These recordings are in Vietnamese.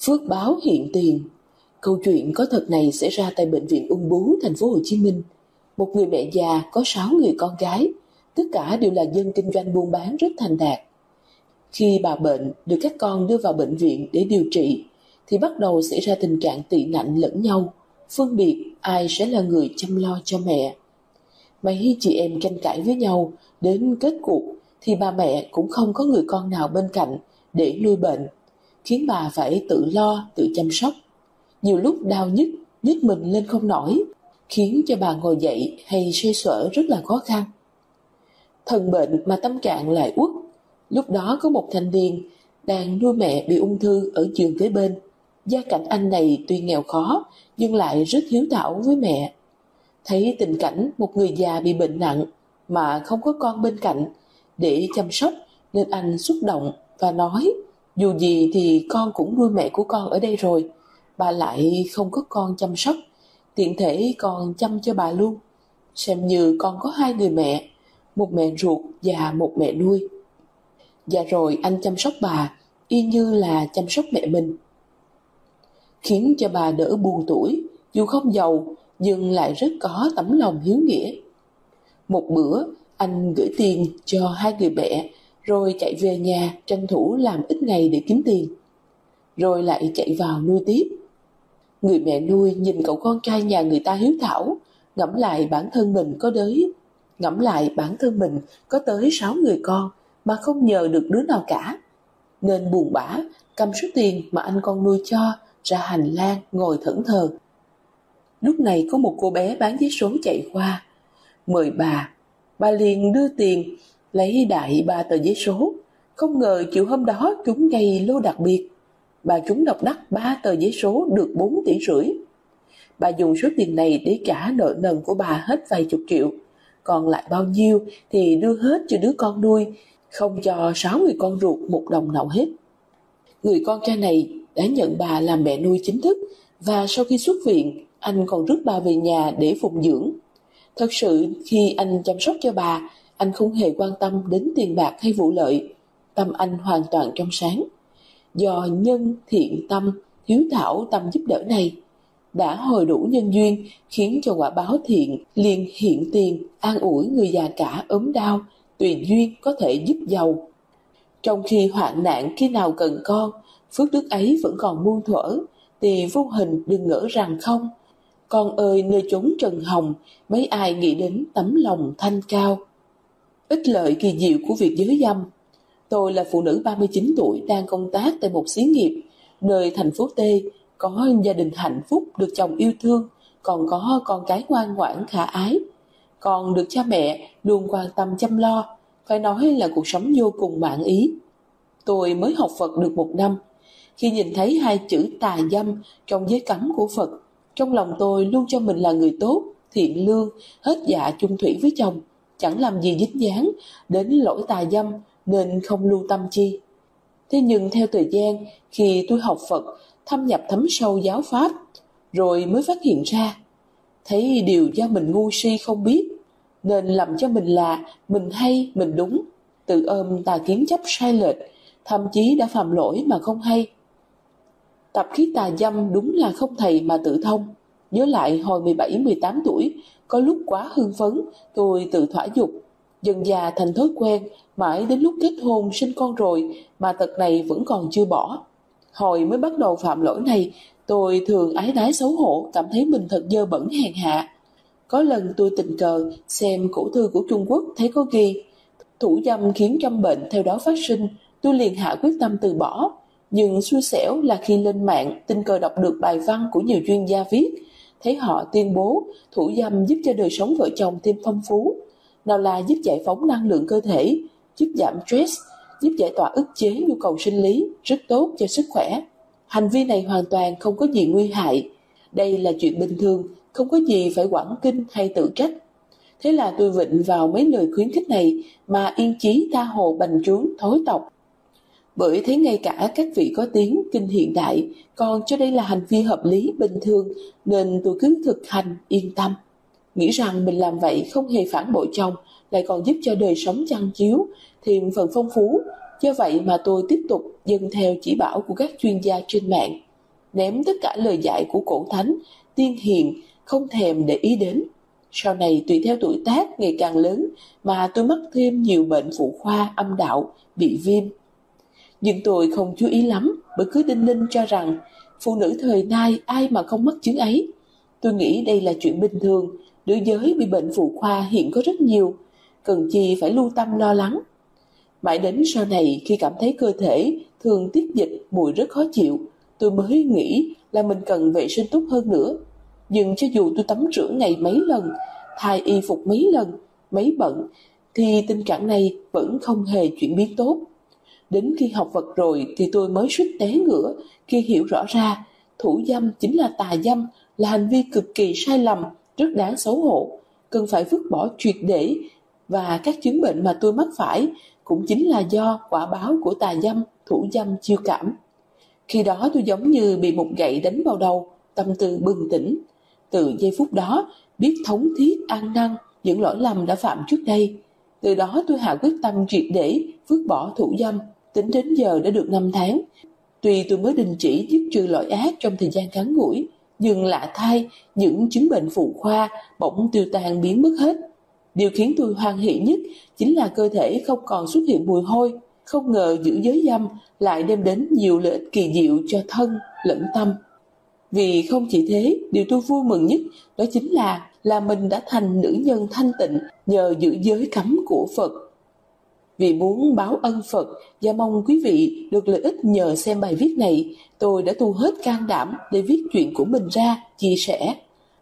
phước báo hiện tiền. Câu chuyện có thật này xảy ra tại bệnh viện Ung Bú, thành phố Hồ Chí Minh. Một người mẹ già có 6 người con gái, tất cả đều là dân kinh doanh buôn bán rất thành đạt. Khi bà bệnh được các con đưa vào bệnh viện để điều trị, thì bắt đầu xảy ra tình trạng tị nạnh lẫn nhau, phân biệt ai sẽ là người chăm lo cho mẹ. Mấy chị em tranh cãi với nhau, đến kết cục thì bà mẹ cũng không có người con nào bên cạnh để nuôi bệnh khiến bà phải tự lo, tự chăm sóc. Nhiều lúc đau nhức, nhích mình lên không nổi, khiến cho bà ngồi dậy hay xoay sở rất là khó khăn. Thần bệnh mà tâm trạng lại uất. Lúc đó có một thanh niên đang nuôi mẹ bị ung thư ở trường kế bên. Gia cảnh anh này tuy nghèo khó nhưng lại rất hiếu thảo với mẹ. Thấy tình cảnh một người già bị bệnh nặng mà không có con bên cạnh để chăm sóc nên anh xúc động và nói dù gì thì con cũng nuôi mẹ của con ở đây rồi bà lại không có con chăm sóc tiện thể còn chăm cho bà luôn xem như con có hai người mẹ một mẹ ruột và một mẹ nuôi và dạ rồi anh chăm sóc bà y như là chăm sóc mẹ mình khiến cho bà đỡ buồn tuổi dù không giàu nhưng lại rất có tấm lòng hiếu nghĩa một bữa anh gửi tiền cho hai người mẹ rồi chạy về nhà tranh thủ làm ít ngày để kiếm tiền. Rồi lại chạy vào nuôi tiếp. Người mẹ nuôi nhìn cậu con trai nhà người ta hiếu thảo, ngẫm lại bản thân mình có đới, ngẫm lại bản thân mình có tới sáu người con mà không nhờ được đứa nào cả. Nên buồn bã, cầm số tiền mà anh con nuôi cho ra hành lang ngồi thẫn thờ. Lúc này có một cô bé bán giấy số chạy qua, mời bà. Bà liền đưa tiền lấy đại ba tờ giấy số. Không ngờ chiều hôm đó chúng ngay lô đặc biệt. Bà chúng độc đắc ba tờ giấy số được 4 tỷ rưỡi. Bà dùng số tiền này để trả nợ nần của bà hết vài chục triệu. Còn lại bao nhiêu thì đưa hết cho đứa con nuôi, không cho sáu người con ruột một đồng nào hết. Người con trai này đã nhận bà làm mẹ nuôi chính thức và sau khi xuất viện, anh còn rước bà về nhà để phụng dưỡng. Thật sự khi anh chăm sóc cho bà, anh không hề quan tâm đến tiền bạc hay vụ lợi, tâm anh hoàn toàn trong sáng. Do nhân thiện tâm, hiếu thảo tâm giúp đỡ này, đã hồi đủ nhân duyên khiến cho quả báo thiện liền hiện tiền an ủi người già cả ốm đau tùy duyên có thể giúp giàu trong khi hoạn nạn khi nào cần con phước đức ấy vẫn còn muôn thuở thì vô hình đừng ngỡ rằng không con ơi nơi chốn trần hồng mấy ai nghĩ đến tấm lòng thanh cao ích lợi kỳ diệu của việc giới dâm. Tôi là phụ nữ 39 tuổi đang công tác tại một xí nghiệp, nơi thành phố T có gia đình hạnh phúc được chồng yêu thương, còn có con cái ngoan ngoãn khả ái. Còn được cha mẹ luôn quan tâm chăm lo, phải nói là cuộc sống vô cùng mãn ý. Tôi mới học Phật được một năm, khi nhìn thấy hai chữ tà dâm trong giới cấm của Phật, trong lòng tôi luôn cho mình là người tốt, thiện lương, hết dạ chung thủy với chồng – chẳng làm gì dính dáng đến lỗi tà dâm nên không lưu tâm chi. Thế nhưng theo thời gian, khi tôi học Phật, thâm nhập thấm sâu giáo Pháp, rồi mới phát hiện ra, thấy điều do mình ngu si không biết, nên làm cho mình là mình hay, mình đúng, tự ôm tà kiến chấp sai lệch, thậm chí đã phạm lỗi mà không hay. Tập khí tà dâm đúng là không thầy mà tự thông. Nhớ lại hồi 17-18 tuổi, có lúc quá hưng phấn, tôi tự thỏa dục. Dần già thành thói quen, mãi đến lúc kết hôn sinh con rồi mà tật này vẫn còn chưa bỏ. Hồi mới bắt đầu phạm lỗi này, tôi thường ái đái xấu hổ, cảm thấy mình thật dơ bẩn hèn hạ. Có lần tôi tình cờ xem cổ thư của Trung Quốc thấy có ghi Thủ dâm khiến trăm bệnh theo đó phát sinh, tôi liền hạ quyết tâm từ bỏ. Nhưng xui xẻo là khi lên mạng tình cờ đọc được bài văn của nhiều chuyên gia viết thấy họ tuyên bố thủ dâm giúp cho đời sống vợ chồng thêm phong phú, nào là giúp giải phóng năng lượng cơ thể, giúp giảm stress, giúp giải tỏa ức chế nhu cầu sinh lý, rất tốt cho sức khỏe. Hành vi này hoàn toàn không có gì nguy hại. Đây là chuyện bình thường, không có gì phải quảng kinh hay tự trách. Thế là tôi vịnh vào mấy lời khuyến khích này mà yên chí tha hồ bành trướng thối tộc bởi thế ngay cả các vị có tiếng kinh hiện đại còn cho đây là hành vi hợp lý bình thường nên tôi cứ thực hành yên tâm. Nghĩ rằng mình làm vậy không hề phản bội chồng, lại còn giúp cho đời sống chăn chiếu, thêm phần phong phú. Do vậy mà tôi tiếp tục dân theo chỉ bảo của các chuyên gia trên mạng, ném tất cả lời dạy của cổ thánh, tiên hiền, không thèm để ý đến. Sau này tùy theo tuổi tác ngày càng lớn mà tôi mắc thêm nhiều bệnh phụ khoa âm đạo, bị viêm, nhưng tôi không chú ý lắm bởi cứ đinh ninh cho rằng phụ nữ thời nay ai mà không mắc chứng ấy. Tôi nghĩ đây là chuyện bình thường, nữ giới bị bệnh phụ khoa hiện có rất nhiều, cần chi phải lưu tâm lo lắng. Mãi đến sau này khi cảm thấy cơ thể thường tiết dịch mùi rất khó chịu, tôi mới nghĩ là mình cần vệ sinh tốt hơn nữa. Nhưng cho dù tôi tắm rửa ngày mấy lần, thay y phục mấy lần, mấy bận, thì tình trạng này vẫn không hề chuyển biến tốt. Đến khi học vật rồi thì tôi mới suýt té ngửa, khi hiểu rõ ra, thủ dâm chính là tà dâm, là hành vi cực kỳ sai lầm, rất đáng xấu hổ, cần phải vứt bỏ triệt để và các chứng bệnh mà tôi mắc phải cũng chính là do quả báo của tà dâm, thủ dâm chiêu cảm. Khi đó tôi giống như bị một gậy đánh vào đầu, tâm tư bừng tỉnh. Từ giây phút đó, biết thống thiết an năn những lỗi lầm đã phạm trước đây. Từ đó tôi hạ quyết tâm triệt để vứt bỏ thủ dâm, Tính đến giờ đã được 5 tháng. Tuy tôi mới đình chỉ giúp trừ loại ác trong thời gian ngắn ngủi, nhưng lạ thay, những chứng bệnh phụ khoa bỗng tiêu tan biến mất hết. Điều khiến tôi hoan hỷ nhất chính là cơ thể không còn xuất hiện mùi hôi. Không ngờ giữ giới dâm lại đem đến nhiều lợi ích kỳ diệu cho thân lẫn tâm. Vì không chỉ thế, điều tôi vui mừng nhất đó chính là là mình đã thành nữ nhân thanh tịnh nhờ giữ giới cấm của Phật vì muốn báo ân Phật và mong quý vị được lợi ích nhờ xem bài viết này, tôi đã tu hết can đảm để viết chuyện của mình ra, chia sẻ.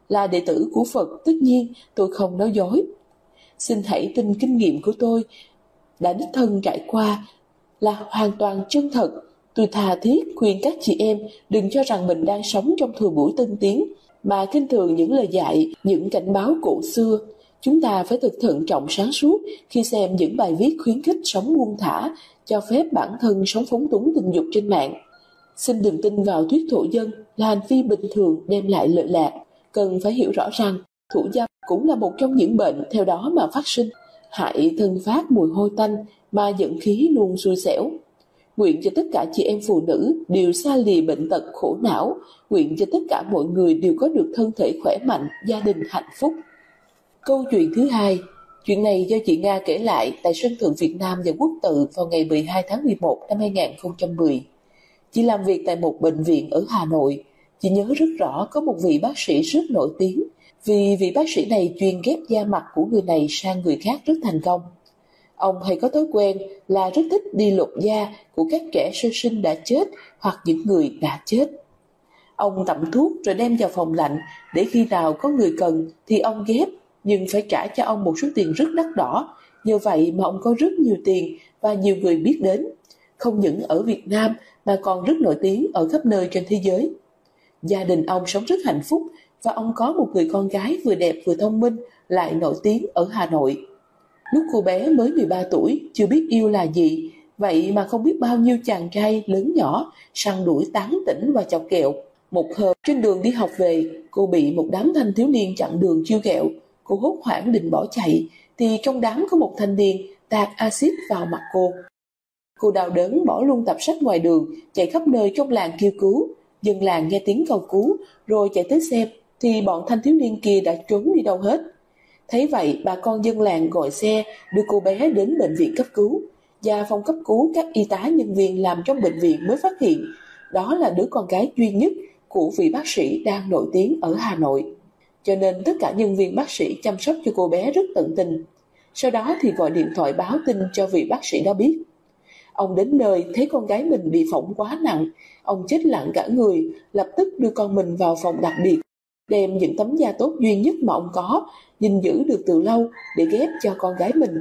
Là đệ tử của Phật, tất nhiên tôi không nói dối. Xin hãy tin kinh nghiệm của tôi đã đích thân trải qua là hoàn toàn chân thật. Tôi thà thiết khuyên các chị em đừng cho rằng mình đang sống trong thời buổi tân tiến, mà kinh thường những lời dạy, những cảnh báo cổ xưa Chúng ta phải thực thận trọng sáng suốt khi xem những bài viết khuyến khích sống buông thả, cho phép bản thân sống phóng túng tình dục trên mạng. Xin đừng tin vào thuyết thổ dân là hành vi bình thường đem lại lợi lạc. Cần phải hiểu rõ rằng thủ dâm cũng là một trong những bệnh theo đó mà phát sinh. Hại thân phát mùi hôi tanh mà dẫn khí luôn xui xẻo. Nguyện cho tất cả chị em phụ nữ đều xa lì bệnh tật khổ não. Nguyện cho tất cả mọi người đều có được thân thể khỏe mạnh, gia đình hạnh phúc. Câu chuyện thứ hai, chuyện này do chị Nga kể lại tại sân thượng Việt Nam và Quốc tự vào ngày 12 tháng 11 năm 2010. Chị làm việc tại một bệnh viện ở Hà Nội. Chị nhớ rất rõ có một vị bác sĩ rất nổi tiếng vì vị bác sĩ này chuyên ghép da mặt của người này sang người khác rất thành công. Ông hay có thói quen là rất thích đi lột da của các trẻ sơ sinh đã chết hoặc những người đã chết. Ông tẩm thuốc rồi đem vào phòng lạnh để khi nào có người cần thì ông ghép nhưng phải trả cho ông một số tiền rất đắt đỏ. Nhờ vậy mà ông có rất nhiều tiền và nhiều người biết đến, không những ở Việt Nam mà còn rất nổi tiếng ở khắp nơi trên thế giới. Gia đình ông sống rất hạnh phúc và ông có một người con gái vừa đẹp vừa thông minh lại nổi tiếng ở Hà Nội. Lúc cô bé mới 13 tuổi, chưa biết yêu là gì, vậy mà không biết bao nhiêu chàng trai lớn nhỏ săn đuổi tán tỉnh và chọc kẹo. Một hôm, trên đường đi học về, cô bị một đám thanh thiếu niên chặn đường chiêu kẹo, Cô hốt hoảng định bỏ chạy thì trong đám có một thanh niên tạt axit vào mặt cô. Cô đau đớn bỏ luôn tập sách ngoài đường, chạy khắp nơi trong làng kêu cứu. Dân làng nghe tiếng cầu cứu, rồi chạy tới xem, thì bọn thanh thiếu niên kia đã trốn đi đâu hết. Thấy vậy, bà con dân làng gọi xe đưa cô bé đến bệnh viện cấp cứu. Và phòng cấp cứu các y tá nhân viên làm trong bệnh viện mới phát hiện đó là đứa con gái duy nhất của vị bác sĩ đang nổi tiếng ở Hà Nội cho nên tất cả nhân viên bác sĩ chăm sóc cho cô bé rất tận tình. Sau đó thì gọi điện thoại báo tin cho vị bác sĩ đó biết. Ông đến nơi thấy con gái mình bị phỏng quá nặng, ông chết lặng cả người, lập tức đưa con mình vào phòng đặc biệt, đem những tấm da tốt duy nhất mà ông có, gìn giữ được từ lâu để ghép cho con gái mình.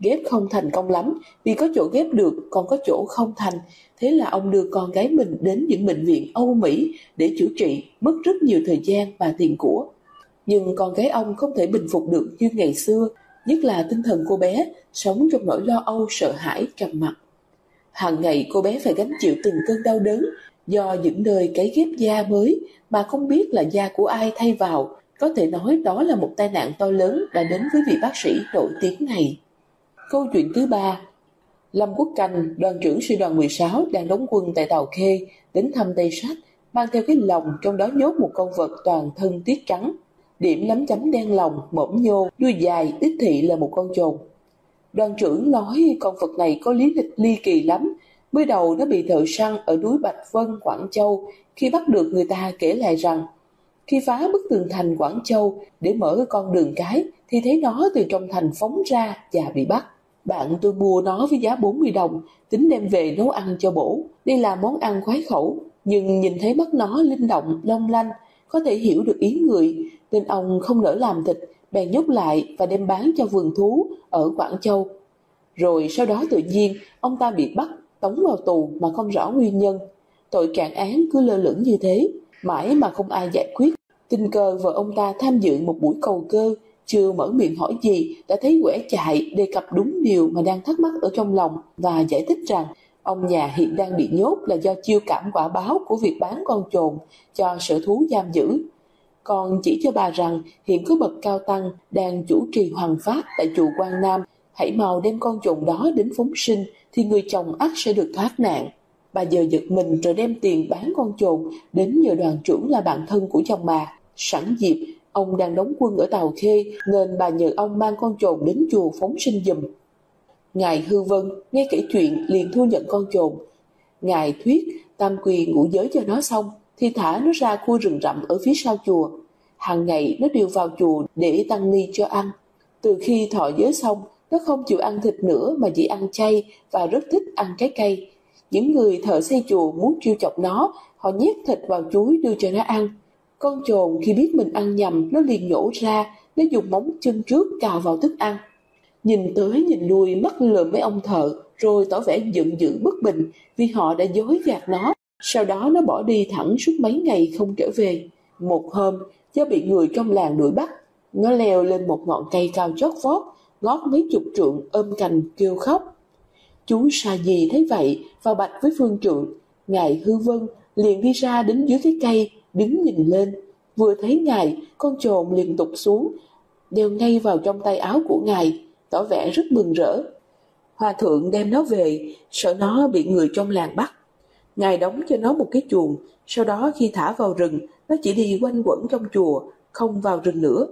Ghép không thành công lắm, vì có chỗ ghép được còn có chỗ không thành, thế là ông đưa con gái mình đến những bệnh viện Âu Mỹ để chữa trị, mất rất nhiều thời gian và tiền của nhưng con gái ông không thể bình phục được như ngày xưa, nhất là tinh thần cô bé, sống trong nỗi lo âu sợ hãi trầm mặc. Hàng ngày cô bé phải gánh chịu từng cơn đau đớn do những nơi cấy ghép da mới mà không biết là da của ai thay vào. Có thể nói đó là một tai nạn to lớn đã đến với vị bác sĩ nổi tiếng này. Câu chuyện thứ ba Lâm Quốc Canh, đoàn trưởng sư đoàn 16 đang đóng quân tại Tàu Khê, đến thăm Tây Sách, mang theo cái lòng trong đó nhốt một con vật toàn thân tiết trắng điểm lấm chấm đen lòng, mõm nhô, đuôi dài, ít thị là một con trồn. Đoàn trưởng nói con vật này có lý lịch ly kỳ lắm. Mới đầu nó bị thợ săn ở núi Bạch Vân, Quảng Châu. Khi bắt được người ta kể lại rằng, khi phá bức tường thành Quảng Châu để mở con đường cái, thì thấy nó từ trong thành phóng ra và bị bắt. Bạn tôi mua nó với giá 40 đồng, tính đem về nấu ăn cho bổ. Đây là món ăn khoái khẩu, nhưng nhìn thấy mắt nó linh động, long lanh, có thể hiểu được ý người, nên ông không nỡ làm thịt, bèn nhốt lại và đem bán cho vườn thú ở Quảng Châu. Rồi sau đó tự nhiên, ông ta bị bắt, tống vào tù mà không rõ nguyên nhân. Tội cạn án cứ lơ lửng như thế, mãi mà không ai giải quyết. Tình cờ vợ ông ta tham dự một buổi cầu cơ, chưa mở miệng hỏi gì đã thấy quẻ chạy đề cập đúng điều mà đang thắc mắc ở trong lòng và giải thích rằng ông nhà hiện đang bị nhốt là do chiêu cảm quả báo của việc bán con trồn cho sở thú giam giữ còn chỉ cho bà rằng hiện có bậc cao tăng đang chủ trì hoàng pháp tại chùa quan Nam, hãy mau đem con chồng đó đến phóng sinh thì người chồng ắt sẽ được thoát nạn. Bà giờ giật mình rồi đem tiền bán con chồn đến nhờ đoàn trưởng là bạn thân của chồng bà. Sẵn dịp, ông đang đóng quân ở Tàu Khê nên bà nhờ ông mang con chồn đến chùa phóng sinh dùm. Ngài Hư Vân nghe kể chuyện liền thu nhận con chồn. Ngài thuyết tam quyền ngũ giới cho nó xong thì thả nó ra khu rừng rậm ở phía sau chùa. Hàng ngày nó đều vào chùa để tăng ni cho ăn. Từ khi thọ giới xong, nó không chịu ăn thịt nữa mà chỉ ăn chay và rất thích ăn trái cây. Những người thợ xây chùa muốn chiêu chọc nó, họ nhét thịt vào chuối đưa cho nó ăn. Con trồn khi biết mình ăn nhầm, nó liền nhổ ra, nó dùng móng chân trước cào vào thức ăn. Nhìn tới nhìn lui mắt lừa mấy ông thợ, rồi tỏ vẻ giận dữ bất bình vì họ đã dối gạt nó. Sau đó nó bỏ đi thẳng suốt mấy ngày không trở về. Một hôm, do bị người trong làng đuổi bắt, nó leo lên một ngọn cây cao chót vót, ngót mấy chục trượng ôm cành kêu khóc. Chú Sa Di thấy vậy, vào bạch với phương trượng. Ngài Hư Vân liền đi ra đến dưới cái cây, đứng nhìn lên. Vừa thấy ngài, con trồn liền tục xuống, đeo ngay vào trong tay áo của ngài, tỏ vẻ rất mừng rỡ. Hòa thượng đem nó về, sợ nó bị người trong làng bắt. Ngài đóng cho nó một cái chuồng, sau đó khi thả vào rừng, nó chỉ đi quanh quẩn trong chùa, không vào rừng nữa.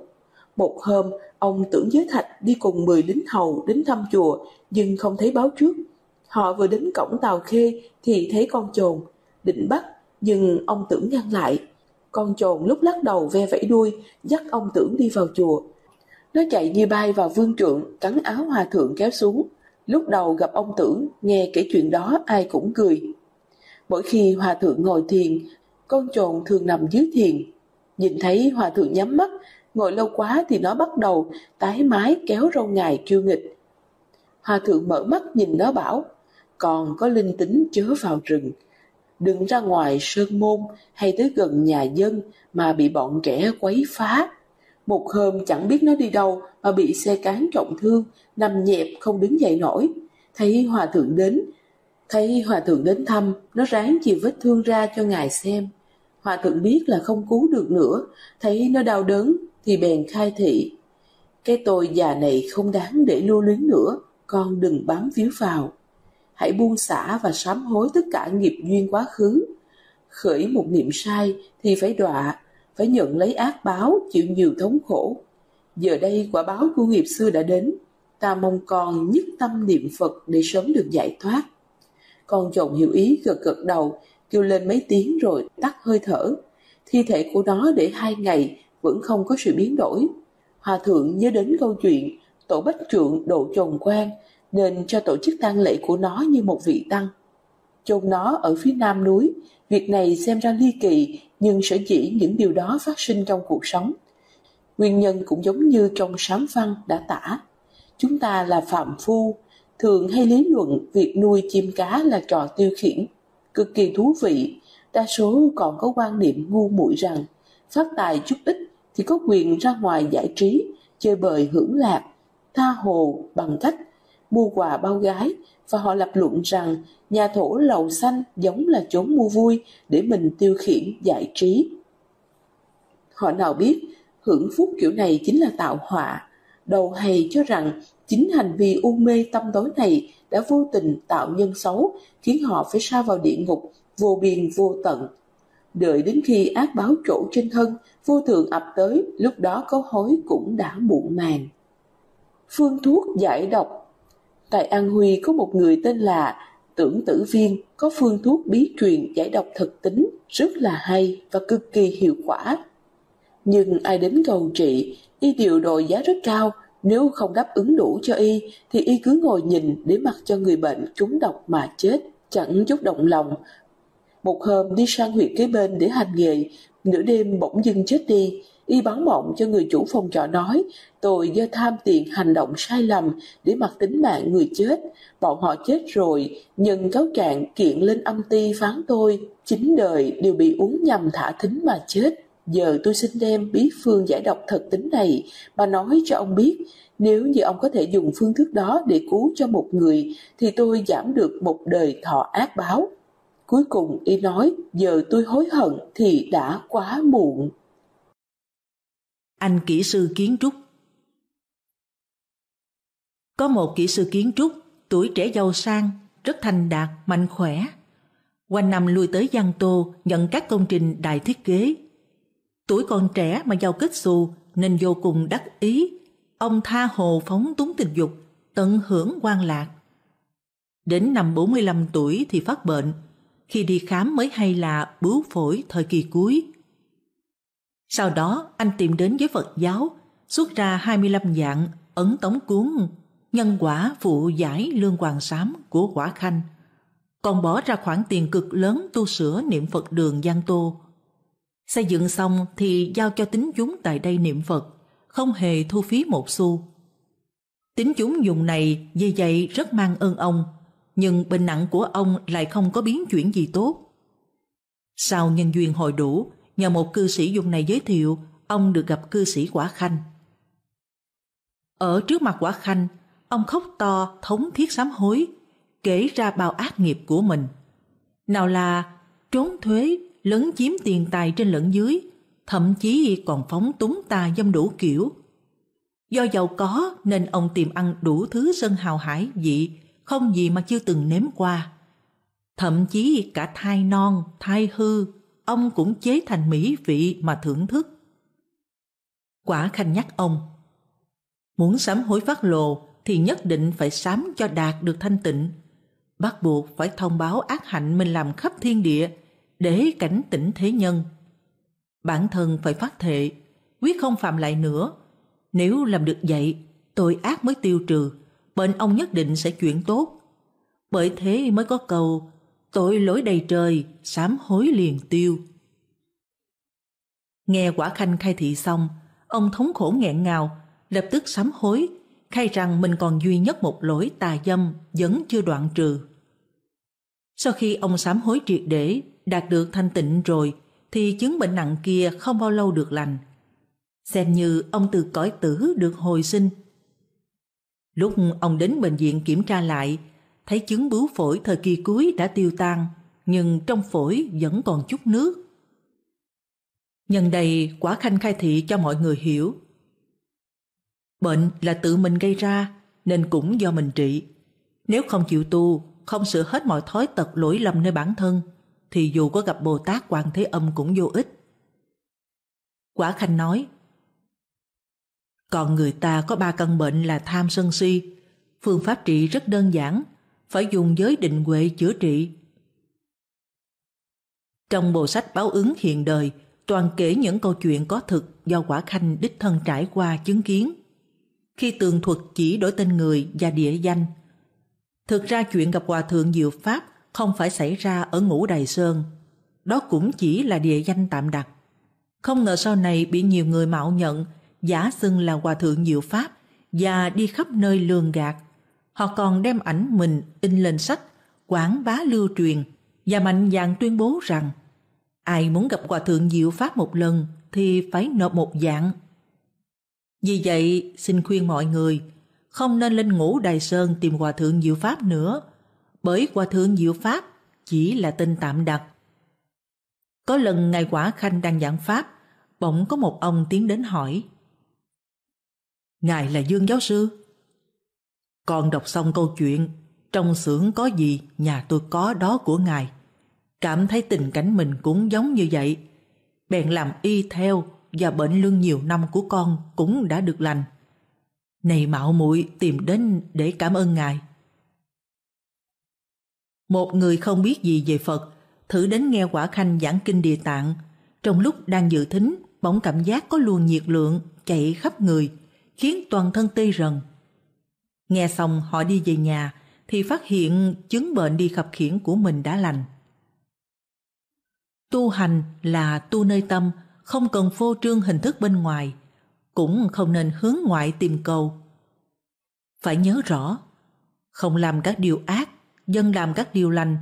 Một hôm, ông tưởng giới thạch đi cùng 10 lính hầu đến thăm chùa, nhưng không thấy báo trước. Họ vừa đến cổng tàu khê thì thấy con chồn, định bắt, nhưng ông tưởng ngăn lại. Con chồn lúc lắc đầu ve vẫy đuôi, dắt ông tưởng đi vào chùa. Nó chạy như bay vào vương trượng, cắn áo hòa thượng kéo xuống. Lúc đầu gặp ông tưởng, nghe kể chuyện đó ai cũng cười, Mỗi khi hòa thượng ngồi thiền, con trồn thường nằm dưới thiền. Nhìn thấy hòa thượng nhắm mắt, ngồi lâu quá thì nó bắt đầu tái mái kéo râu ngài kiêu nghịch. Hòa thượng mở mắt nhìn nó bảo, còn có linh tính chớ vào rừng. Đừng ra ngoài sơn môn hay tới gần nhà dân mà bị bọn trẻ quấy phá. Một hôm chẳng biết nó đi đâu mà bị xe cán trọng thương, nằm nhẹp không đứng dậy nổi. Thấy hòa thượng đến, Thấy hòa thượng đến thăm, nó ráng chịu vết thương ra cho ngài xem. Hòa thượng biết là không cứu được nữa, thấy nó đau đớn thì bèn khai thị. Cái tôi già này không đáng để lưu luyến nữa, con đừng bám víu vào. Hãy buông xả và sám hối tất cả nghiệp duyên quá khứ. Khởi một niệm sai thì phải đọa, phải nhận lấy ác báo, chịu nhiều thống khổ. Giờ đây quả báo của nghiệp xưa đã đến, ta mong con nhất tâm niệm Phật để sớm được giải thoát. Con chồng hiểu ý gật gật đầu, kêu lên mấy tiếng rồi tắt hơi thở. Thi thể của nó để hai ngày vẫn không có sự biến đổi. Hòa thượng nhớ đến câu chuyện tổ bách trượng độ chồng quan nên cho tổ chức tang lễ của nó như một vị tăng. Chôn nó ở phía nam núi, việc này xem ra ly kỳ nhưng sẽ chỉ những điều đó phát sinh trong cuộc sống. Nguyên nhân cũng giống như trong sám văn đã tả. Chúng ta là phạm phu, thường hay lý luận việc nuôi chim cá là trò tiêu khiển, cực kỳ thú vị. Đa số còn có quan niệm ngu muội rằng phát tài chút ít thì có quyền ra ngoài giải trí, chơi bời hưởng lạc, tha hồ bằng cách mua quà bao gái và họ lập luận rằng nhà thổ lầu xanh giống là chốn mua vui để mình tiêu khiển giải trí. Họ nào biết hưởng phúc kiểu này chính là tạo họa, đầu hay cho rằng Chính hành vi u mê tâm tối này đã vô tình tạo nhân xấu, khiến họ phải sa vào địa ngục, vô biên vô tận. Đợi đến khi ác báo trổ trên thân, vô thường ập tới, lúc đó có hối cũng đã muộn màng. Phương thuốc giải độc Tại An Huy có một người tên là Tưởng Tử Viên có phương thuốc bí truyền giải độc thực tính rất là hay và cực kỳ hiệu quả. Nhưng ai đến cầu trị, y điều đội giá rất cao nếu không đáp ứng đủ cho y, thì y cứ ngồi nhìn để mặc cho người bệnh trúng độc mà chết, chẳng chút động lòng. Một hôm đi sang huyện kế bên để hành nghề, nửa đêm bỗng dưng chết đi. Y báo mộng cho người chủ phòng trọ nói, tôi do tham tiền hành động sai lầm để mặc tính mạng người chết. Bọn họ chết rồi, nhưng cáo trạng kiện lên âm ty phán tôi, chính đời đều bị uống nhầm thả thính mà chết Giờ tôi xin đem bí phương giải độc thật tính này mà nói cho ông biết, nếu như ông có thể dùng phương thức đó để cứu cho một người thì tôi giảm được một đời thọ ác báo. Cuối cùng y nói giờ tôi hối hận thì đã quá muộn. Anh kỹ sư kiến trúc Có một kỹ sư kiến trúc, tuổi trẻ giàu sang, rất thành đạt, mạnh khỏe. Quanh năm lui tới Giang Tô nhận các công trình đại thiết kế Tuổi còn trẻ mà giàu kết xù nên vô cùng đắc ý. Ông tha hồ phóng túng tình dục, tận hưởng quan lạc. Đến năm 45 tuổi thì phát bệnh, khi đi khám mới hay là bướu phổi thời kỳ cuối. Sau đó anh tìm đến với Phật giáo, xuất ra 25 dạng ấn tống cuốn nhân quả phụ giải lương hoàng sám của quả khanh còn bỏ ra khoản tiền cực lớn tu sửa niệm Phật đường Giang Tô. Xây dựng xong thì giao cho tín chúng tại đây niệm Phật, không hề thu phí một xu. Tín chúng dùng này vì vậy rất mang ơn ông, nhưng bệnh nặng của ông lại không có biến chuyển gì tốt. Sau nhân duyên hồi đủ, nhờ một cư sĩ dùng này giới thiệu, ông được gặp cư sĩ Quả Khanh. Ở trước mặt Quả Khanh, ông khóc to, thống thiết sám hối, kể ra bao ác nghiệp của mình. Nào là trốn thuế, lấn chiếm tiền tài trên lẫn dưới, thậm chí còn phóng túng tà dâm đủ kiểu. Do giàu có nên ông tìm ăn đủ thứ sân hào hải dị, không gì mà chưa từng nếm qua. Thậm chí cả thai non, thai hư, ông cũng chế thành mỹ vị mà thưởng thức. Quả khanh nhắc ông, muốn sám hối phát lồ thì nhất định phải sám cho đạt được thanh tịnh. Bắt buộc phải thông báo ác hạnh mình làm khắp thiên địa để cảnh tỉnh thế nhân. Bản thân phải phát thệ, quyết không phạm lại nữa. Nếu làm được vậy, tội ác mới tiêu trừ, bệnh ông nhất định sẽ chuyển tốt. Bởi thế mới có câu, tội lỗi đầy trời, sám hối liền tiêu. Nghe quả khanh khai thị xong, ông thống khổ nghẹn ngào, lập tức sám hối, khai rằng mình còn duy nhất một lỗi tà dâm vẫn chưa đoạn trừ. Sau khi ông sám hối triệt để, đạt được thanh tịnh rồi thì chứng bệnh nặng kia không bao lâu được lành. Xem như ông từ cõi tử được hồi sinh. Lúc ông đến bệnh viện kiểm tra lại, thấy chứng bướu phổi thời kỳ cuối đã tiêu tan, nhưng trong phổi vẫn còn chút nước. Nhân đây quả khanh khai thị cho mọi người hiểu. Bệnh là tự mình gây ra nên cũng do mình trị. Nếu không chịu tu, không sửa hết mọi thói tật lỗi lầm nơi bản thân thì dù có gặp Bồ Tát Quan Thế Âm cũng vô ích. Quả Khanh nói, Còn người ta có ba căn bệnh là tham sân si, phương pháp trị rất đơn giản, phải dùng giới định huệ chữa trị. Trong bộ sách báo ứng hiện đời, toàn kể những câu chuyện có thực do Quả Khanh đích thân trải qua chứng kiến. Khi tường thuật chỉ đổi tên người và địa danh, Thực ra chuyện gặp Hòa Thượng Diệu Pháp không phải xảy ra ở ngũ đài sơn. Đó cũng chỉ là địa danh tạm đặt. Không ngờ sau này bị nhiều người mạo nhận, giả xưng là hòa thượng diệu pháp và đi khắp nơi lường gạt. Họ còn đem ảnh mình in lên sách, quảng bá lưu truyền và mạnh dạn tuyên bố rằng ai muốn gặp hòa thượng diệu pháp một lần thì phải nộp một dạng. Vì vậy, xin khuyên mọi người không nên lên ngũ đài sơn tìm hòa thượng diệu pháp nữa bởi qua thượng diệu pháp chỉ là tên tạm đặt. Có lần Ngài Quả Khanh đang giảng pháp, bỗng có một ông tiến đến hỏi. Ngài là Dương Giáo Sư? Con đọc xong câu chuyện, trong xưởng có gì nhà tôi có đó của Ngài. Cảm thấy tình cảnh mình cũng giống như vậy. Bèn làm y theo và bệnh lương nhiều năm của con cũng đã được lành. Này mạo muội tìm đến để cảm ơn Ngài. Một người không biết gì về Phật, thử đến nghe quả khanh giảng kinh địa tạng. Trong lúc đang dự thính, bỗng cảm giác có luồng nhiệt lượng chạy khắp người, khiến toàn thân tê rần. Nghe xong họ đi về nhà, thì phát hiện chứng bệnh đi khập khiển của mình đã lành. Tu hành là tu nơi tâm, không cần phô trương hình thức bên ngoài, cũng không nên hướng ngoại tìm cầu. Phải nhớ rõ, không làm các điều ác, dân làm các điều lành,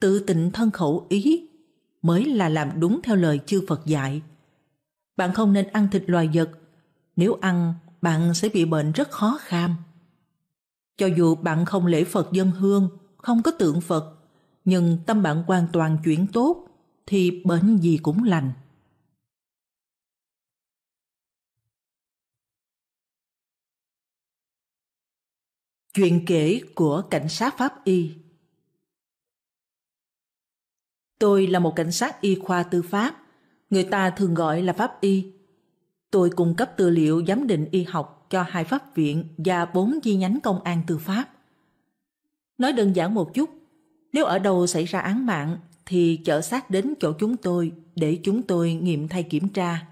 tự tịnh thân khẩu ý mới là làm đúng theo lời chư Phật dạy. Bạn không nên ăn thịt loài vật, nếu ăn bạn sẽ bị bệnh rất khó kham. Cho dù bạn không lễ Phật dân hương, không có tượng Phật, nhưng tâm bạn hoàn toàn chuyển tốt thì bệnh gì cũng lành. Chuyện kể của cảnh sát Pháp Y Tôi là một cảnh sát y khoa tư pháp, người ta thường gọi là pháp y. Tôi cung cấp tư liệu giám định y học cho hai pháp viện và bốn chi nhánh công an tư pháp. Nói đơn giản một chút, nếu ở đâu xảy ra án mạng thì chở xác đến chỗ chúng tôi để chúng tôi nghiệm thay kiểm tra,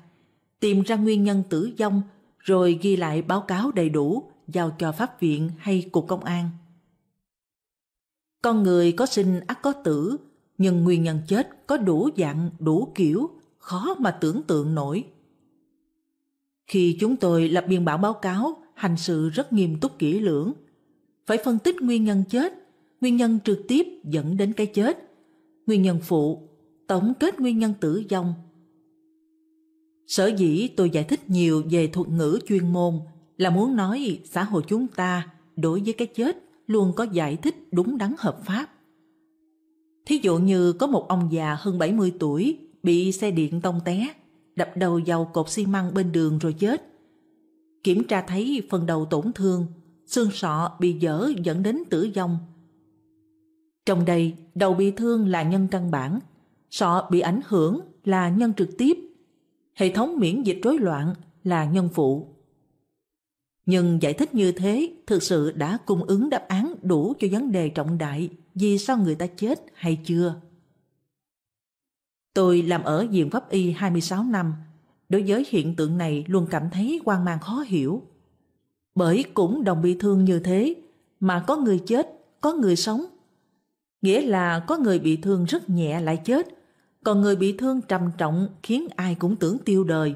tìm ra nguyên nhân tử vong rồi ghi lại báo cáo đầy đủ giao cho pháp viện hay cục công an. Con người có sinh ắt có tử, nhưng nguyên nhân chết có đủ dạng đủ kiểu khó mà tưởng tượng nổi khi chúng tôi lập biên bản báo cáo hành sự rất nghiêm túc kỹ lưỡng phải phân tích nguyên nhân chết nguyên nhân trực tiếp dẫn đến cái chết nguyên nhân phụ tổng kết nguyên nhân tử vong sở dĩ tôi giải thích nhiều về thuật ngữ chuyên môn là muốn nói xã hội chúng ta đối với cái chết luôn có giải thích đúng đắn hợp pháp Thí dụ như có một ông già hơn 70 tuổi bị xe điện tông té, đập đầu vào cột xi măng bên đường rồi chết. Kiểm tra thấy phần đầu tổn thương, xương sọ bị dở dẫn đến tử vong. Trong đây, đầu bị thương là nhân căn bản, sọ bị ảnh hưởng là nhân trực tiếp, hệ thống miễn dịch rối loạn là nhân phụ. Nhưng giải thích như thế thực sự đã cung ứng đáp án đủ cho vấn đề trọng đại vì sao người ta chết hay chưa. Tôi làm ở viện pháp y 26 năm, đối với hiện tượng này luôn cảm thấy hoang mang khó hiểu. Bởi cũng đồng bị thương như thế, mà có người chết, có người sống. Nghĩa là có người bị thương rất nhẹ lại chết, còn người bị thương trầm trọng khiến ai cũng tưởng tiêu đời,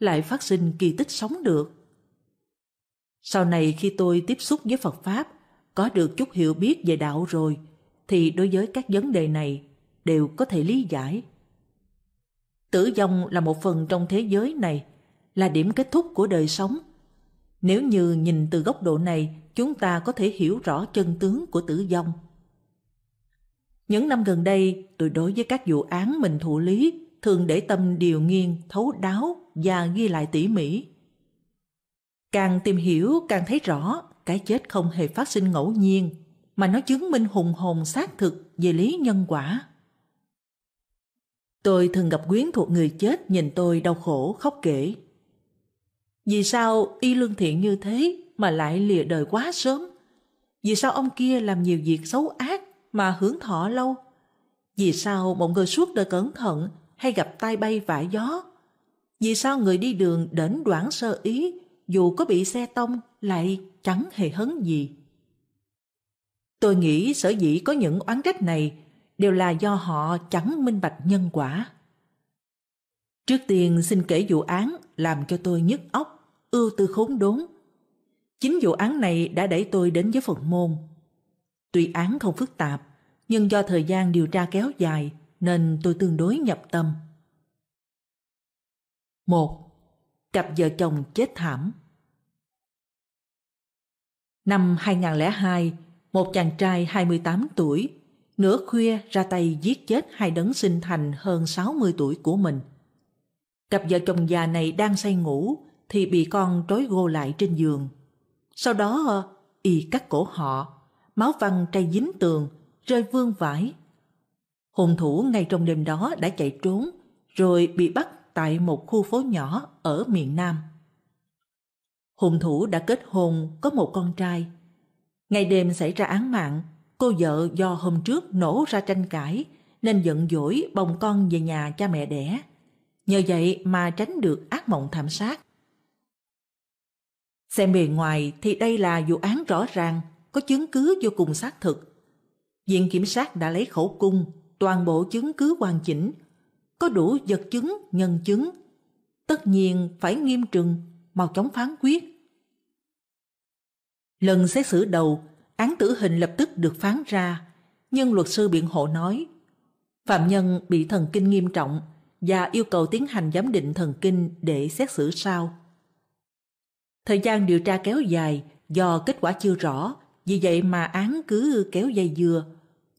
lại phát sinh kỳ tích sống được. Sau này khi tôi tiếp xúc với Phật Pháp, có được chút hiểu biết về đạo rồi, thì đối với các vấn đề này đều có thể lý giải. Tử vong là một phần trong thế giới này, là điểm kết thúc của đời sống. Nếu như nhìn từ góc độ này, chúng ta có thể hiểu rõ chân tướng của tử vong. Những năm gần đây, tôi đối với các vụ án mình thụ lý thường để tâm điều nghiên, thấu đáo và ghi lại tỉ mỉ. Càng tìm hiểu càng thấy rõ cái chết không hề phát sinh ngẫu nhiên mà nó chứng minh hùng hồn xác thực về lý nhân quả. Tôi thường gặp quyến thuộc người chết nhìn tôi đau khổ khóc kể. Vì sao y lương thiện như thế mà lại lìa đời quá sớm? Vì sao ông kia làm nhiều việc xấu ác mà hưởng thọ lâu? Vì sao mọi người suốt đời cẩn thận hay gặp tai bay vả gió? Vì sao người đi đường đển đoạn sơ ý dù có bị xe tông lại chẳng hề hấn gì? Tôi nghĩ sở dĩ có những oán trách này đều là do họ chẳng minh bạch nhân quả. Trước tiên xin kể vụ án làm cho tôi nhức óc, ưu tư khốn đốn. Chính vụ án này đã đẩy tôi đến với Phật môn. Tuy án không phức tạp, nhưng do thời gian điều tra kéo dài nên tôi tương đối nhập tâm. một Cặp vợ chồng chết thảm Năm 2002, một chàng trai 28 tuổi, nửa khuya ra tay giết chết hai đấng sinh thành hơn 60 tuổi của mình. Cặp vợ chồng già này đang say ngủ thì bị con trói gô lại trên giường. Sau đó y cắt cổ họ, máu văng tray dính tường, rơi vương vãi. Hùng thủ ngay trong đêm đó đã chạy trốn rồi bị bắt tại một khu phố nhỏ ở miền Nam. Hùng thủ đã kết hôn có một con trai Ngày đêm xảy ra án mạng, cô vợ do hôm trước nổ ra tranh cãi nên giận dỗi bồng con về nhà cha mẹ đẻ. Nhờ vậy mà tránh được ác mộng thảm sát. Xem bề ngoài thì đây là vụ án rõ ràng, có chứng cứ vô cùng xác thực. Viện Kiểm sát đã lấy khẩu cung, toàn bộ chứng cứ hoàn chỉnh, có đủ vật chứng, nhân chứng. Tất nhiên phải nghiêm trừng, mau chóng phán quyết Lần xét xử đầu, án tử hình lập tức được phán ra, nhưng luật sư biện hộ nói phạm nhân bị thần kinh nghiêm trọng và yêu cầu tiến hành giám định thần kinh để xét xử sau. Thời gian điều tra kéo dài do kết quả chưa rõ, vì vậy mà án cứ kéo dây dưa,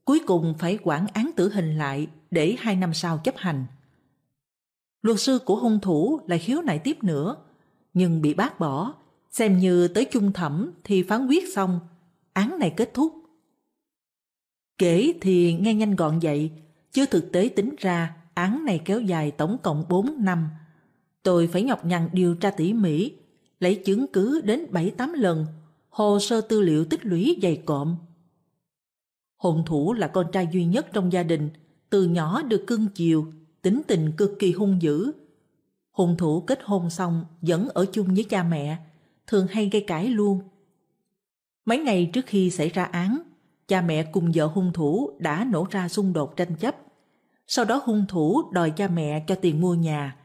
cuối cùng phải quản án tử hình lại để hai năm sau chấp hành. Luật sư của hung thủ lại khiếu nại tiếp nữa, nhưng bị bác bỏ xem như tới chung thẩm thì phán quyết xong, án này kết thúc. Kể thì nghe nhanh gọn vậy, chứ thực tế tính ra án này kéo dài tổng cộng 4 năm. Tôi phải nhọc nhằn điều tra tỉ mỉ, lấy chứng cứ đến 7-8 lần, hồ sơ tư liệu tích lũy dày cộm. hùng thủ là con trai duy nhất trong gia đình, từ nhỏ được cưng chiều, tính tình cực kỳ hung dữ. hùng thủ kết hôn xong vẫn ở chung với cha mẹ, thường hay gây cãi luôn. Mấy ngày trước khi xảy ra án, cha mẹ cùng vợ hung thủ đã nổ ra xung đột tranh chấp. Sau đó hung thủ đòi cha mẹ cho tiền mua nhà,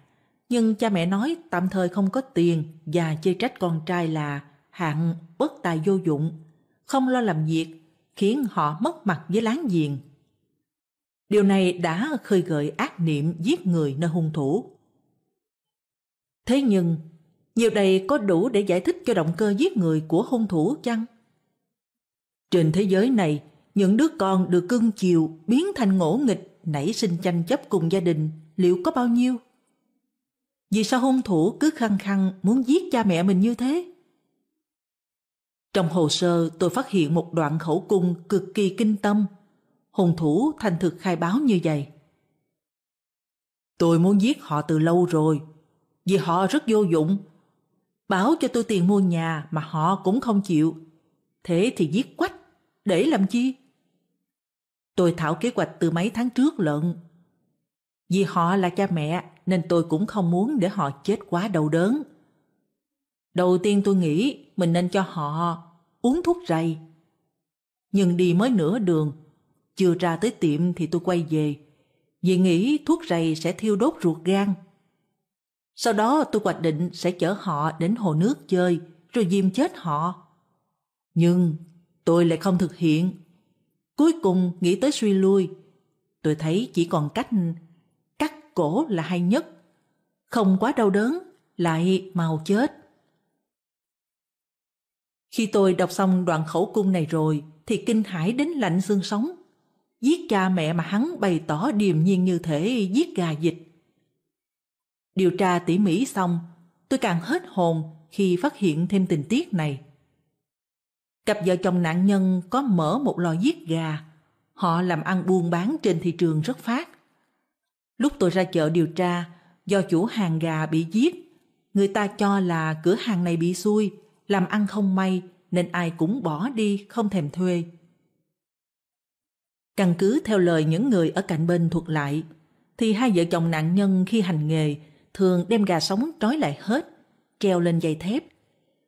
nhưng cha mẹ nói tạm thời không có tiền và chê trách con trai là hạng bất tài vô dụng, không lo làm việc, khiến họ mất mặt với láng giềng. Điều này đã khơi gợi ác niệm giết người nơi hung thủ. Thế nhưng, nhiều này có đủ để giải thích cho động cơ giết người của hung thủ chăng? Trên thế giới này, những đứa con được cưng chiều biến thành ngỗ nghịch nảy sinh tranh chấp cùng gia đình liệu có bao nhiêu? Vì sao hung thủ cứ khăng khăng muốn giết cha mẹ mình như thế? Trong hồ sơ tôi phát hiện một đoạn khẩu cung cực kỳ kinh tâm. Hung thủ thành thực khai báo như vậy. Tôi muốn giết họ từ lâu rồi, vì họ rất vô dụng bảo cho tôi tiền mua nhà mà họ cũng không chịu. Thế thì giết quách, để làm chi? Tôi thảo kế hoạch từ mấy tháng trước lận. Vì họ là cha mẹ nên tôi cũng không muốn để họ chết quá đau đớn. Đầu tiên tôi nghĩ mình nên cho họ uống thuốc rầy. Nhưng đi mới nửa đường, chưa ra tới tiệm thì tôi quay về, vì nghĩ thuốc rầy sẽ thiêu đốt ruột gan. Sau đó tôi hoạch định sẽ chở họ đến hồ nước chơi, rồi diêm chết họ. Nhưng tôi lại không thực hiện. Cuối cùng nghĩ tới suy lui, tôi thấy chỉ còn cách cắt cổ là hay nhất. Không quá đau đớn, lại mau chết. Khi tôi đọc xong đoạn khẩu cung này rồi, thì kinh hãi đến lạnh xương sống. Giết cha mẹ mà hắn bày tỏ điềm nhiên như thể giết gà dịch Điều tra tỉ mỉ xong, tôi càng hết hồn khi phát hiện thêm tình tiết này. Cặp vợ chồng nạn nhân có mở một lò giết gà. Họ làm ăn buôn bán trên thị trường rất phát. Lúc tôi ra chợ điều tra, do chủ hàng gà bị giết, người ta cho là cửa hàng này bị xui, làm ăn không may nên ai cũng bỏ đi không thèm thuê. Căn cứ theo lời những người ở cạnh bên thuật lại, thì hai vợ chồng nạn nhân khi hành nghề thường đem gà sống trói lại hết, treo lên dây thép.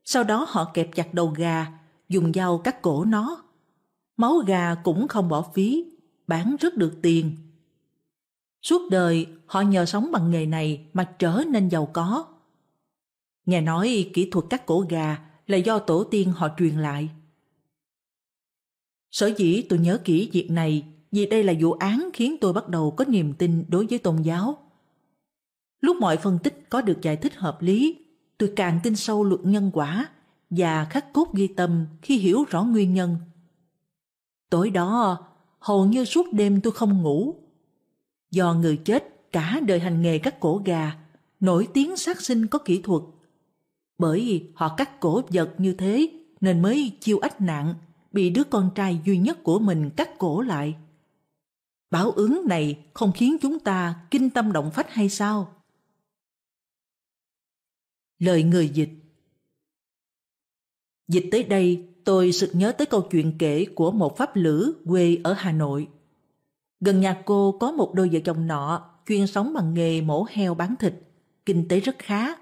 Sau đó họ kẹp chặt đầu gà, dùng dao cắt cổ nó. Máu gà cũng không bỏ phí, bán rất được tiền. Suốt đời họ nhờ sống bằng nghề này mà trở nên giàu có. Nghe nói kỹ thuật cắt cổ gà là do tổ tiên họ truyền lại. Sở dĩ tôi nhớ kỹ việc này vì đây là vụ án khiến tôi bắt đầu có niềm tin đối với tôn giáo. Lúc mọi phân tích có được giải thích hợp lý, tôi càng tin sâu luật nhân quả và khắc cốt ghi tâm khi hiểu rõ nguyên nhân. Tối đó, hầu như suốt đêm tôi không ngủ. Do người chết cả đời hành nghề cắt cổ gà, nổi tiếng sát sinh có kỹ thuật. Bởi họ cắt cổ vật như thế nên mới chiêu ách nạn, bị đứa con trai duy nhất của mình cắt cổ lại. Báo ứng này không khiến chúng ta kinh tâm động phách hay sao? Lời người dịch Dịch tới đây, tôi sực nhớ tới câu chuyện kể của một pháp lữ quê ở Hà Nội. Gần nhà cô có một đôi vợ chồng nọ chuyên sống bằng nghề mổ heo bán thịt, kinh tế rất khá.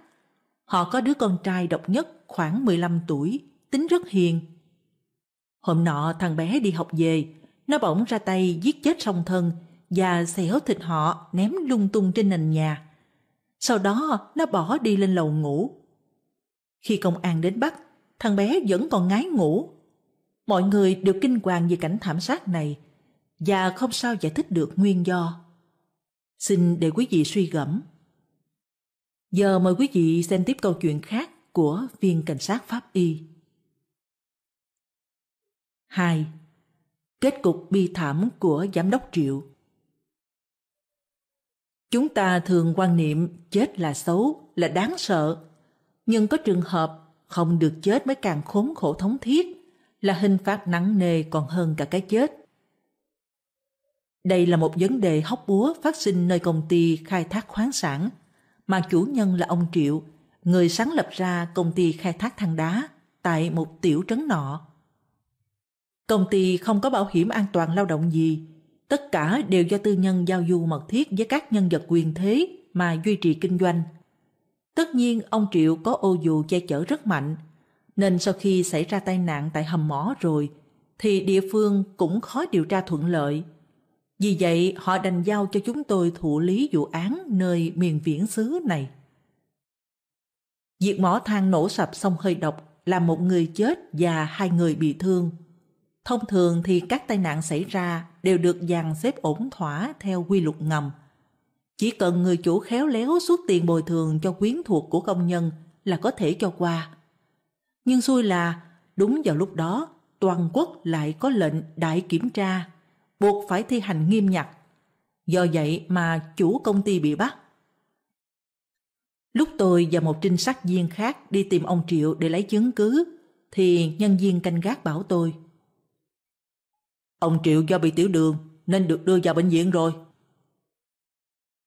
Họ có đứa con trai độc nhất khoảng 15 tuổi, tính rất hiền. Hôm nọ thằng bé đi học về, nó bỗng ra tay giết chết song thân và xẻo thịt họ ném lung tung trên nền nhà. Sau đó nó bỏ đi lên lầu ngủ. Khi công an đến bắt, thằng bé vẫn còn ngái ngủ. Mọi người đều kinh hoàng về cảnh thảm sát này và không sao giải thích được nguyên do. Xin để quý vị suy gẫm. Giờ mời quý vị xem tiếp câu chuyện khác của viên cảnh sát pháp y. 2. Kết cục bi thảm của giám đốc Triệu Chúng ta thường quan niệm chết là xấu, là đáng sợ. Nhưng có trường hợp không được chết mới càng khốn khổ thống thiết, là hình phạt nặng nề còn hơn cả cái chết. Đây là một vấn đề hóc búa phát sinh nơi công ty khai thác khoáng sản, mà chủ nhân là ông Triệu, người sáng lập ra công ty khai thác than đá tại một tiểu trấn nọ. Công ty không có bảo hiểm an toàn lao động gì, tất cả đều do tư nhân giao du mật thiết với các nhân vật quyền thế mà duy trì kinh doanh. Tất nhiên ông Triệu có ô dù che chở rất mạnh, nên sau khi xảy ra tai nạn tại hầm mỏ rồi, thì địa phương cũng khó điều tra thuận lợi. Vì vậy họ đành giao cho chúng tôi thụ lý vụ án nơi miền viễn xứ này. diệt mỏ than nổ sập sông hơi độc làm một người chết và hai người bị thương. Thông thường thì các tai nạn xảy ra đều được dàn xếp ổn thỏa theo quy luật ngầm. Chỉ cần người chủ khéo léo xuất tiền bồi thường cho quyến thuộc của công nhân là có thể cho qua. Nhưng xui là đúng vào lúc đó toàn quốc lại có lệnh đại kiểm tra, buộc phải thi hành nghiêm ngặt. Do vậy mà chủ công ty bị bắt. Lúc tôi và một trinh sát viên khác đi tìm ông Triệu để lấy chứng cứ, thì nhân viên canh gác bảo tôi – Ông Triệu do bị tiểu đường nên được đưa vào bệnh viện rồi.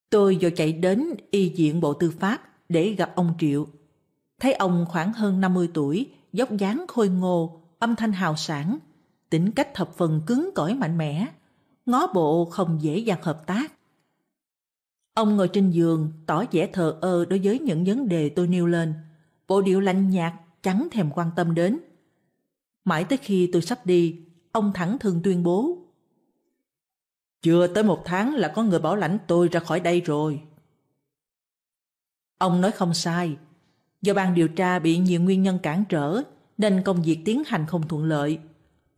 Tôi vừa chạy đến y viện Bộ Tư pháp để gặp ông Triệu. Thấy ông khoảng hơn 50 tuổi, dốc dáng khôi ngô, âm thanh hào sản, tính cách thập phần cứng cỏi mạnh mẽ, ngó bộ không dễ dàng hợp tác. Ông ngồi trên giường, tỏ vẻ thờ ơ đối với những vấn đề tôi nêu lên, bộ điệu lạnh nhạt chẳng thèm quan tâm đến. Mãi tới khi tôi sắp đi ông thẳng thường tuyên bố. Chưa tới một tháng là có người bảo lãnh tôi ra khỏi đây rồi. Ông nói không sai. Do ban điều tra bị nhiều nguyên nhân cản trở nên công việc tiến hành không thuận lợi.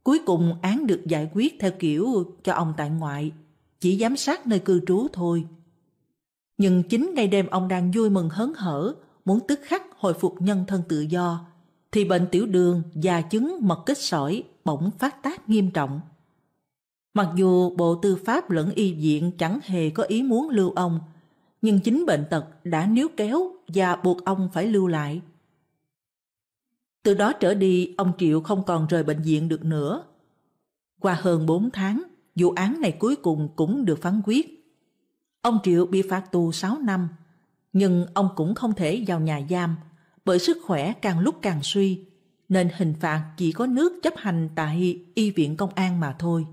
Cuối cùng án được giải quyết theo kiểu cho ông tại ngoại, chỉ giám sát nơi cư trú thôi. Nhưng chính ngày đêm ông đang vui mừng hớn hở, muốn tức khắc hồi phục nhân thân tự do, thì bệnh tiểu đường và chứng mật kích sỏi bỗng phát tác nghiêm trọng. Mặc dù Bộ Tư pháp lẫn y viện chẳng hề có ý muốn lưu ông, nhưng chính bệnh tật đã níu kéo và buộc ông phải lưu lại. Từ đó trở đi, ông Triệu không còn rời bệnh viện được nữa. Qua hơn 4 tháng, vụ án này cuối cùng cũng được phán quyết. Ông Triệu bị phạt tù 6 năm, nhưng ông cũng không thể vào nhà giam bởi sức khỏe càng lúc càng suy, nên hình phạt chỉ có nước chấp hành tại y viện công an mà thôi.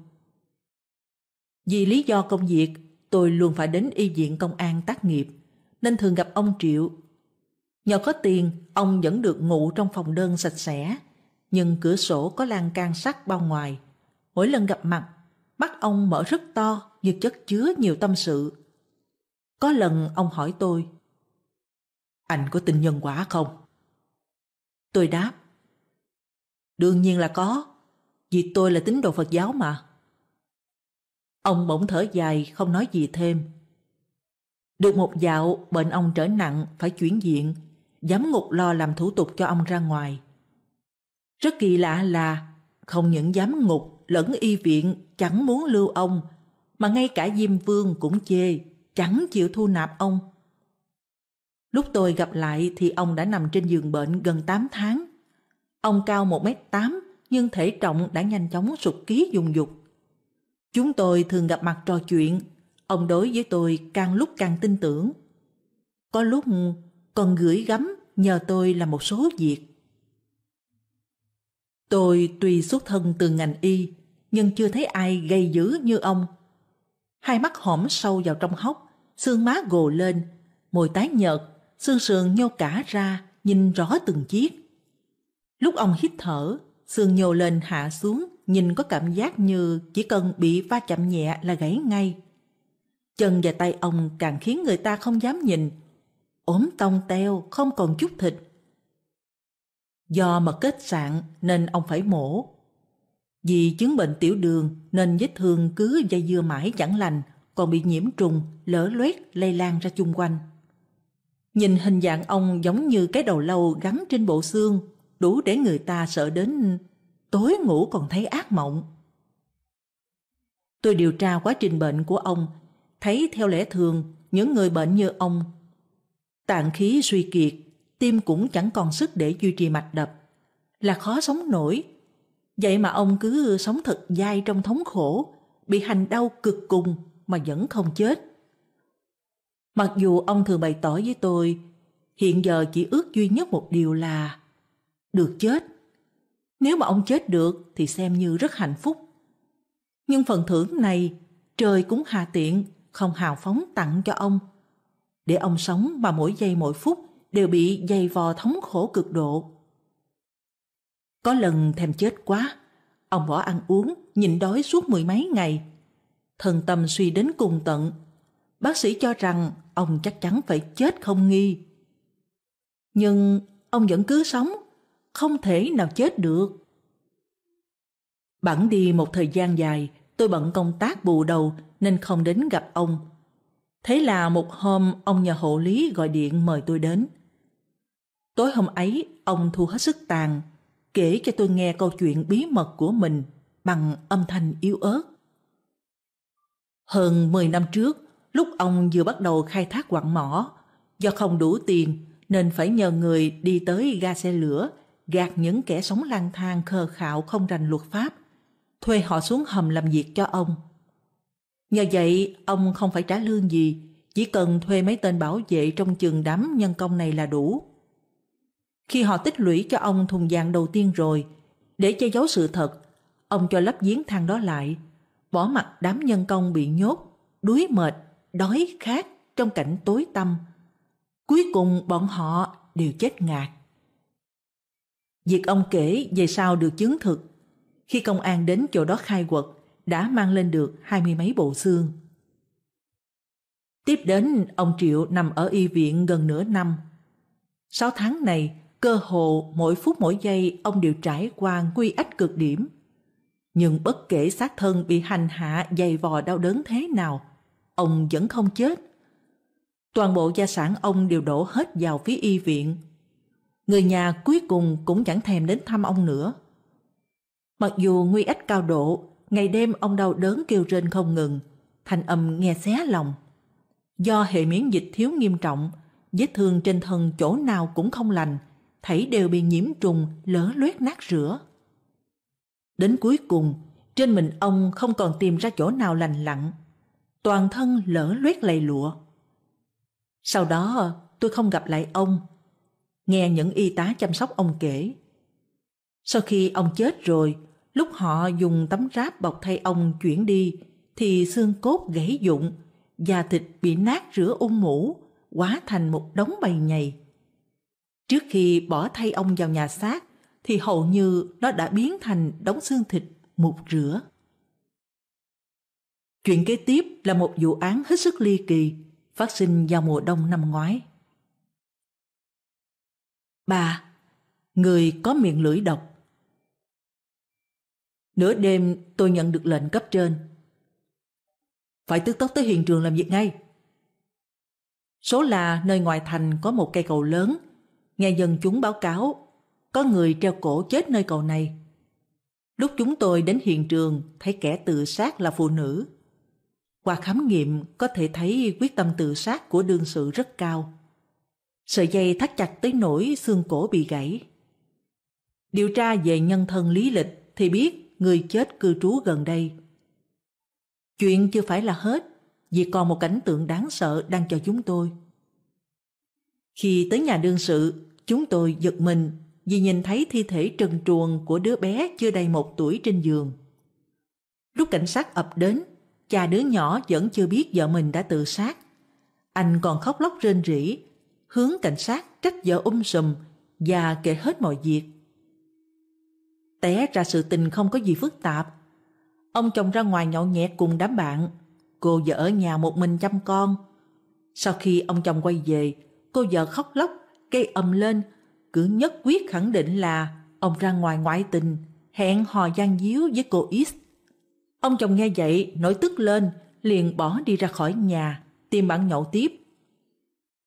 Vì lý do công việc, tôi luôn phải đến y viện công an tác nghiệp, nên thường gặp ông Triệu. Nhờ có tiền, ông vẫn được ngủ trong phòng đơn sạch sẽ, nhưng cửa sổ có lan can sắt bao ngoài. Mỗi lần gặp mặt, mắt ông mở rất to như chất chứa nhiều tâm sự. Có lần ông hỏi tôi, anh có tin nhân quả không? Tôi đáp. Đương nhiên là có, vì tôi là tín đồ Phật giáo mà. Ông bỗng thở dài, không nói gì thêm. Được một dạo, bệnh ông trở nặng, phải chuyển viện. Giám ngục lo làm thủ tục cho ông ra ngoài. Rất kỳ lạ là không những giám ngục lẫn y viện chẳng muốn lưu ông, mà ngay cả Diêm Vương cũng chê, chẳng chịu thu nạp ông. Lúc tôi gặp lại thì ông đã nằm trên giường bệnh gần 8 tháng. Ông cao 1m8 nhưng thể trọng đã nhanh chóng sụt ký dùng dục. Chúng tôi thường gặp mặt trò chuyện, ông đối với tôi càng lúc càng tin tưởng. Có lúc còn gửi gắm nhờ tôi làm một số việc. Tôi tuy xuất thân từ ngành y, nhưng chưa thấy ai gây dữ như ông. Hai mắt hõm sâu vào trong hốc, xương má gồ lên, môi tái nhợt xương sườn nhô cả ra, nhìn rõ từng chiếc. Lúc ông hít thở, xương nhô lên hạ xuống, nhìn có cảm giác như chỉ cần bị va chạm nhẹ là gãy ngay. Chân và tay ông càng khiến người ta không dám nhìn, ốm tông teo, không còn chút thịt. Do mật kết sạn nên ông phải mổ. Vì chứng bệnh tiểu đường nên vết thương cứ dây dưa mãi chẳng lành, còn bị nhiễm trùng, lỡ loét lây lan ra chung quanh. Nhìn hình dạng ông giống như cái đầu lâu gắn trên bộ xương, đủ để người ta sợ đến tối ngủ còn thấy ác mộng. Tôi điều tra quá trình bệnh của ông, thấy theo lẽ thường những người bệnh như ông. Tạng khí suy kiệt, tim cũng chẳng còn sức để duy trì mạch đập, là khó sống nổi. Vậy mà ông cứ sống thật dai trong thống khổ, bị hành đau cực cùng mà vẫn không chết. Mặc dù ông thường bày tỏ với tôi, hiện giờ chỉ ước duy nhất một điều là được chết. Nếu mà ông chết được thì xem như rất hạnh phúc. Nhưng phần thưởng này trời cũng hà tiện, không hào phóng tặng cho ông. Để ông sống mà mỗi giây mỗi phút đều bị dày vò thống khổ cực độ. Có lần thèm chết quá, ông bỏ ăn uống, nhịn đói suốt mười mấy ngày. Thần tâm suy đến cùng tận, bác sĩ cho rằng ông chắc chắn phải chết không nghi. Nhưng ông vẫn cứ sống, không thể nào chết được. Bẵng đi một thời gian dài, tôi bận công tác bù đầu nên không đến gặp ông. Thế là một hôm ông nhà hộ lý gọi điện mời tôi đến. Tối hôm ấy, ông thu hết sức tàn, kể cho tôi nghe câu chuyện bí mật của mình bằng âm thanh yếu ớt. Hơn 10 năm trước, lúc ông vừa bắt đầu khai thác quặng mỏ. Do không đủ tiền nên phải nhờ người đi tới ga xe lửa, gạt những kẻ sống lang thang khờ khạo không rành luật pháp, thuê họ xuống hầm làm việc cho ông. Nhờ vậy, ông không phải trả lương gì, chỉ cần thuê mấy tên bảo vệ trong chừng đám nhân công này là đủ. Khi họ tích lũy cho ông thùng vàng đầu tiên rồi, để che giấu sự thật, ông cho lấp giếng thang đó lại, bỏ mặt đám nhân công bị nhốt, đuối mệt đói khát trong cảnh tối tăm. Cuối cùng bọn họ đều chết ngạt. Việc ông kể về sau được chứng thực. Khi công an đến chỗ đó khai quật, đã mang lên được hai mươi mấy bộ xương. Tiếp đến, ông Triệu nằm ở y viện gần nửa năm. Sáu tháng này, cơ hồ mỗi phút mỗi giây ông đều trải qua nguy ách cực điểm. Nhưng bất kể xác thân bị hành hạ dày vò đau đớn thế nào, ông vẫn không chết. Toàn bộ gia sản ông đều đổ hết vào phía y viện. Người nhà cuối cùng cũng chẳng thèm đến thăm ông nữa. Mặc dù nguy ách cao độ, ngày đêm ông đau đớn kêu rên không ngừng, thành âm nghe xé lòng. Do hệ miễn dịch thiếu nghiêm trọng, vết thương trên thân chỗ nào cũng không lành, thảy đều bị nhiễm trùng lỡ loét nát rửa. Đến cuối cùng, trên mình ông không còn tìm ra chỗ nào lành lặng toàn thân lở loét lầy lụa. Sau đó tôi không gặp lại ông, nghe những y tá chăm sóc ông kể. Sau khi ông chết rồi, lúc họ dùng tấm ráp bọc thay ông chuyển đi, thì xương cốt gãy dụng, da thịt bị nát rửa ung mũ, quá thành một đống bầy nhầy. Trước khi bỏ thay ông vào nhà xác, thì hầu như nó đã biến thành đống xương thịt mục rửa. Chuyện kế tiếp là một vụ án hết sức ly kỳ phát sinh vào mùa đông năm ngoái. 3. Người có miệng lưỡi độc Nửa đêm tôi nhận được lệnh cấp trên. Phải tức tốc tới hiện trường làm việc ngay. Số là nơi ngoài thành có một cây cầu lớn. Nghe dân chúng báo cáo, có người treo cổ chết nơi cầu này. Lúc chúng tôi đến hiện trường, thấy kẻ tự sát là phụ nữ qua khám nghiệm có thể thấy quyết tâm tự sát của đương sự rất cao. Sợi dây thắt chặt tới nỗi xương cổ bị gãy. Điều tra về nhân thân lý lịch thì biết người chết cư trú gần đây. Chuyện chưa phải là hết, vì còn một cảnh tượng đáng sợ đang chờ chúng tôi. Khi tới nhà đương sự, chúng tôi giật mình vì nhìn thấy thi thể trần truồng của đứa bé chưa đầy một tuổi trên giường. Lúc cảnh sát ập đến, cha đứa nhỏ vẫn chưa biết vợ mình đã tự sát. Anh còn khóc lóc rên rỉ, hướng cảnh sát trách vợ um sùm và kể hết mọi việc. Té ra sự tình không có gì phức tạp. Ông chồng ra ngoài nhậu nhẹt cùng đám bạn, cô vợ ở nhà một mình chăm con. Sau khi ông chồng quay về, cô vợ khóc lóc, cây ầm lên, cứ nhất quyết khẳng định là ông ra ngoài ngoại tình, hẹn hò gian díu với cô East Ông chồng nghe vậy, nổi tức lên, liền bỏ đi ra khỏi nhà, tìm bạn nhậu tiếp.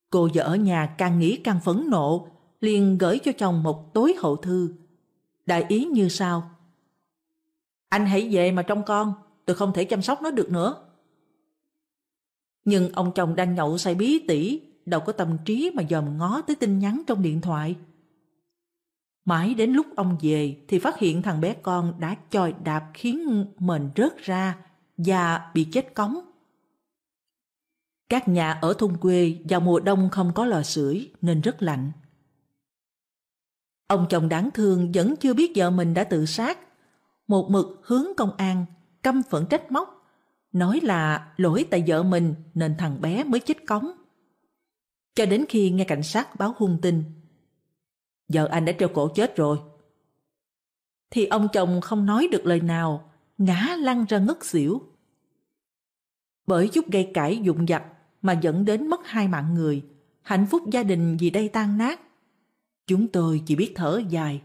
Cô vợ ở nhà càng nghĩ càng phẫn nộ, liền gửi cho chồng một tối hậu thư. Đại ý như sau. Anh hãy về mà trông con, tôi không thể chăm sóc nó được nữa. Nhưng ông chồng đang nhậu say bí tỉ, đâu có tâm trí mà dòm ngó tới tin nhắn trong điện thoại. Mãi đến lúc ông về thì phát hiện thằng bé con đã chòi đạp khiến mình rớt ra và bị chết cống. Các nhà ở thôn quê vào mùa đông không có lò sưởi nên rất lạnh. Ông chồng đáng thương vẫn chưa biết vợ mình đã tự sát. Một mực hướng công an, căm phẫn trách móc, nói là lỗi tại vợ mình nên thằng bé mới chết cống. Cho đến khi nghe cảnh sát báo hung tin, giờ anh đã treo cổ chết rồi. Thì ông chồng không nói được lời nào, ngã lăn ra ngất xỉu. Bởi chút gây cãi dụng dặt mà dẫn đến mất hai mạng người, hạnh phúc gia đình vì đây tan nát. Chúng tôi chỉ biết thở dài.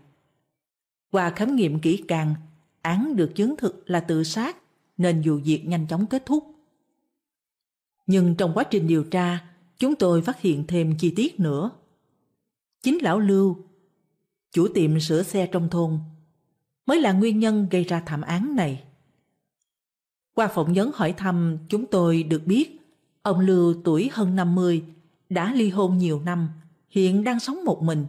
Qua khám nghiệm kỹ càng, án được chứng thực là tự sát nên vụ việc nhanh chóng kết thúc. Nhưng trong quá trình điều tra, chúng tôi phát hiện thêm chi tiết nữa. Chính lão Lưu chủ tiệm sửa xe trong thôn, mới là nguyên nhân gây ra thảm án này. Qua phỏng vấn hỏi thăm, chúng tôi được biết ông Lưu tuổi hơn năm mươi đã ly hôn nhiều năm, hiện đang sống một mình.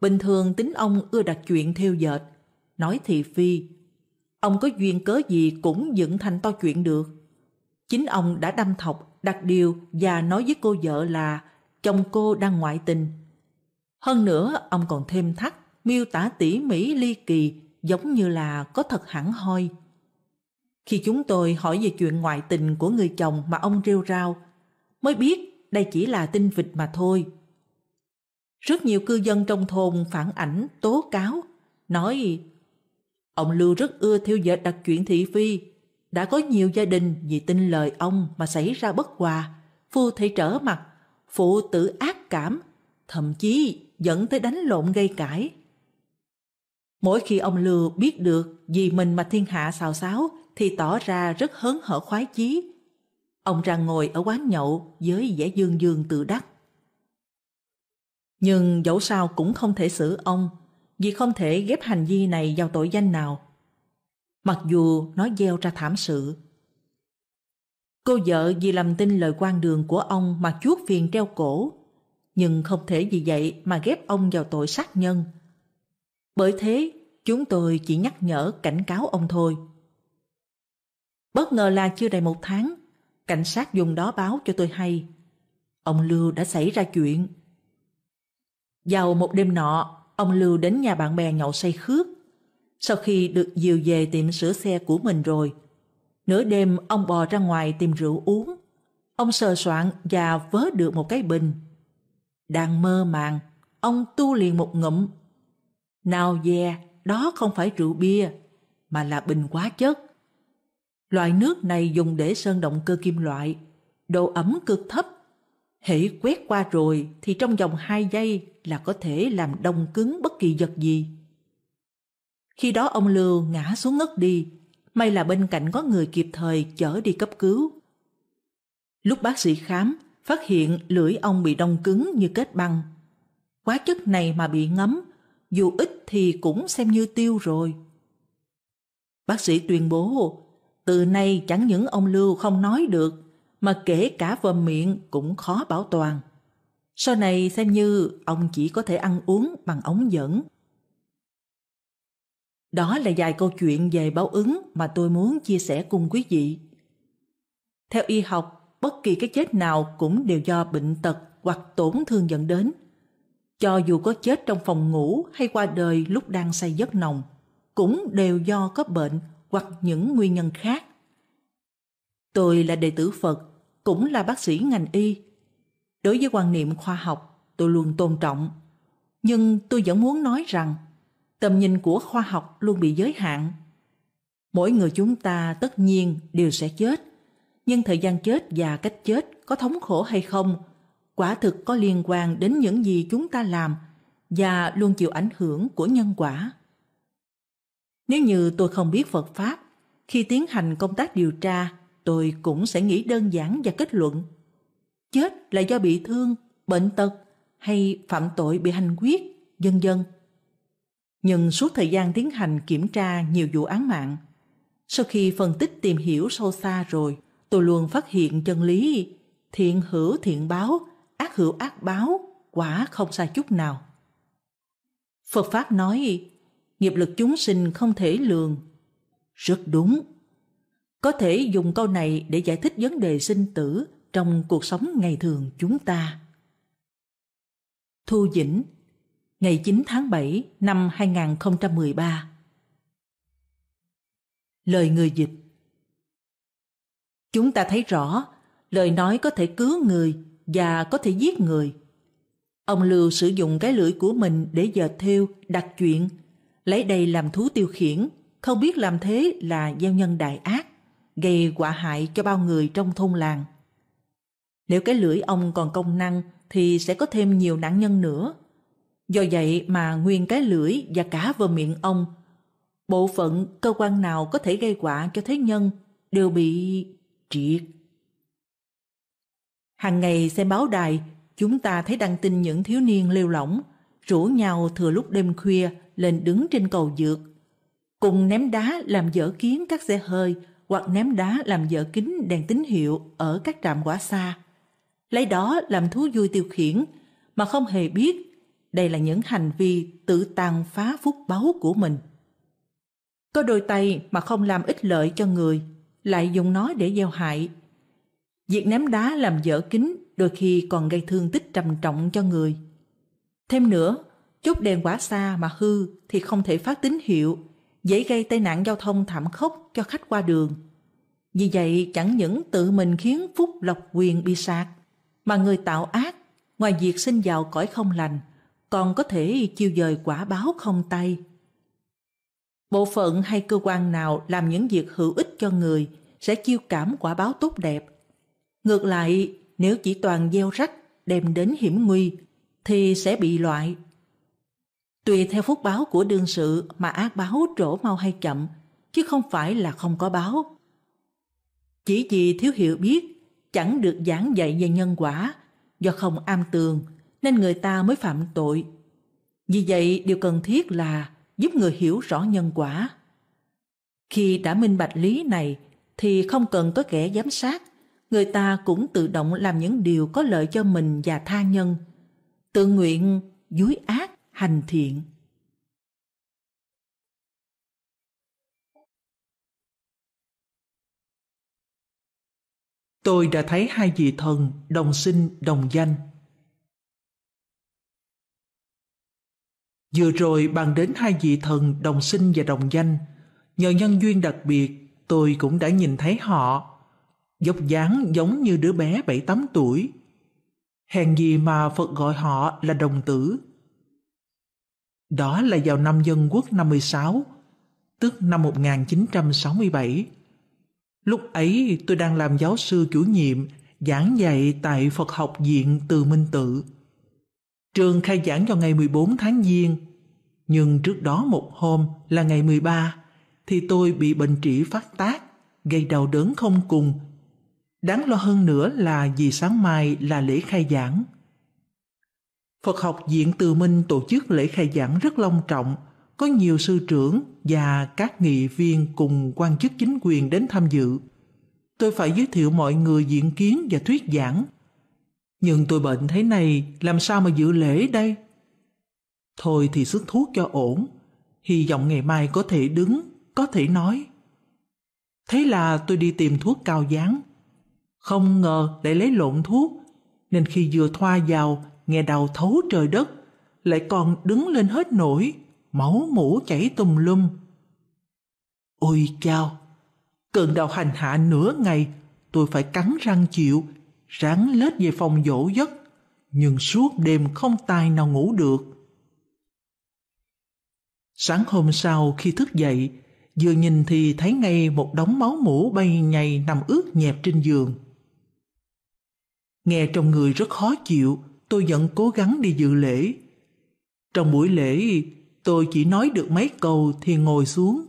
Bình thường tính ông ưa đặt chuyện theo dệt, nói thì phi. Ông có duyên cớ gì cũng dựng thành to chuyện được. Chính ông đã đâm thọc, đặt điều và nói với cô vợ là chồng cô đang ngoại tình hơn nữa, ông còn thêm thắt, miêu tả tỉ mỉ ly kỳ, giống như là có thật hẳn hoi. Khi chúng tôi hỏi về chuyện ngoại tình của người chồng mà ông rêu rao, mới biết đây chỉ là tin vịt mà thôi. Rất nhiều cư dân trong thôn phản ảnh, tố cáo, nói Ông Lưu rất ưa theo dệt đặc chuyện thị phi, đã có nhiều gia đình vì tin lời ông mà xảy ra bất hòa, phu thầy trở mặt, phụ tử ác cảm, thậm chí dẫn tới đánh lộn gây cãi. Mỗi khi ông Lưu biết được vì mình mà thiên hạ xào xáo thì tỏ ra rất hớn hở khoái chí. Ông ra ngồi ở quán nhậu với vẻ dương dương tự đắc. Nhưng dẫu sao cũng không thể xử ông vì không thể ghép hành vi này vào tội danh nào. Mặc dù nó gieo ra thảm sự. Cô vợ vì làm tin lời quan đường của ông mà chuốt phiền treo cổ nhưng không thể vì vậy mà ghép ông vào tội sát nhân. Bởi thế, chúng tôi chỉ nhắc nhở cảnh cáo ông thôi. Bất ngờ là chưa đầy một tháng, cảnh sát dùng đó báo cho tôi hay. Ông Lưu đã xảy ra chuyện. Vào một đêm nọ, ông Lưu đến nhà bạn bè nhậu say khướt. Sau khi được dìu về tiệm sửa xe của mình rồi, nửa đêm ông bò ra ngoài tìm rượu uống. Ông sờ soạn và vớ được một cái bình đang mơ màng, ông tu liền một ngụm. Nào dè, yeah, đó không phải rượu bia, mà là bình quá chất. Loại nước này dùng để sơn động cơ kim loại, độ ẩm cực thấp. Hễ quét qua rồi thì trong vòng hai giây là có thể làm đông cứng bất kỳ vật gì. Khi đó ông Lưu ngã xuống ngất đi, may là bên cạnh có người kịp thời chở đi cấp cứu. Lúc bác sĩ khám, phát hiện lưỡi ông bị đông cứng như kết băng. Quá chất này mà bị ngấm, dù ít thì cũng xem như tiêu rồi. Bác sĩ tuyên bố, từ nay chẳng những ông Lưu không nói được, mà kể cả vòm miệng cũng khó bảo toàn. Sau này xem như ông chỉ có thể ăn uống bằng ống dẫn. Đó là vài câu chuyện về báo ứng mà tôi muốn chia sẻ cùng quý vị. Theo y học, bất kỳ cái chết nào cũng đều do bệnh tật hoặc tổn thương dẫn đến. Cho dù có chết trong phòng ngủ hay qua đời lúc đang say giấc nồng, cũng đều do có bệnh hoặc những nguyên nhân khác. Tôi là đệ tử Phật, cũng là bác sĩ ngành y. Đối với quan niệm khoa học, tôi luôn tôn trọng. Nhưng tôi vẫn muốn nói rằng, tầm nhìn của khoa học luôn bị giới hạn. Mỗi người chúng ta tất nhiên đều sẽ chết nhưng thời gian chết và cách chết có thống khổ hay không quả thực có liên quan đến những gì chúng ta làm và luôn chịu ảnh hưởng của nhân quả. Nếu như tôi không biết Phật Pháp, khi tiến hành công tác điều tra, tôi cũng sẽ nghĩ đơn giản và kết luận. Chết là do bị thương, bệnh tật hay phạm tội bị hành quyết, vân vân. Nhưng suốt thời gian tiến hành kiểm tra nhiều vụ án mạng, sau khi phân tích tìm hiểu sâu xa rồi, tôi luôn phát hiện chân lý thiện hữu thiện báo, ác hữu ác báo, quả không sai chút nào. Phật Pháp nói, nghiệp lực chúng sinh không thể lường. Rất đúng. Có thể dùng câu này để giải thích vấn đề sinh tử trong cuộc sống ngày thường chúng ta. Thu Dĩnh, ngày 9 tháng 7 năm 2013 Lời người dịch Chúng ta thấy rõ, lời nói có thể cứu người và có thể giết người. Ông Lưu sử dụng cái lưỡi của mình để dệt thêu, đặt chuyện, lấy đây làm thú tiêu khiển, không biết làm thế là gieo nhân đại ác, gây quả hại cho bao người trong thôn làng. Nếu cái lưỡi ông còn công năng thì sẽ có thêm nhiều nạn nhân nữa. Do vậy mà nguyên cái lưỡi và cả vào miệng ông, bộ phận cơ quan nào có thể gây quả cho thế nhân đều bị triệt. Hàng ngày xem báo đài, chúng ta thấy đăng tin những thiếu niên lêu lỏng, rủ nhau thừa lúc đêm khuya lên đứng trên cầu dược. Cùng ném đá làm dở kiến các xe hơi hoặc ném đá làm dở kính đèn tín hiệu ở các trạm quá xa. Lấy đó làm thú vui tiêu khiển mà không hề biết đây là những hành vi tự tàn phá phúc báu của mình. Có đôi tay mà không làm ích lợi cho người lại dùng nó để gieo hại. Việc ném đá làm dở kính đôi khi còn gây thương tích trầm trọng cho người. Thêm nữa, chút đèn quá xa mà hư thì không thể phát tín hiệu, dễ gây tai nạn giao thông thảm khốc cho khách qua đường. Vì vậy chẳng những tự mình khiến phúc lộc quyền bị sạc, mà người tạo ác, ngoài việc sinh vào cõi không lành, còn có thể chiêu dời quả báo không tay. Bộ phận hay cơ quan nào làm những việc hữu ích cho người sẽ chiêu cảm quả báo tốt đẹp. Ngược lại, nếu chỉ toàn gieo rắc đem đến hiểm nguy thì sẽ bị loại. Tùy theo phúc báo của đương sự mà ác báo trổ mau hay chậm, chứ không phải là không có báo. Chỉ vì thiếu hiểu biết, chẳng được giảng dạy về nhân quả, do không am tường nên người ta mới phạm tội. Vì vậy điều cần thiết là giúp người hiểu rõ nhân quả. Khi đã minh bạch lý này thì không cần có kẻ giám sát, người ta cũng tự động làm những điều có lợi cho mình và tha nhân. Tự nguyện, dối ác, hành thiện. Tôi đã thấy hai vị thần đồng sinh đồng danh. Vừa rồi bàn đến hai vị thần đồng sinh và đồng danh, nhờ nhân duyên đặc biệt tôi cũng đã nhìn thấy họ. Dốc dáng giống như đứa bé 7-8 tuổi. Hèn gì mà Phật gọi họ là đồng tử. Đó là vào năm Dân Quốc 56, tức năm 1967. Lúc ấy tôi đang làm giáo sư chủ nhiệm giảng dạy tại Phật học viện Từ Minh Tự. Trường khai giảng vào ngày 14 tháng Giêng, nhưng trước đó một hôm là ngày 13 thì tôi bị bệnh trĩ phát tác, gây đau đớn không cùng. Đáng lo hơn nữa là vì sáng mai là lễ khai giảng. Phật học Diện Từ Minh tổ chức lễ khai giảng rất long trọng, có nhiều sư trưởng và các nghị viên cùng quan chức chính quyền đến tham dự. Tôi phải giới thiệu mọi người diễn kiến và thuyết giảng. Nhưng tôi bệnh thế này, làm sao mà dự lễ đây? Thôi thì sức thuốc cho ổn, hy vọng ngày mai có thể đứng có thể nói. Thế là tôi đi tìm thuốc cao dáng. Không ngờ lại lấy lộn thuốc, nên khi vừa thoa vào, nghe đầu thấu trời đất, lại còn đứng lên hết nổi, máu mũ chảy tùm lum. Ôi chao, cơn đau hành hạ nửa ngày, tôi phải cắn răng chịu, ráng lết về phòng dỗ giấc, nhưng suốt đêm không tài nào ngủ được. Sáng hôm sau khi thức dậy, Vừa nhìn thì thấy ngay một đống máu mũ bay nhầy nằm ướt nhẹp trên giường. Nghe trong người rất khó chịu, tôi vẫn cố gắng đi dự lễ. Trong buổi lễ, tôi chỉ nói được mấy câu thì ngồi xuống.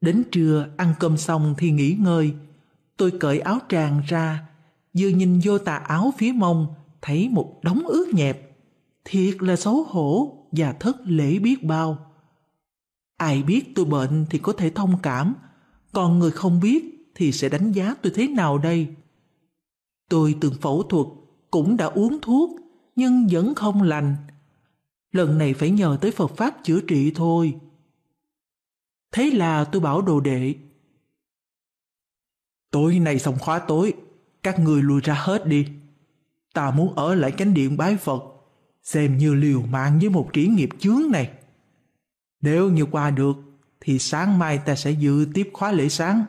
Đến trưa ăn cơm xong thì nghỉ ngơi, tôi cởi áo tràng ra, vừa nhìn vô tà áo phía mông, thấy một đống ướt nhẹp. Thiệt là xấu hổ và thất lễ biết bao. Ai biết tôi bệnh thì có thể thông cảm, còn người không biết thì sẽ đánh giá tôi thế nào đây? Tôi từng phẫu thuật, cũng đã uống thuốc, nhưng vẫn không lành. Lần này phải nhờ tới Phật Pháp chữa trị thôi. Thế là tôi bảo đồ đệ. Tối nay xong khóa tối, các người lùi ra hết đi. Ta muốn ở lại cánh điện bái Phật, xem như liều mạng với một trí nghiệp chướng này. Nếu như qua được, thì sáng mai ta sẽ dự tiếp khóa lễ sáng.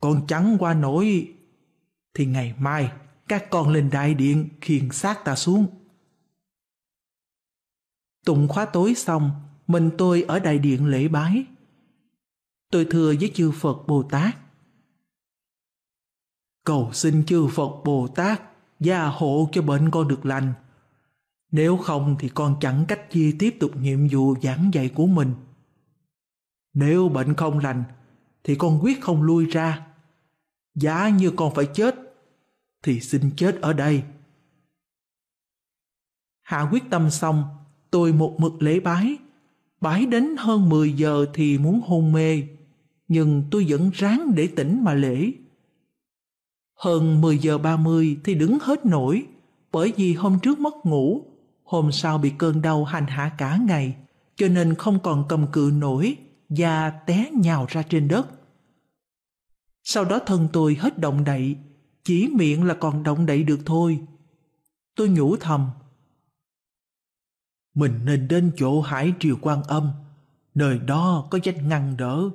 Còn chẳng qua nổi, thì ngày mai các con lên đại điện khiêng xác ta xuống. Tụng khóa tối xong, mình tôi ở đại điện lễ bái. Tôi thưa với chư Phật Bồ Tát. Cầu xin chư Phật Bồ Tát gia hộ cho bệnh con được lành nếu không thì con chẳng cách chi tiếp tục nhiệm vụ giảng dạy của mình. Nếu bệnh không lành thì con quyết không lui ra. Giá như con phải chết thì xin chết ở đây. Hạ quyết tâm xong, tôi một mực lễ bái. Bái đến hơn 10 giờ thì muốn hôn mê, nhưng tôi vẫn ráng để tỉnh mà lễ. Hơn 10 giờ 30 thì đứng hết nổi, bởi vì hôm trước mất ngủ, Hôm sau bị cơn đau hành hạ cả ngày, cho nên không còn cầm cự nổi và té nhào ra trên đất. Sau đó thân tôi hết động đậy, chỉ miệng là còn động đậy được thôi. Tôi nhủ thầm. Mình nên đến chỗ hải triều quan âm, nơi đó có danh ngăn đỡ.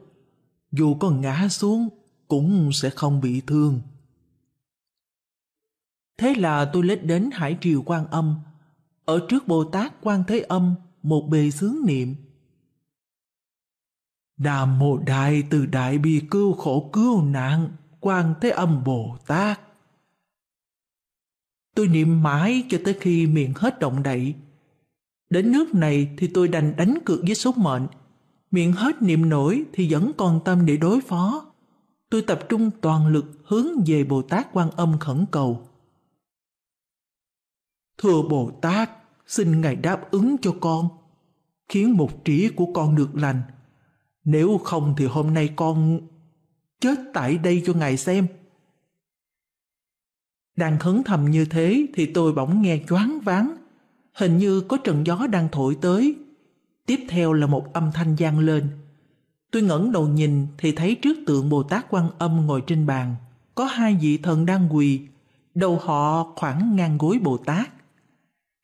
Dù có ngã xuống cũng sẽ không bị thương. Thế là tôi lết đến hải triều quan âm ở trước Bồ Tát Quan Thế Âm một bề sướng niệm. Nam mô Đại từ Đại bi cứu khổ cứu nạn Quan Thế Âm Bồ Tát. Tôi niệm mãi cho tới khi miệng hết động đậy. Đến nước này thì tôi đành đánh cược với số mệnh. Miệng hết niệm nổi thì vẫn còn tâm để đối phó. Tôi tập trung toàn lực hướng về Bồ Tát Quan Âm khẩn cầu. Thưa Bồ Tát, xin Ngài đáp ứng cho con, khiến một trí của con được lành. Nếu không thì hôm nay con chết tại đây cho Ngài xem. Đang hấn thầm như thế thì tôi bỗng nghe choáng váng, hình như có trận gió đang thổi tới. Tiếp theo là một âm thanh vang lên. Tôi ngẩng đầu nhìn thì thấy trước tượng Bồ Tát Quan Âm ngồi trên bàn, có hai vị thần đang quỳ, đầu họ khoảng ngang gối Bồ Tát.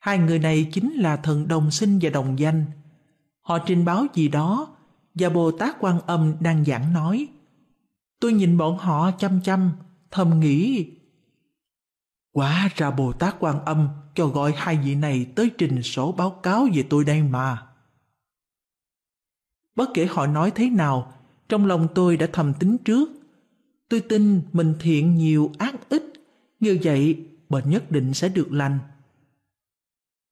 Hai người này chính là thần đồng sinh và đồng danh. Họ trình báo gì đó và Bồ Tát Quan Âm đang giảng nói. Tôi nhìn bọn họ chăm chăm, thầm nghĩ. Quá ra Bồ Tát Quan Âm cho gọi hai vị này tới trình sổ báo cáo về tôi đây mà. Bất kể họ nói thế nào, trong lòng tôi đã thầm tính trước. Tôi tin mình thiện nhiều ác ít, như vậy bệnh nhất định sẽ được lành.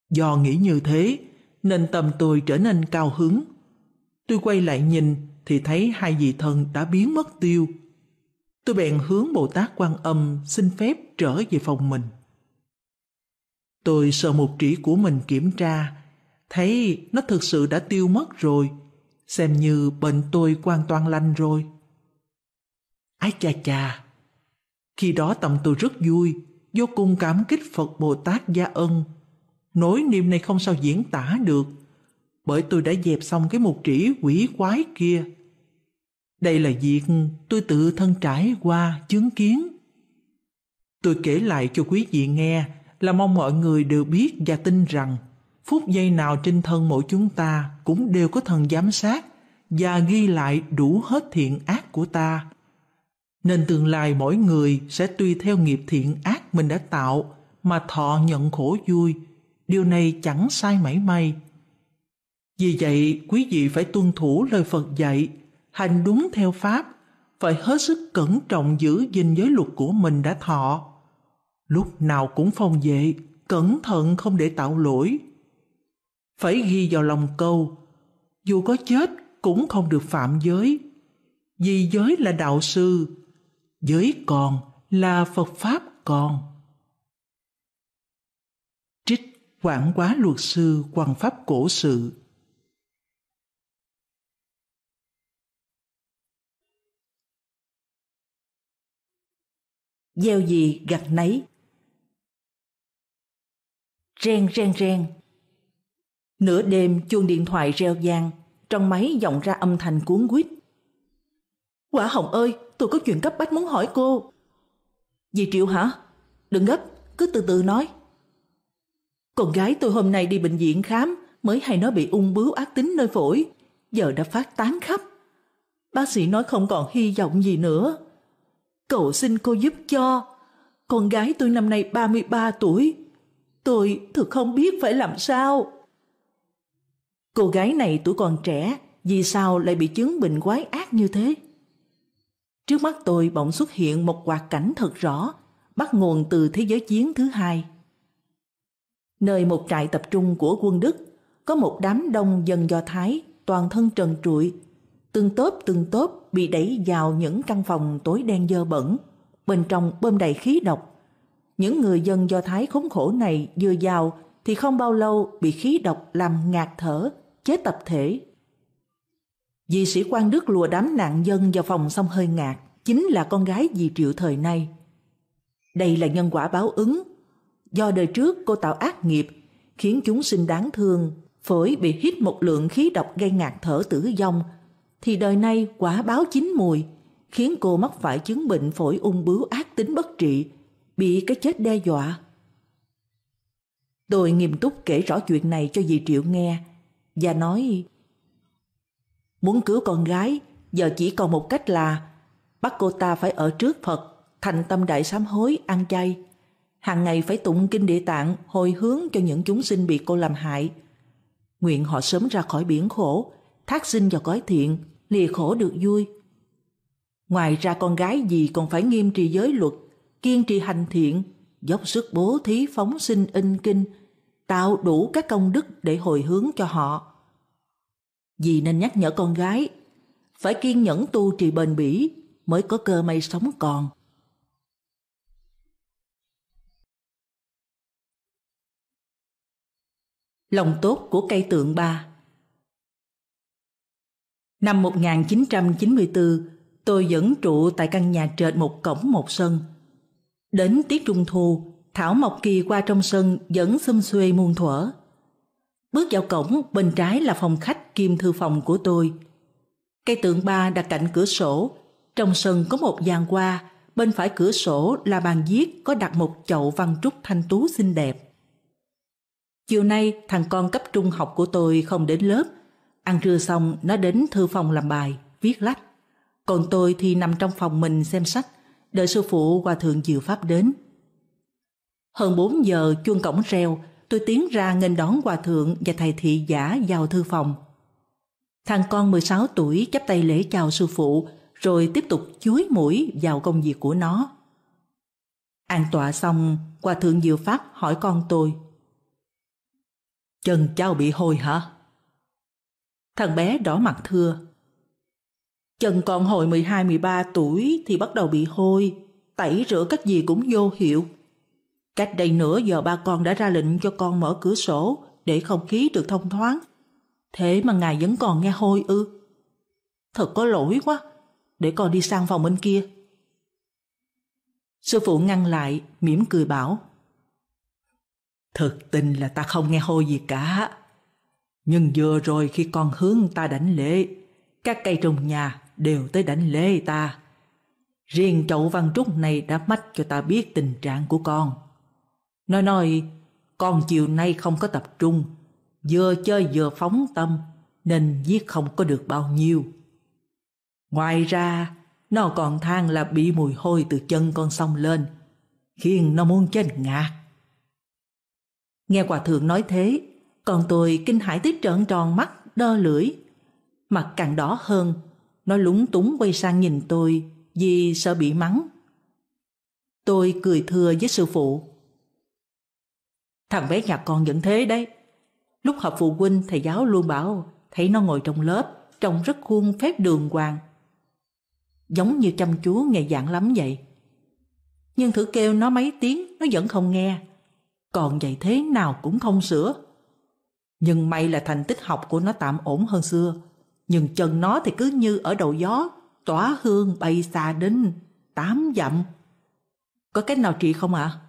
Do nghĩ như thế, nên tâm tôi trở nên cao hứng. Tôi quay lại nhìn thì thấy hai vị thần đã biến mất tiêu. Tôi bèn hướng Bồ Tát Quan Âm xin phép trở về phòng mình. Tôi sợ một chỉ của mình kiểm tra, thấy nó thực sự đã tiêu mất rồi, xem như bệnh tôi hoàn toàn lành rồi. Ái cha cha! Khi đó tâm tôi rất vui, vô cùng cảm kích Phật Bồ Tát Gia Ân nỗi niềm này không sao diễn tả được, bởi tôi đã dẹp xong cái mục trĩ quỷ quái kia. Đây là việc tôi tự thân trải qua, chứng kiến. Tôi kể lại cho quý vị nghe là mong mọi người đều biết và tin rằng phút giây nào trên thân mỗi chúng ta cũng đều có thần giám sát và ghi lại đủ hết thiện ác của ta. Nên tương lai mỗi người sẽ tùy theo nghiệp thiện ác mình đã tạo mà thọ nhận khổ vui điều này chẳng sai mảy may. Vì vậy, quý vị phải tuân thủ lời Phật dạy, hành đúng theo Pháp, phải hết sức cẩn trọng giữ gìn giới luật của mình đã thọ. Lúc nào cũng phòng vệ, cẩn thận không để tạo lỗi. Phải ghi vào lòng câu, dù có chết cũng không được phạm giới. Vì giới là đạo sư, giới còn là Phật Pháp còn. quản quá luật sư quan pháp cổ sự. Gieo gì gặt nấy ren ren ren Nửa đêm chuông điện thoại reo vang Trong máy vọng ra âm thanh cuốn quýt Quả Hồng ơi Tôi có chuyện cấp bách muốn hỏi cô Dì Triệu hả Đừng gấp cứ từ từ nói con gái tôi hôm nay đi bệnh viện khám mới hay nó bị ung bướu ác tính nơi phổi, giờ đã phát tán khắp. Bác sĩ nói không còn hy vọng gì nữa. Cậu xin cô giúp cho. Con gái tôi năm nay 33 tuổi. Tôi thực không biết phải làm sao. Cô gái này tuổi còn trẻ, vì sao lại bị chứng bệnh quái ác như thế? Trước mắt tôi bỗng xuất hiện một quạt cảnh thật rõ, bắt nguồn từ thế giới chiến thứ hai nơi một trại tập trung của quân Đức, có một đám đông dân Do Thái toàn thân trần trụi, từng tốp từng tốp bị đẩy vào những căn phòng tối đen dơ bẩn, bên trong bơm đầy khí độc. Những người dân Do Thái khốn khổ này vừa vào thì không bao lâu bị khí độc làm ngạt thở, chết tập thể. Vì sĩ quan Đức lùa đám nạn dân vào phòng xong hơi ngạt, chính là con gái dì triệu thời nay. Đây là nhân quả báo ứng Do đời trước cô tạo ác nghiệp, khiến chúng sinh đáng thương, phổi bị hít một lượng khí độc gây ngạt thở tử vong, thì đời nay quả báo chín mùi, khiến cô mắc phải chứng bệnh phổi ung bướu ác tính bất trị, bị cái chết đe dọa. Tôi nghiêm túc kể rõ chuyện này cho dì Triệu nghe, và nói Muốn cứu con gái, giờ chỉ còn một cách là bắt cô ta phải ở trước Phật, thành tâm đại sám hối, ăn chay hàng ngày phải tụng kinh địa tạng hồi hướng cho những chúng sinh bị cô làm hại. Nguyện họ sớm ra khỏi biển khổ, thác sinh vào cõi thiện, lìa khổ được vui. Ngoài ra con gái gì còn phải nghiêm trì giới luật, kiên trì hành thiện, dốc sức bố thí phóng sinh in kinh, tạo đủ các công đức để hồi hướng cho họ. vì nên nhắc nhở con gái, phải kiên nhẫn tu trì bền bỉ mới có cơ may sống còn. lòng tốt của cây tượng ba. Năm 1994, tôi vẫn trụ tại căn nhà trệt một cổng một sân. Đến tiết trung thu, thảo mộc kỳ qua trong sân vẫn xum xuê muôn thuở. Bước vào cổng, bên trái là phòng khách kim thư phòng của tôi. Cây tượng ba đặt cạnh cửa sổ, trong sân có một gian qua, bên phải cửa sổ là bàn viết có đặt một chậu văn trúc thanh tú xinh đẹp. Chiều nay thằng con cấp trung học của tôi không đến lớp. Ăn trưa xong nó đến thư phòng làm bài, viết lách. Còn tôi thì nằm trong phòng mình xem sách, đợi sư phụ hòa thượng diệu pháp đến. Hơn 4 giờ chuông cổng reo, tôi tiến ra nghênh đón hòa thượng và thầy thị giả vào thư phòng. Thằng con 16 tuổi chắp tay lễ chào sư phụ, rồi tiếp tục chuối mũi vào công việc của nó. An tọa xong, hòa thượng Diệu Pháp hỏi con tôi. Chân cháu bị hôi hả? Thằng bé đỏ mặt thưa. Chân con hồi 12-13 tuổi thì bắt đầu bị hôi, tẩy rửa cách gì cũng vô hiệu. Cách đây nửa giờ ba con đã ra lệnh cho con mở cửa sổ để không khí được thông thoáng. Thế mà ngài vẫn còn nghe hôi ư. Thật có lỗi quá, để con đi sang phòng bên kia. Sư phụ ngăn lại, mỉm cười bảo. Thực tình là ta không nghe hôi gì cả. Nhưng vừa rồi khi con hướng ta đánh lễ, các cây trong nhà đều tới đánh lễ ta. Riêng chậu văn trúc này đã mách cho ta biết tình trạng của con. nói nói, con chiều nay không có tập trung, vừa chơi vừa phóng tâm, nên viết không có được bao nhiêu. Ngoài ra, nó còn than là bị mùi hôi từ chân con xông lên, khiến nó muốn chết ngạt. Nghe hòa thượng nói thế, còn tôi kinh hãi tới trợn tròn mắt, đơ lưỡi. Mặt càng đỏ hơn, nó lúng túng quay sang nhìn tôi vì sợ bị mắng. Tôi cười thưa với sư phụ. Thằng bé nhà con vẫn thế đấy. Lúc họp phụ huynh, thầy giáo luôn bảo thấy nó ngồi trong lớp, trông rất khuôn phép đường hoàng. Giống như chăm chú ngày giảng lắm vậy. Nhưng thử kêu nó mấy tiếng, nó vẫn không nghe còn dạy thế nào cũng không sửa. Nhưng may là thành tích học của nó tạm ổn hơn xưa, nhưng chân nó thì cứ như ở đầu gió, tỏa hương bay xa đến tám dặm. Có cách nào trị không ạ? À?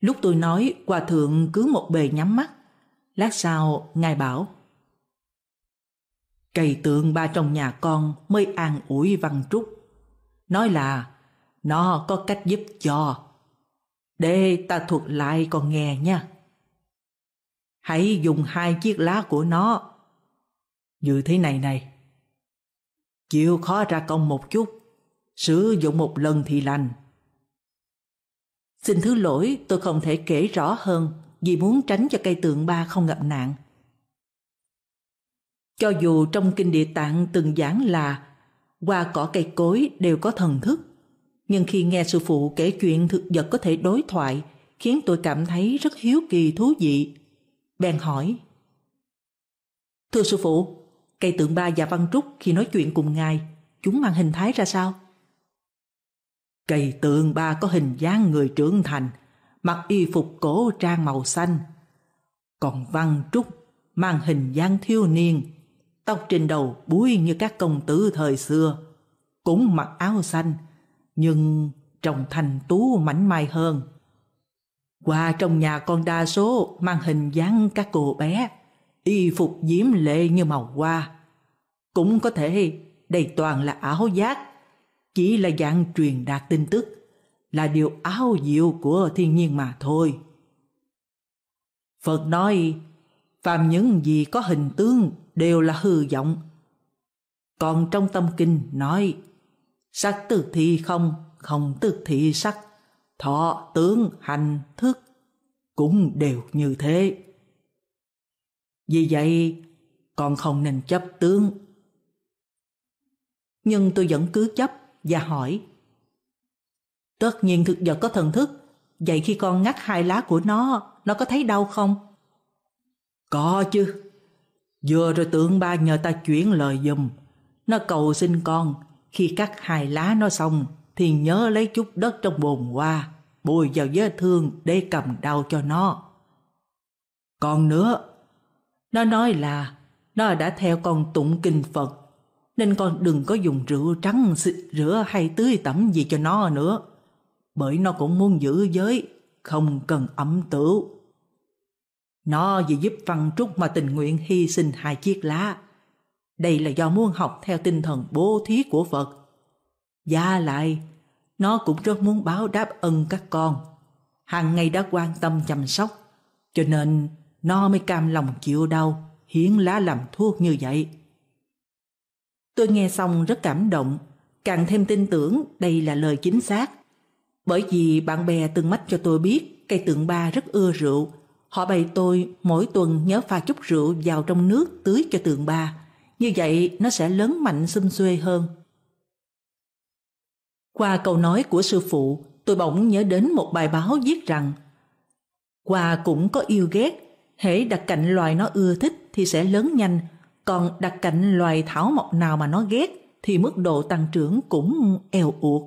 Lúc tôi nói, hòa thượng cứ một bề nhắm mắt. Lát sau, ngài bảo. Cây tượng ba trong nhà con mới an ủi văn trúc. Nói là, nó có cách giúp cho để ta thuật lại còn nghe nha. Hãy dùng hai chiếc lá của nó. Như thế này này. Chịu khó ra công một chút. Sử dụng một lần thì lành. Xin thứ lỗi tôi không thể kể rõ hơn vì muốn tránh cho cây tượng ba không gặp nạn. Cho dù trong kinh địa tạng từng giảng là qua cỏ cây cối đều có thần thức, nhưng khi nghe sư phụ kể chuyện thực vật có thể đối thoại khiến tôi cảm thấy rất hiếu kỳ thú vị. Bèn hỏi. Thưa sư phụ, cây tượng ba và văn trúc khi nói chuyện cùng ngài, chúng mang hình thái ra sao? Cây tượng ba có hình dáng người trưởng thành, mặc y phục cổ trang màu xanh. Còn văn trúc mang hình dáng thiếu niên, tóc trên đầu búi như các công tử thời xưa, cũng mặc áo xanh, nhưng trông thanh tú mảnh mai hơn. Qua trong nhà con đa số mang hình dáng các cô bé, y phục diễm lệ như màu hoa. Cũng có thể đây toàn là ảo giác, chỉ là dạng truyền đạt tin tức, là điều áo diệu của thiên nhiên mà thôi. Phật nói, phàm những gì có hình tướng đều là hư vọng. Còn trong tâm kinh nói, sắc tự thi không, không tự thi sắc, thọ tướng hành thức cũng đều như thế. Vì vậy, con không nên chấp tướng. Nhưng tôi vẫn cứ chấp và hỏi. Tất nhiên thực vật có thần thức, vậy khi con ngắt hai lá của nó, nó có thấy đau không? Có chứ. Vừa rồi tượng ba nhờ ta chuyển lời giùm Nó cầu xin con khi cắt hai lá nó xong thì nhớ lấy chút đất trong bồn qua, bôi vào vết thương để cầm đau cho nó. Còn nữa, nó nói là nó đã theo con tụng kinh Phật nên con đừng có dùng rượu trắng xịt rửa hay tưới tẩm gì cho nó nữa. Bởi nó cũng muốn giữ giới, không cần ẩm tửu. Nó vì giúp Văn Trúc mà tình nguyện hy sinh hai chiếc lá. Đây là do muốn học theo tinh thần bố thí của Phật. Và lại, nó cũng rất muốn báo đáp ân các con. Hàng ngày đã quan tâm chăm sóc, cho nên nó mới cam lòng chịu đau, hiến lá làm thuốc như vậy. Tôi nghe xong rất cảm động, càng thêm tin tưởng đây là lời chính xác. Bởi vì bạn bè từng mách cho tôi biết cây tượng ba rất ưa rượu. Họ bày tôi mỗi tuần nhớ pha chút rượu vào trong nước tưới cho tượng ba như vậy nó sẽ lớn mạnh xum xuê hơn. Qua câu nói của sư phụ, tôi bỗng nhớ đến một bài báo viết rằng Quà cũng có yêu ghét, hễ đặt cạnh loài nó ưa thích thì sẽ lớn nhanh, còn đặt cạnh loài thảo mộc nào mà nó ghét thì mức độ tăng trưởng cũng eo uột.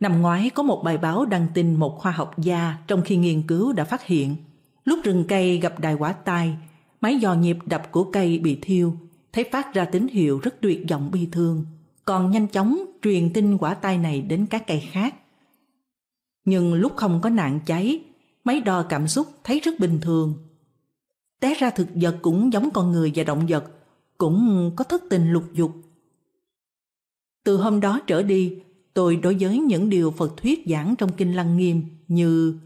Năm ngoái có một bài báo đăng tin một khoa học gia trong khi nghiên cứu đã phát hiện lúc rừng cây gặp đài quả tai Máy dò nhịp đập của cây bị thiêu, thấy phát ra tín hiệu rất tuyệt vọng bi thương, còn nhanh chóng truyền tin quả tai này đến các cây khác. Nhưng lúc không có nạn cháy, máy đo cảm xúc thấy rất bình thường. Té ra thực vật cũng giống con người và động vật, cũng có thất tình lục dục. Từ hôm đó trở đi, tôi đối với những điều Phật thuyết giảng trong Kinh Lăng Nghiêm như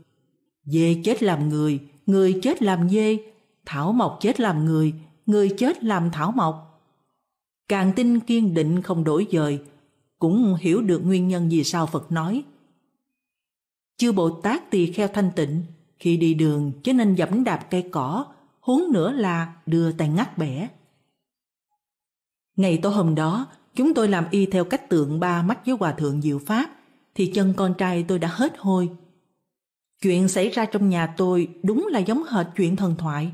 Dê chết làm người, người chết làm dê, Thảo Mộc chết làm người, người chết làm Thảo Mộc. Càng tin kiên định không đổi dời, cũng hiểu được nguyên nhân vì sao Phật nói. Chư Bồ Tát tỳ kheo thanh tịnh, khi đi đường chứ nên dẫm đạp cây cỏ, huống nữa là đưa tay ngắt bẻ. Ngày tối hôm đó, chúng tôi làm y theo cách tượng ba mắt với Hòa Thượng Diệu Pháp, thì chân con trai tôi đã hết hôi. Chuyện xảy ra trong nhà tôi đúng là giống hệt chuyện thần thoại.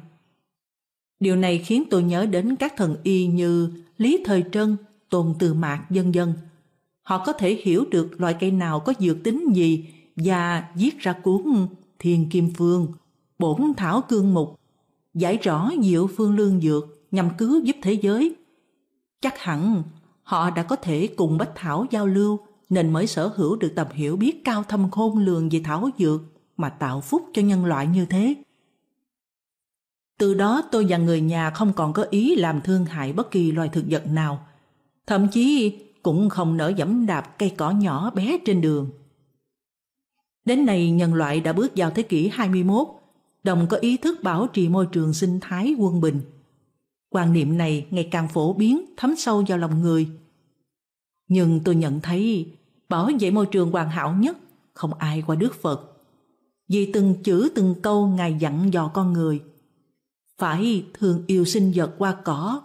Điều này khiến tôi nhớ đến các thần y như Lý Thời Trân, Tôn Từ Mạc, dân dân. Họ có thể hiểu được loại cây nào có dược tính gì và viết ra cuốn thiền Kim Phương, Bổn Thảo Cương Mục, giải rõ diệu phương lương dược nhằm cứu giúp thế giới. Chắc hẳn họ đã có thể cùng Bách Thảo giao lưu nên mới sở hữu được tầm hiểu biết cao thâm khôn lường về thảo dược mà tạo phúc cho nhân loại như thế. Từ đó tôi và người nhà không còn có ý làm thương hại bất kỳ loài thực vật nào. Thậm chí cũng không nỡ dẫm đạp cây cỏ nhỏ bé trên đường. Đến nay nhân loại đã bước vào thế kỷ 21, đồng có ý thức bảo trì môi trường sinh thái quân bình. Quan niệm này ngày càng phổ biến, thấm sâu vào lòng người. Nhưng tôi nhận thấy bảo vệ môi trường hoàn hảo nhất không ai qua Đức Phật. Vì từng chữ từng câu Ngài dặn dò con người – phải thường yêu sinh vật qua cỏ.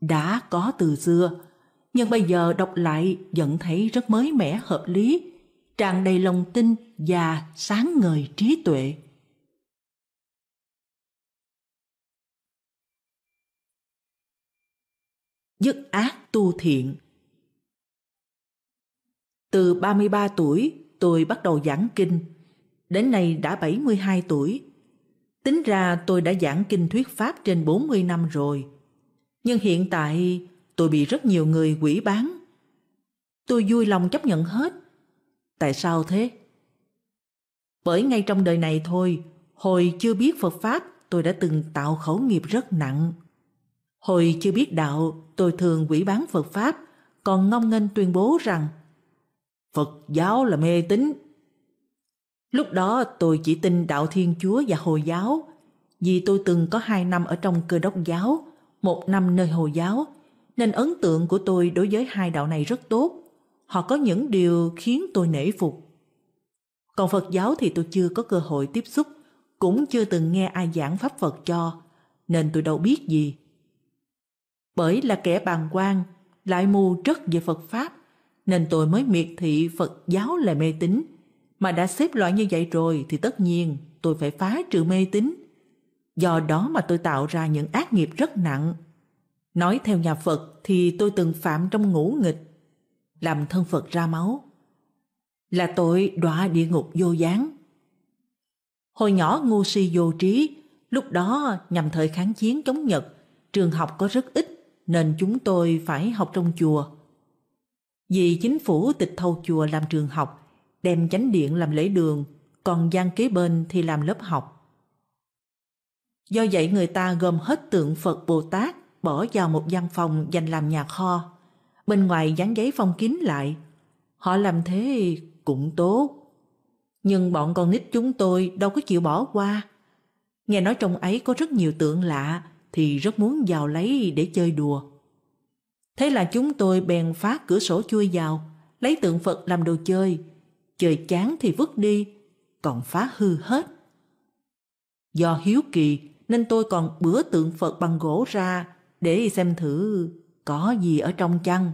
Đã có từ xưa, nhưng bây giờ đọc lại vẫn thấy rất mới mẻ hợp lý, tràn đầy lòng tin và sáng ngời trí tuệ. Dứt ác tu thiện Từ 33 tuổi, tôi bắt đầu giảng kinh. Đến nay đã 72 tuổi, Tính ra tôi đã giảng kinh thuyết Pháp trên 40 năm rồi. Nhưng hiện tại tôi bị rất nhiều người quỷ bán. Tôi vui lòng chấp nhận hết. Tại sao thế? Bởi ngay trong đời này thôi, hồi chưa biết Phật Pháp tôi đã từng tạo khẩu nghiệp rất nặng. Hồi chưa biết đạo, tôi thường quỷ bán Phật Pháp, còn ngông nghênh tuyên bố rằng Phật giáo là mê tín Lúc đó tôi chỉ tin đạo Thiên Chúa và Hồi giáo, vì tôi từng có hai năm ở trong cơ đốc giáo, một năm nơi Hồi giáo, nên ấn tượng của tôi đối với hai đạo này rất tốt. Họ có những điều khiến tôi nể phục. Còn Phật giáo thì tôi chưa có cơ hội tiếp xúc, cũng chưa từng nghe ai giảng Pháp Phật cho, nên tôi đâu biết gì. Bởi là kẻ bàn quan, lại mù rất về Phật Pháp, nên tôi mới miệt thị Phật giáo là mê tín mà đã xếp loại như vậy rồi thì tất nhiên tôi phải phá trừ mê tín. Do đó mà tôi tạo ra những ác nghiệp rất nặng. Nói theo nhà Phật thì tôi từng phạm trong ngũ nghịch, làm thân Phật ra máu. Là tội đọa địa ngục vô gián. Hồi nhỏ ngu si vô trí, lúc đó nhằm thời kháng chiến chống Nhật, trường học có rất ít nên chúng tôi phải học trong chùa. Vì chính phủ tịch thâu chùa làm trường học đem chánh điện làm lễ đường, còn gian kế bên thì làm lớp học. Do vậy người ta gom hết tượng Phật Bồ Tát bỏ vào một gian phòng dành làm nhà kho. Bên ngoài dán giấy phong kín lại. Họ làm thế cũng tốt. Nhưng bọn con nít chúng tôi đâu có chịu bỏ qua. Nghe nói trong ấy có rất nhiều tượng lạ thì rất muốn vào lấy để chơi đùa. Thế là chúng tôi bèn phá cửa sổ chui vào, lấy tượng Phật làm đồ chơi, chơi chán thì vứt đi, còn phá hư hết. Do hiếu kỳ nên tôi còn bữa tượng Phật bằng gỗ ra để xem thử có gì ở trong chăng.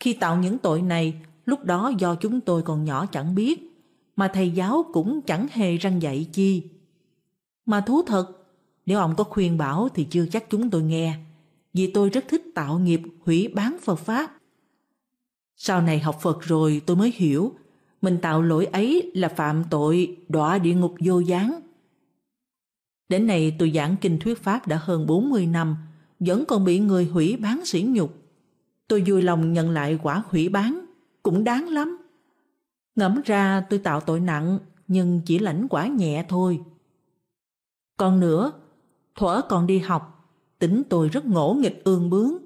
Khi tạo những tội này, lúc đó do chúng tôi còn nhỏ chẳng biết, mà thầy giáo cũng chẳng hề răng dạy chi. Mà thú thật, nếu ông có khuyên bảo thì chưa chắc chúng tôi nghe, vì tôi rất thích tạo nghiệp hủy bán Phật Pháp. Sau này học Phật rồi tôi mới hiểu, mình tạo lỗi ấy là phạm tội đọa địa ngục vô gián. Đến nay tôi giảng kinh thuyết Pháp đã hơn 40 năm, vẫn còn bị người hủy bán sỉ nhục. Tôi vui lòng nhận lại quả hủy bán, cũng đáng lắm. Ngẫm ra tôi tạo tội nặng, nhưng chỉ lãnh quả nhẹ thôi. Còn nữa, thuở còn đi học, tính tôi rất ngỗ nghịch ương bướng.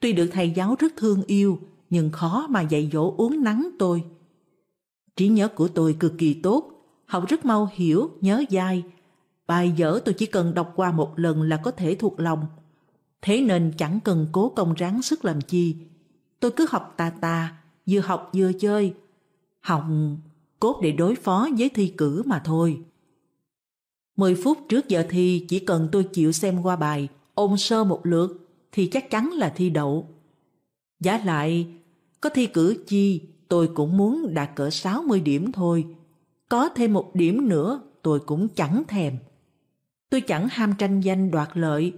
Tuy được thầy giáo rất thương yêu, nhưng khó mà dạy dỗ uốn nắng tôi. Trí nhớ của tôi cực kỳ tốt, học rất mau hiểu, nhớ dai. Bài dở tôi chỉ cần đọc qua một lần là có thể thuộc lòng. Thế nên chẳng cần cố công ráng sức làm chi. Tôi cứ học tà tà, vừa học vừa chơi. Học cốt để đối phó với thi cử mà thôi. Mười phút trước giờ thi chỉ cần tôi chịu xem qua bài, ôn sơ một lượt thì chắc chắn là thi đậu. Giả lại, có thi cử chi tôi cũng muốn đạt cỡ 60 điểm thôi. Có thêm một điểm nữa tôi cũng chẳng thèm. Tôi chẳng ham tranh danh đoạt lợi,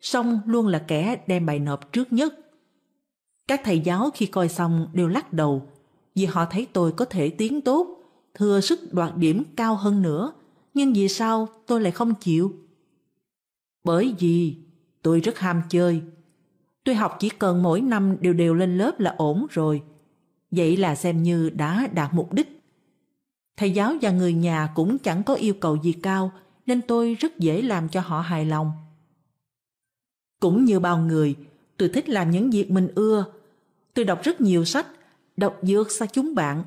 song luôn là kẻ đem bài nộp trước nhất. Các thầy giáo khi coi xong đều lắc đầu, vì họ thấy tôi có thể tiến tốt, thừa sức đoạt điểm cao hơn nữa, nhưng vì sao tôi lại không chịu? Bởi vì tôi rất ham chơi, Tôi học chỉ cần mỗi năm đều đều lên lớp là ổn rồi. Vậy là xem như đã đạt mục đích. Thầy giáo và người nhà cũng chẳng có yêu cầu gì cao nên tôi rất dễ làm cho họ hài lòng. Cũng như bao người, tôi thích làm những việc mình ưa. Tôi đọc rất nhiều sách, đọc dược xa chúng bạn.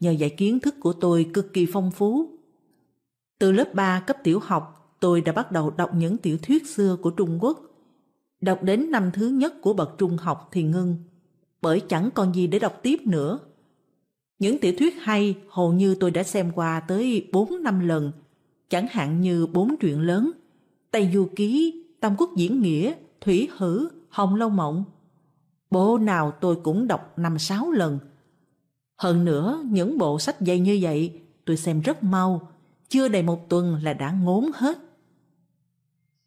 Nhờ dạy kiến thức của tôi cực kỳ phong phú. Từ lớp 3 cấp tiểu học, tôi đã bắt đầu đọc những tiểu thuyết xưa của Trung Quốc – Đọc đến năm thứ nhất của bậc trung học thì ngưng, bởi chẳng còn gì để đọc tiếp nữa. Những tiểu thuyết hay hầu như tôi đã xem qua tới bốn năm lần, chẳng hạn như bốn truyện lớn, Tây Du Ký, Tam Quốc Diễn Nghĩa, Thủy Hử, Hồng Lâu Mộng. Bộ nào tôi cũng đọc năm sáu lần. Hơn nữa, những bộ sách dày như vậy tôi xem rất mau, chưa đầy một tuần là đã ngốn hết.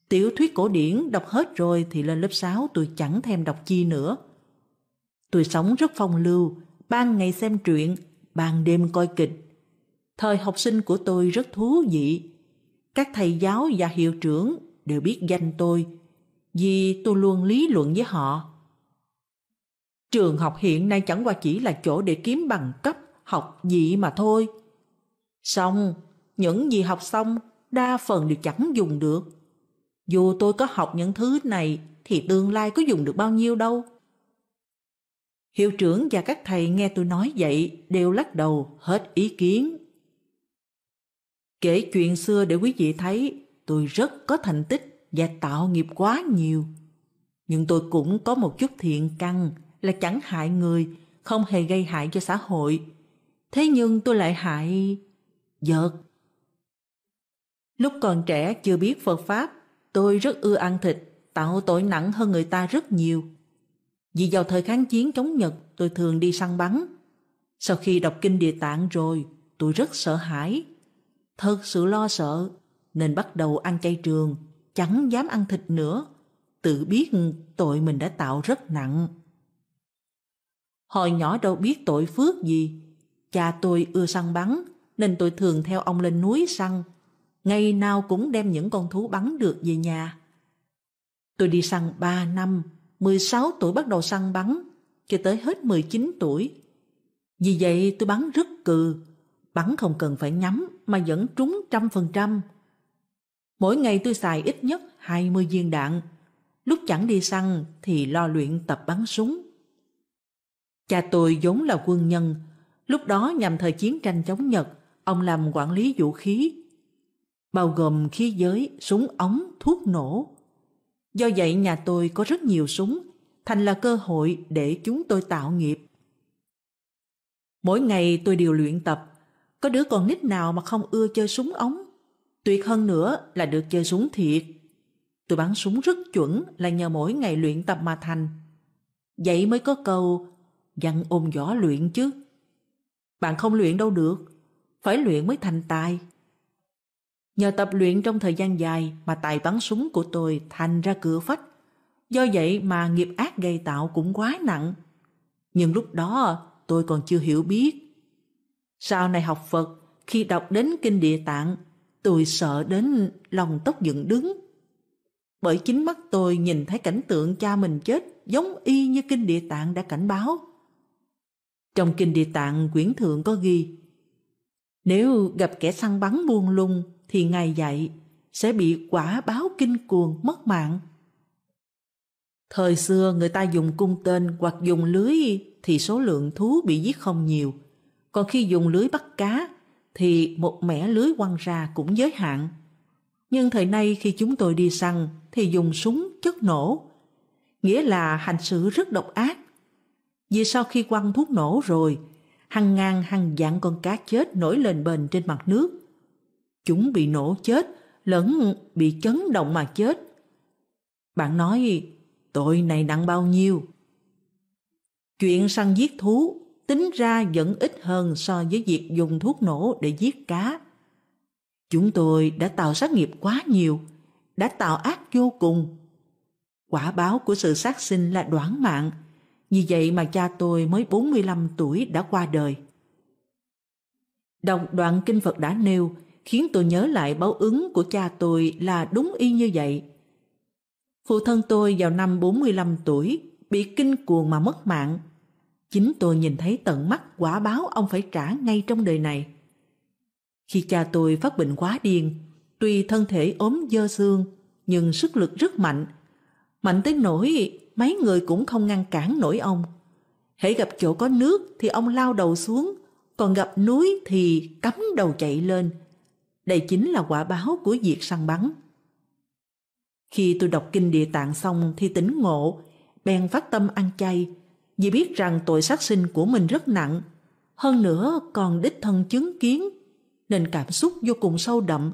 Tiểu thuyết cổ điển đọc hết rồi thì lên lớp 6 tôi chẳng thèm đọc chi nữa. Tôi sống rất phong lưu, ban ngày xem truyện, ban đêm coi kịch. Thời học sinh của tôi rất thú vị. Các thầy giáo và hiệu trưởng đều biết danh tôi vì tôi luôn lý luận với họ. Trường học hiện nay chẳng qua chỉ là chỗ để kiếm bằng cấp học gì mà thôi. Xong, những gì học xong đa phần đều chẳng dùng được dù tôi có học những thứ này thì tương lai có dùng được bao nhiêu đâu. Hiệu trưởng và các thầy nghe tôi nói vậy đều lắc đầu hết ý kiến. Kể chuyện xưa để quý vị thấy tôi rất có thành tích và tạo nghiệp quá nhiều. Nhưng tôi cũng có một chút thiện căn là chẳng hại người, không hề gây hại cho xã hội. Thế nhưng tôi lại hại... Dợt. Lúc còn trẻ chưa biết Phật Pháp, Tôi rất ưa ăn thịt, tạo tội nặng hơn người ta rất nhiều. Vì vào thời kháng chiến chống Nhật, tôi thường đi săn bắn. Sau khi đọc kinh địa tạng rồi, tôi rất sợ hãi. Thật sự lo sợ, nên bắt đầu ăn chay trường, chẳng dám ăn thịt nữa. Tự biết tội mình đã tạo rất nặng. Hồi nhỏ đâu biết tội phước gì. Cha tôi ưa săn bắn, nên tôi thường theo ông lên núi săn, ngày nào cũng đem những con thú bắn được về nhà. Tôi đi săn 3 năm, 16 tuổi bắt đầu săn bắn, cho tới hết 19 tuổi. Vì vậy tôi bắn rất cừ, bắn không cần phải nhắm mà vẫn trúng trăm phần trăm. Mỗi ngày tôi xài ít nhất 20 viên đạn. Lúc chẳng đi săn thì lo luyện tập bắn súng. Cha tôi vốn là quân nhân, lúc đó nhằm thời chiến tranh chống Nhật, ông làm quản lý vũ khí bao gồm khí giới, súng ống, thuốc nổ. Do vậy nhà tôi có rất nhiều súng, thành là cơ hội để chúng tôi tạo nghiệp. Mỗi ngày tôi đều luyện tập, có đứa con nít nào mà không ưa chơi súng ống. Tuyệt hơn nữa là được chơi súng thiệt. Tôi bắn súng rất chuẩn là nhờ mỗi ngày luyện tập mà thành. Vậy mới có câu dặn ôm gió luyện chứ. Bạn không luyện đâu được, phải luyện mới thành tài. Nhờ tập luyện trong thời gian dài mà tài bắn súng của tôi thành ra cửa phách. Do vậy mà nghiệp ác gây tạo cũng quá nặng. Nhưng lúc đó tôi còn chưa hiểu biết. Sau này học Phật, khi đọc đến Kinh Địa Tạng, tôi sợ đến lòng tóc dựng đứng. Bởi chính mắt tôi nhìn thấy cảnh tượng cha mình chết giống y như Kinh Địa Tạng đã cảnh báo. Trong Kinh Địa Tạng quyển thượng có ghi Nếu gặp kẻ săn bắn buông lung thì Ngài dạy sẽ bị quả báo kinh cuồng mất mạng. Thời xưa người ta dùng cung tên hoặc dùng lưới thì số lượng thú bị giết không nhiều. Còn khi dùng lưới bắt cá thì một mẻ lưới quăng ra cũng giới hạn. Nhưng thời nay khi chúng tôi đi săn thì dùng súng chất nổ. Nghĩa là hành xử rất độc ác. Vì sau khi quăng thuốc nổ rồi, hàng ngàn hàng vạn con cá chết nổi lên bền trên mặt nước Chúng bị nổ chết, lẫn bị chấn động mà chết. Bạn nói, tội này nặng bao nhiêu? Chuyện săn giết thú tính ra vẫn ít hơn so với việc dùng thuốc nổ để giết cá. Chúng tôi đã tạo sát nghiệp quá nhiều, đã tạo ác vô cùng. Quả báo của sự sát sinh là đoán mạng, vì vậy mà cha tôi mới 45 tuổi đã qua đời. Đọc đoạn kinh Phật đã nêu, khiến tôi nhớ lại báo ứng của cha tôi là đúng y như vậy. Phụ thân tôi vào năm 45 tuổi, bị kinh cuồng mà mất mạng. Chính tôi nhìn thấy tận mắt quả báo ông phải trả ngay trong đời này. Khi cha tôi phát bệnh quá điên, tuy thân thể ốm dơ xương, nhưng sức lực rất mạnh. Mạnh tới nỗi mấy người cũng không ngăn cản nổi ông. Hãy gặp chỗ có nước thì ông lao đầu xuống, còn gặp núi thì cắm đầu chạy lên – đây chính là quả báo của việc săn bắn. Khi tôi đọc kinh địa tạng xong thì tỉnh ngộ, bèn phát tâm ăn chay, vì biết rằng tội sát sinh của mình rất nặng, hơn nữa còn đích thân chứng kiến, nên cảm xúc vô cùng sâu đậm.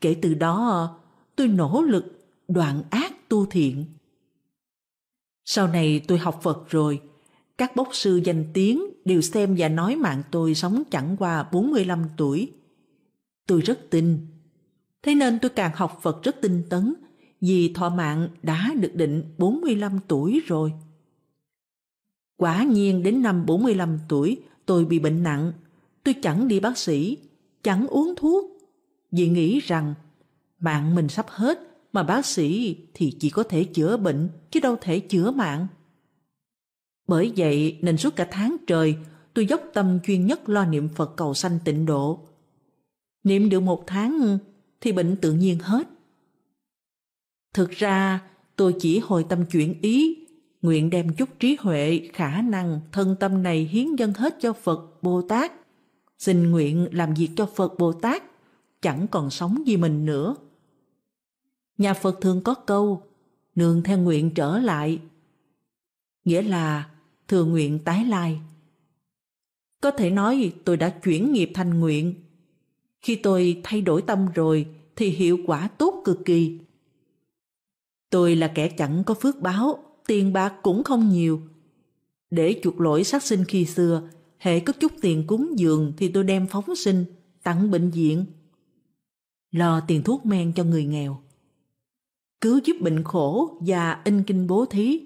Kể từ đó, tôi nỗ lực đoạn ác tu thiện. Sau này tôi học Phật rồi, các bốc sư danh tiếng đều xem và nói mạng tôi sống chẳng qua 45 tuổi. Tôi rất tin. Thế nên tôi càng học Phật rất tinh tấn, vì thọ mạng đã được định 45 tuổi rồi. Quả nhiên đến năm 45 tuổi, tôi bị bệnh nặng. Tôi chẳng đi bác sĩ, chẳng uống thuốc, vì nghĩ rằng mạng mình sắp hết mà bác sĩ thì chỉ có thể chữa bệnh chứ đâu thể chữa mạng. Bởi vậy nên suốt cả tháng trời tôi dốc tâm chuyên nhất lo niệm Phật cầu sanh tịnh độ niệm được một tháng thì bệnh tự nhiên hết. Thực ra tôi chỉ hồi tâm chuyển ý, nguyện đem chút trí huệ, khả năng, thân tâm này hiến dân hết cho Phật, Bồ Tát. Xin nguyện làm việc cho Phật, Bồ Tát, chẳng còn sống vì mình nữa. Nhà Phật thường có câu, nương theo nguyện trở lại, nghĩa là thường nguyện tái lai. Có thể nói tôi đã chuyển nghiệp thành nguyện khi tôi thay đổi tâm rồi thì hiệu quả tốt cực kỳ. Tôi là kẻ chẳng có phước báo, tiền bạc cũng không nhiều. Để chuộc lỗi sát sinh khi xưa, hệ có chút tiền cúng dường thì tôi đem phóng sinh, tặng bệnh viện. Lo tiền thuốc men cho người nghèo. Cứu giúp bệnh khổ và in kinh bố thí.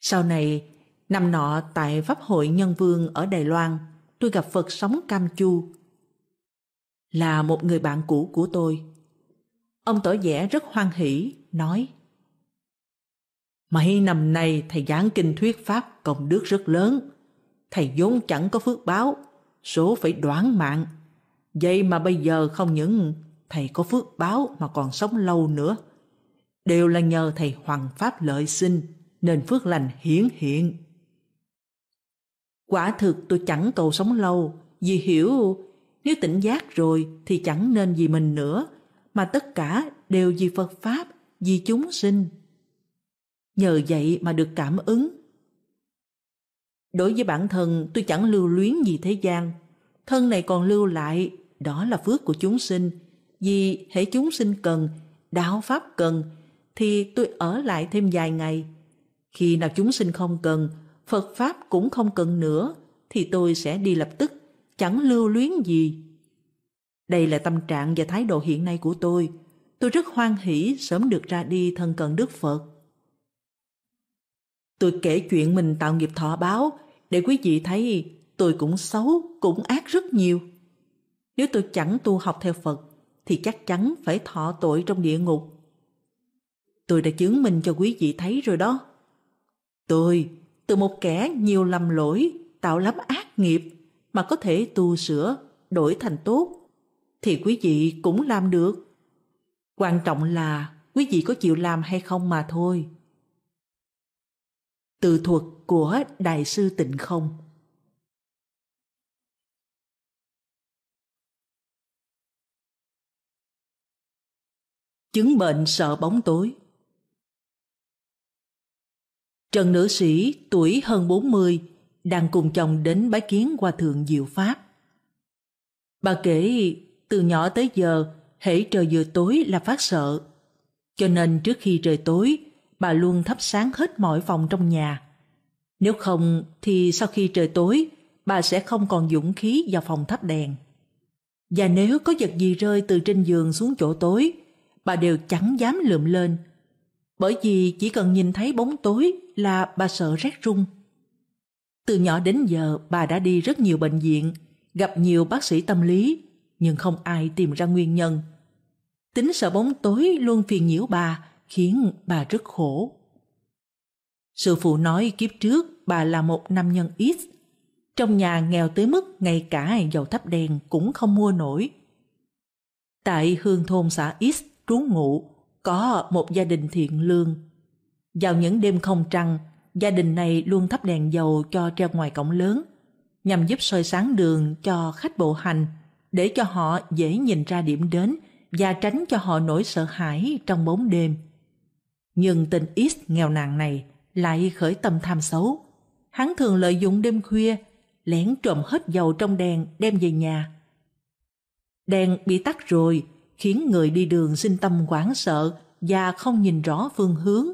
Sau này, năm nọ tại Pháp hội Nhân Vương ở Đài Loan, tôi gặp Phật sống Cam Chu, là một người bạn cũ của tôi. Ông tỏ vẻ rất hoan hỷ, nói Mấy năm nay thầy giảng kinh thuyết Pháp công đức rất lớn. Thầy vốn chẳng có phước báo, số phải đoán mạng. Vậy mà bây giờ không những thầy có phước báo mà còn sống lâu nữa. Đều là nhờ thầy hoàng pháp lợi sinh nên phước lành hiển hiện. Quả thực tôi chẳng cầu sống lâu vì hiểu nếu tỉnh giác rồi thì chẳng nên vì mình nữa, mà tất cả đều vì Phật Pháp, vì chúng sinh. Nhờ vậy mà được cảm ứng. Đối với bản thân tôi chẳng lưu luyến gì thế gian. Thân này còn lưu lại, đó là phước của chúng sinh. Vì hệ chúng sinh cần, đạo Pháp cần, thì tôi ở lại thêm vài ngày. Khi nào chúng sinh không cần, Phật Pháp cũng không cần nữa, thì tôi sẽ đi lập tức chẳng lưu luyến gì. Đây là tâm trạng và thái độ hiện nay của tôi. Tôi rất hoan hỷ sớm được ra đi thân cận Đức Phật. Tôi kể chuyện mình tạo nghiệp thọ báo để quý vị thấy tôi cũng xấu, cũng ác rất nhiều. Nếu tôi chẳng tu học theo Phật thì chắc chắn phải thọ tội trong địa ngục. Tôi đã chứng minh cho quý vị thấy rồi đó. Tôi, từ một kẻ nhiều lầm lỗi, tạo lắm ác nghiệp, mà có thể tu sửa, đổi thành tốt, thì quý vị cũng làm được. Quan trọng là quý vị có chịu làm hay không mà thôi. Từ thuật của Đại sư Tịnh Không Chứng bệnh sợ bóng tối Trần nữ sĩ tuổi hơn 40 đang cùng chồng đến bái kiến hòa thượng Diệu Pháp. Bà kể từ nhỏ tới giờ hễ trời vừa tối là phát sợ. Cho nên trước khi trời tối bà luôn thắp sáng hết mọi phòng trong nhà. Nếu không thì sau khi trời tối bà sẽ không còn dũng khí vào phòng thắp đèn. Và nếu có vật gì rơi từ trên giường xuống chỗ tối bà đều chẳng dám lượm lên. Bởi vì chỉ cần nhìn thấy bóng tối là bà sợ rét rung. Từ nhỏ đến giờ bà đã đi rất nhiều bệnh viện, gặp nhiều bác sĩ tâm lý, nhưng không ai tìm ra nguyên nhân. Tính sợ bóng tối luôn phiền nhiễu bà, khiến bà rất khổ. Sư phụ nói kiếp trước bà là một nam nhân ít, trong nhà nghèo tới mức ngay cả dầu thắp đèn cũng không mua nổi. Tại hương thôn xã X trú ngụ, có một gia đình thiện lương. Vào những đêm không trăng, gia đình này luôn thắp đèn dầu cho treo ngoài cổng lớn, nhằm giúp soi sáng đường cho khách bộ hành, để cho họ dễ nhìn ra điểm đến và tránh cho họ nỗi sợ hãi trong bóng đêm. Nhưng tên X nghèo nàn này lại khởi tâm tham xấu. Hắn thường lợi dụng đêm khuya, lén trộm hết dầu trong đèn đem về nhà. Đèn bị tắt rồi, khiến người đi đường sinh tâm hoảng sợ và không nhìn rõ phương hướng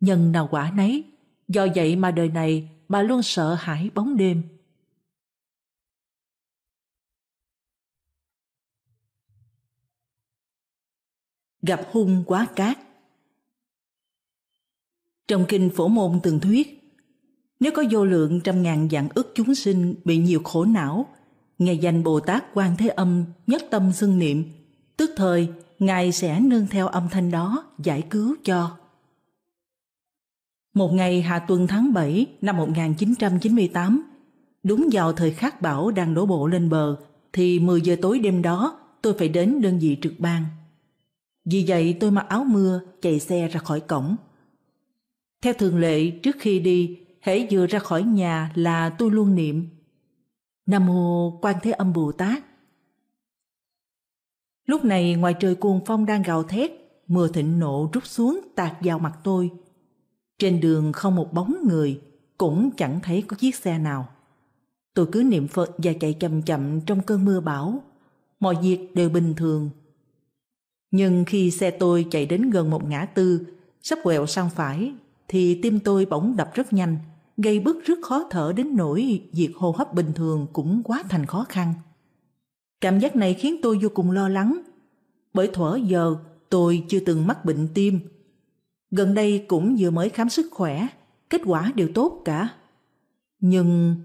nhân nào quả nấy. Do vậy mà đời này bà luôn sợ hãi bóng đêm. Gặp hung quá cát Trong kinh phổ môn từng thuyết, nếu có vô lượng trăm ngàn dạng ức chúng sinh bị nhiều khổ não, Ngài danh Bồ Tát Quan Thế Âm nhất tâm xưng niệm, tức thời Ngài sẽ nương theo âm thanh đó giải cứu cho. Một ngày hạ tuần tháng 7 năm 1998, đúng vào thời khắc bão đang đổ bộ lên bờ, thì 10 giờ tối đêm đó tôi phải đến đơn vị trực ban. Vì vậy tôi mặc áo mưa chạy xe ra khỏi cổng. Theo thường lệ trước khi đi, hễ vừa ra khỏi nhà là tôi luôn niệm Nam Mô Quan Thế Âm Bồ Tát. Lúc này ngoài trời cuồng phong đang gào thét, mưa thịnh nộ rút xuống tạt vào mặt tôi – trên đường không một bóng người, cũng chẳng thấy có chiếc xe nào. Tôi cứ niệm Phật và chạy chậm chậm trong cơn mưa bão. Mọi việc đều bình thường. Nhưng khi xe tôi chạy đến gần một ngã tư, sắp quẹo sang phải, thì tim tôi bỗng đập rất nhanh, gây bức rất khó thở đến nỗi việc hô hấp bình thường cũng quá thành khó khăn. Cảm giác này khiến tôi vô cùng lo lắng, bởi thuở giờ tôi chưa từng mắc bệnh tim, Gần đây cũng vừa mới khám sức khỏe, kết quả đều tốt cả. Nhưng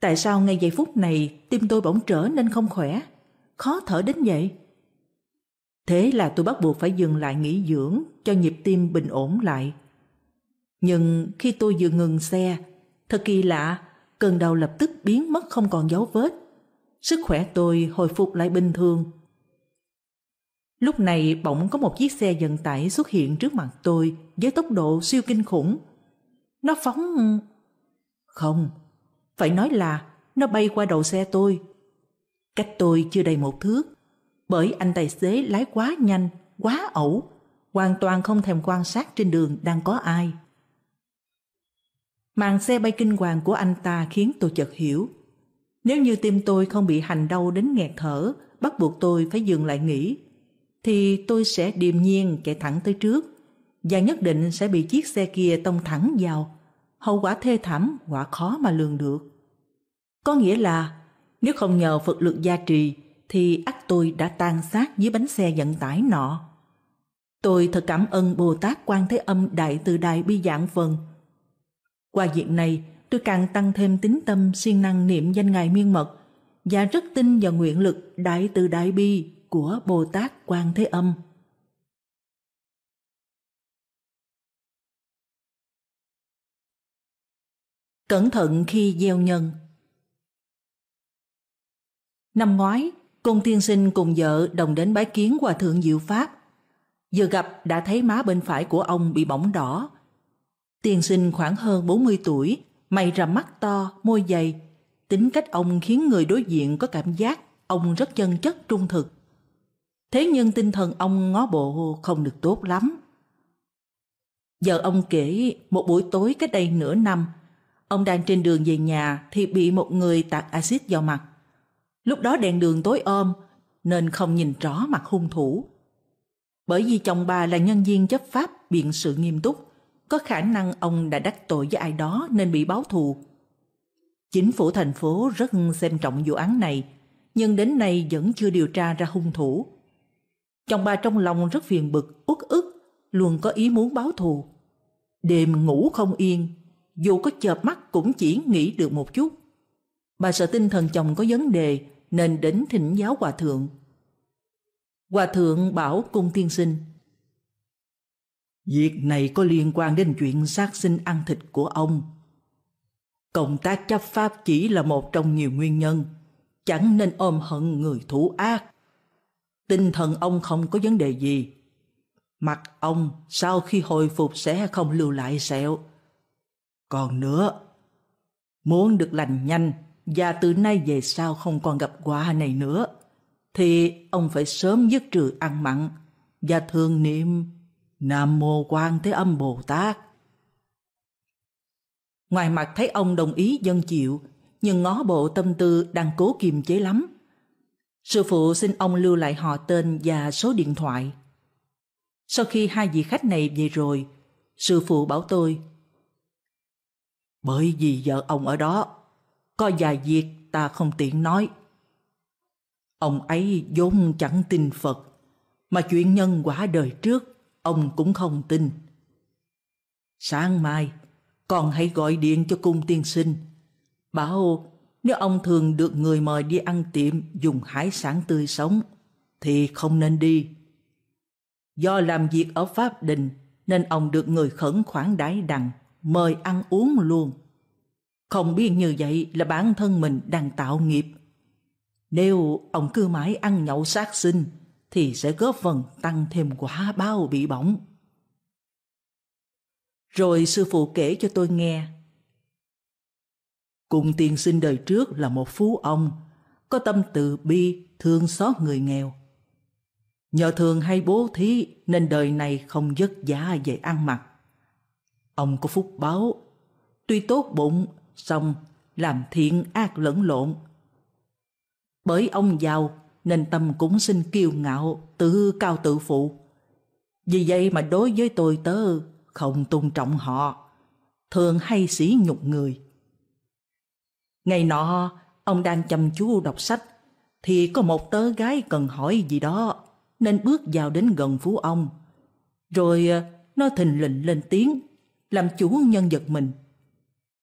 tại sao ngay giây phút này tim tôi bỗng trở nên không khỏe, khó thở đến vậy? Thế là tôi bắt buộc phải dừng lại nghỉ dưỡng cho nhịp tim bình ổn lại. Nhưng khi tôi vừa ngừng xe, thật kỳ lạ, cơn đau lập tức biến mất không còn dấu vết. Sức khỏe tôi hồi phục lại bình thường Lúc này bỗng có một chiếc xe dần tải xuất hiện trước mặt tôi với tốc độ siêu kinh khủng. Nó phóng... Không, phải nói là nó bay qua đầu xe tôi. Cách tôi chưa đầy một thước, bởi anh tài xế lái quá nhanh, quá ẩu, hoàn toàn không thèm quan sát trên đường đang có ai. Màn xe bay kinh hoàng của anh ta khiến tôi chợt hiểu. Nếu như tim tôi không bị hành đau đến nghẹt thở, bắt buộc tôi phải dừng lại nghỉ thì tôi sẽ điềm nhiên chạy thẳng tới trước và nhất định sẽ bị chiếc xe kia tông thẳng vào. Hậu quả thê thảm, quả khó mà lường được. Có nghĩa là nếu không nhờ Phật lực gia trì thì ắt tôi đã tan xác dưới bánh xe vận tải nọ. Tôi thật cảm ơn Bồ Tát Quan Thế Âm Đại Từ Đại Bi Dạng Phần. Qua việc này, tôi càng tăng thêm tính tâm siêng năng niệm danh Ngài Miên Mật và rất tin vào nguyện lực Đại Từ Đại Bi của Bồ Tát Quan Thế Âm. Cẩn thận khi gieo nhân Năm ngoái, Cung Thiên Sinh cùng vợ đồng đến bái kiến Hòa Thượng Diệu Pháp. Vừa gặp đã thấy má bên phải của ông bị bỏng đỏ. Tiên sinh khoảng hơn 40 tuổi, mày rậm mắt to, môi dày. Tính cách ông khiến người đối diện có cảm giác ông rất chân chất trung thực. Thế nhưng tinh thần ông ngó bộ không được tốt lắm. Giờ ông kể một buổi tối cách đây nửa năm, ông đang trên đường về nhà thì bị một người tạt axit vào mặt. Lúc đó đèn đường tối om nên không nhìn rõ mặt hung thủ. Bởi vì chồng bà là nhân viên chấp pháp biện sự nghiêm túc, có khả năng ông đã đắc tội với ai đó nên bị báo thù. Chính phủ thành phố rất xem trọng vụ án này, nhưng đến nay vẫn chưa điều tra ra hung thủ. Chồng bà trong lòng rất phiền bực, uất ức, luôn có ý muốn báo thù. Đêm ngủ không yên, dù có chợp mắt cũng chỉ nghĩ được một chút. Bà sợ tinh thần chồng có vấn đề nên đến thỉnh giáo hòa thượng. Hòa thượng bảo cung tiên sinh. Việc này có liên quan đến chuyện sát sinh ăn thịt của ông. Công tác chấp pháp chỉ là một trong nhiều nguyên nhân, chẳng nên ôm hận người thủ ác tinh thần ông không có vấn đề gì. Mặt ông sau khi hồi phục sẽ không lưu lại sẹo. Còn nữa, muốn được lành nhanh và từ nay về sau không còn gặp quả này nữa, thì ông phải sớm dứt trừ ăn mặn và thường niệm Nam Mô Quan Thế Âm Bồ Tát. Ngoài mặt thấy ông đồng ý dân chịu, nhưng ngó bộ tâm tư đang cố kiềm chế lắm. Sư phụ xin ông lưu lại họ tên và số điện thoại. Sau khi hai vị khách này về rồi, sư phụ bảo tôi. Bởi vì vợ ông ở đó, có vài việc ta không tiện nói. Ông ấy vốn chẳng tin Phật, mà chuyện nhân quả đời trước ông cũng không tin. Sáng mai, con hãy gọi điện cho cung tiên sinh, bảo nếu ông thường được người mời đi ăn tiệm dùng hải sản tươi sống, thì không nên đi. Do làm việc ở Pháp Đình, nên ông được người khẩn khoản đãi đằng, mời ăn uống luôn. Không biết như vậy là bản thân mình đang tạo nghiệp. Nếu ông cứ mãi ăn nhậu sát sinh, thì sẽ góp phần tăng thêm quả bao bị bỏng. Rồi sư phụ kể cho tôi nghe Cùng tiền sinh đời trước là một phú ông, có tâm từ bi, thương xót người nghèo. Nhờ thường hay bố thí nên đời này không dứt giá về ăn mặc. Ông có phúc báo, tuy tốt bụng, song làm thiện ác lẫn lộn. Bởi ông giàu nên tâm cũng sinh kiêu ngạo, tự cao tự phụ. Vì vậy mà đối với tôi tớ không tôn trọng họ, thường hay sỉ nhục người. Ngày nọ, ông đang chăm chú đọc sách, thì có một tớ gái cần hỏi gì đó, nên bước vào đến gần phú ông. Rồi ờ, nó thình lình lên tiếng, làm chủ nhân vật mình.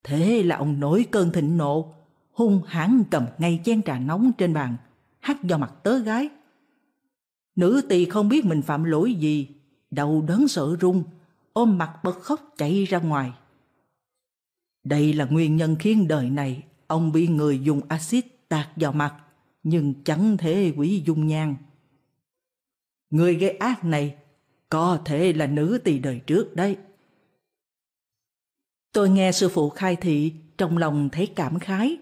Thế là ông nổi cơn thịnh nộ, hung hãn cầm ngay chén trà nóng trên bàn, hắt vào mặt tớ gái. Nữ tỳ không biết mình phạm lỗi gì, đầu đớn sợ run, ôm mặt bật khóc chạy ra ngoài. Đây là nguyên nhân khiến đời này ông bị người dùng axit tạt vào mặt, nhưng chẳng thể quỷ dung nhan. Người gây ác này có thể là nữ tỳ đời trước đấy. Tôi nghe sư phụ khai thị trong lòng thấy cảm khái.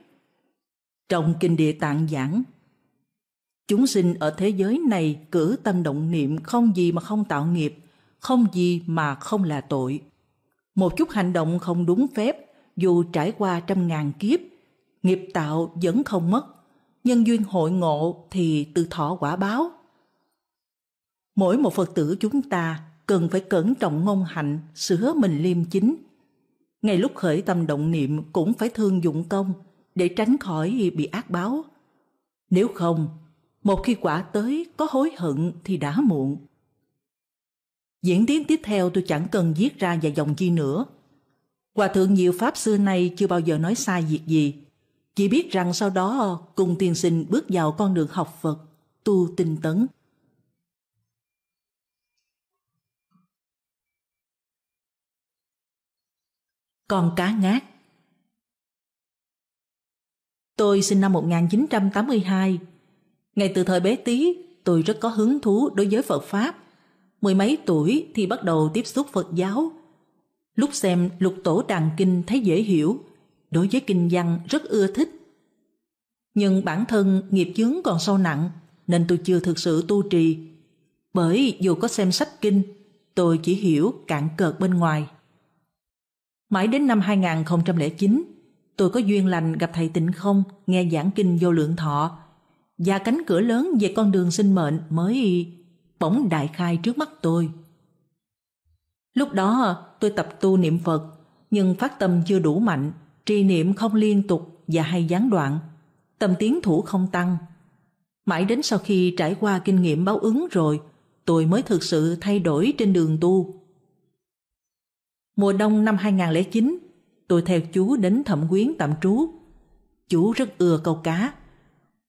Trong kinh địa tạng giảng, chúng sinh ở thế giới này cử tâm động niệm không gì mà không tạo nghiệp, không gì mà không là tội. Một chút hành động không đúng phép, dù trải qua trăm ngàn kiếp, nghiệp tạo vẫn không mất, nhân duyên hội ngộ thì tự thọ quả báo. Mỗi một Phật tử chúng ta cần phải cẩn trọng ngôn hạnh, sửa mình liêm chính. Ngay lúc khởi tâm động niệm cũng phải thương dụng công để tránh khỏi bị ác báo. Nếu không, một khi quả tới có hối hận thì đã muộn. Diễn tiến tiếp theo tôi chẳng cần viết ra vài dòng chi nữa. Hòa thượng nhiều Pháp xưa nay chưa bao giờ nói sai việc gì. Chỉ biết rằng sau đó cùng tiền sinh bước vào con đường học Phật, tu tinh tấn. Con cá ngát Tôi sinh năm 1982. Ngày từ thời bé tí, tôi rất có hứng thú đối với Phật Pháp. Mười mấy tuổi thì bắt đầu tiếp xúc Phật giáo. Lúc xem lục tổ đàn kinh thấy dễ hiểu, đối với kinh văn rất ưa thích. Nhưng bản thân nghiệp chướng còn sâu nặng nên tôi chưa thực sự tu trì. Bởi dù có xem sách kinh, tôi chỉ hiểu cạn cợt bên ngoài. Mãi đến năm 2009, tôi có duyên lành gặp thầy Tịnh Không nghe giảng kinh vô lượng thọ và cánh cửa lớn về con đường sinh mệnh mới bỗng đại khai trước mắt tôi. Lúc đó tôi tập tu niệm Phật nhưng phát tâm chưa đủ mạnh tri niệm không liên tục và hay gián đoạn, tâm tiến thủ không tăng. Mãi đến sau khi trải qua kinh nghiệm báo ứng rồi, tôi mới thực sự thay đổi trên đường tu. Mùa đông năm 2009, tôi theo chú đến thẩm quyến tạm trú. Chú rất ưa câu cá.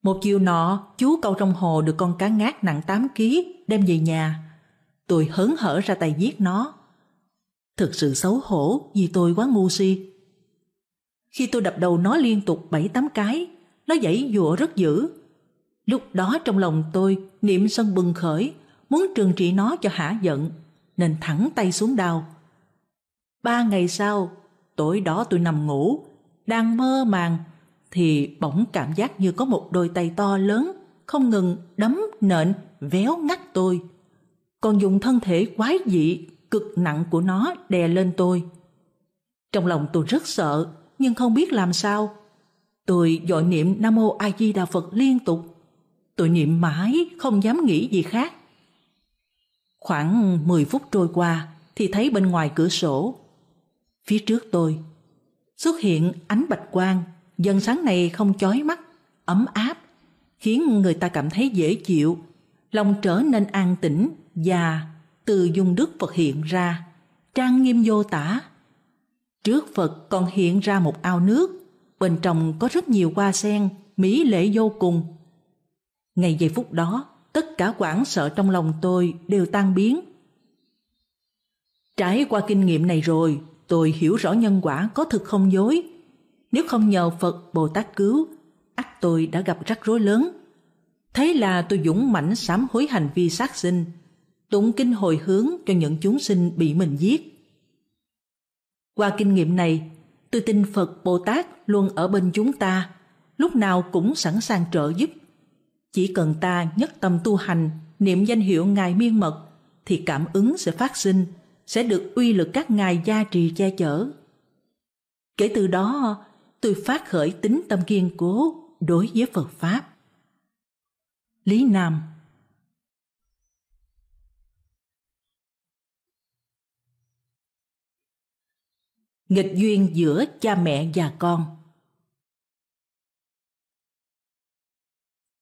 Một chiều nọ, chú câu trong hồ được con cá ngát nặng 8 kg đem về nhà. Tôi hớn hở ra tay giết nó. Thực sự xấu hổ vì tôi quá ngu si. Khi tôi đập đầu nó liên tục 7-8 cái, nó giãy dụa rất dữ. Lúc đó trong lòng tôi niệm sân bừng khởi, muốn trừng trị nó cho hả giận, nên thẳng tay xuống đào. Ba ngày sau, tối đó tôi nằm ngủ, đang mơ màng, thì bỗng cảm giác như có một đôi tay to lớn, không ngừng đấm, nện, véo ngắt tôi. Còn dùng thân thể quái dị, cực nặng của nó đè lên tôi. Trong lòng tôi rất sợ, nhưng không biết làm sao. Tôi dội niệm Nam Mô A Di Đà Phật liên tục. Tôi niệm mãi, không dám nghĩ gì khác. Khoảng 10 phút trôi qua thì thấy bên ngoài cửa sổ, phía trước tôi, xuất hiện ánh bạch quang, dần sáng này không chói mắt, ấm áp, khiến người ta cảm thấy dễ chịu, lòng trở nên an tĩnh và từ dung đức Phật hiện ra, trang nghiêm vô tả. Trước Phật còn hiện ra một ao nước, bên trong có rất nhiều hoa sen, mỹ lệ vô cùng. Ngày giây phút đó, tất cả quảng sợ trong lòng tôi đều tan biến. Trải qua kinh nghiệm này rồi, tôi hiểu rõ nhân quả có thực không dối. Nếu không nhờ Phật Bồ Tát cứu, ắt tôi đã gặp rắc rối lớn. Thế là tôi dũng mãnh sám hối hành vi sát sinh, tụng kinh hồi hướng cho những chúng sinh bị mình giết. Qua kinh nghiệm này, tôi tin Phật Bồ Tát luôn ở bên chúng ta, lúc nào cũng sẵn sàng trợ giúp. Chỉ cần ta nhất tâm tu hành, niệm danh hiệu Ngài miên mật, thì cảm ứng sẽ phát sinh, sẽ được uy lực các Ngài gia trì che chở. Kể từ đó, tôi phát khởi tính tâm kiên cố đối với Phật Pháp. Lý Nam nghịch duyên giữa cha mẹ và con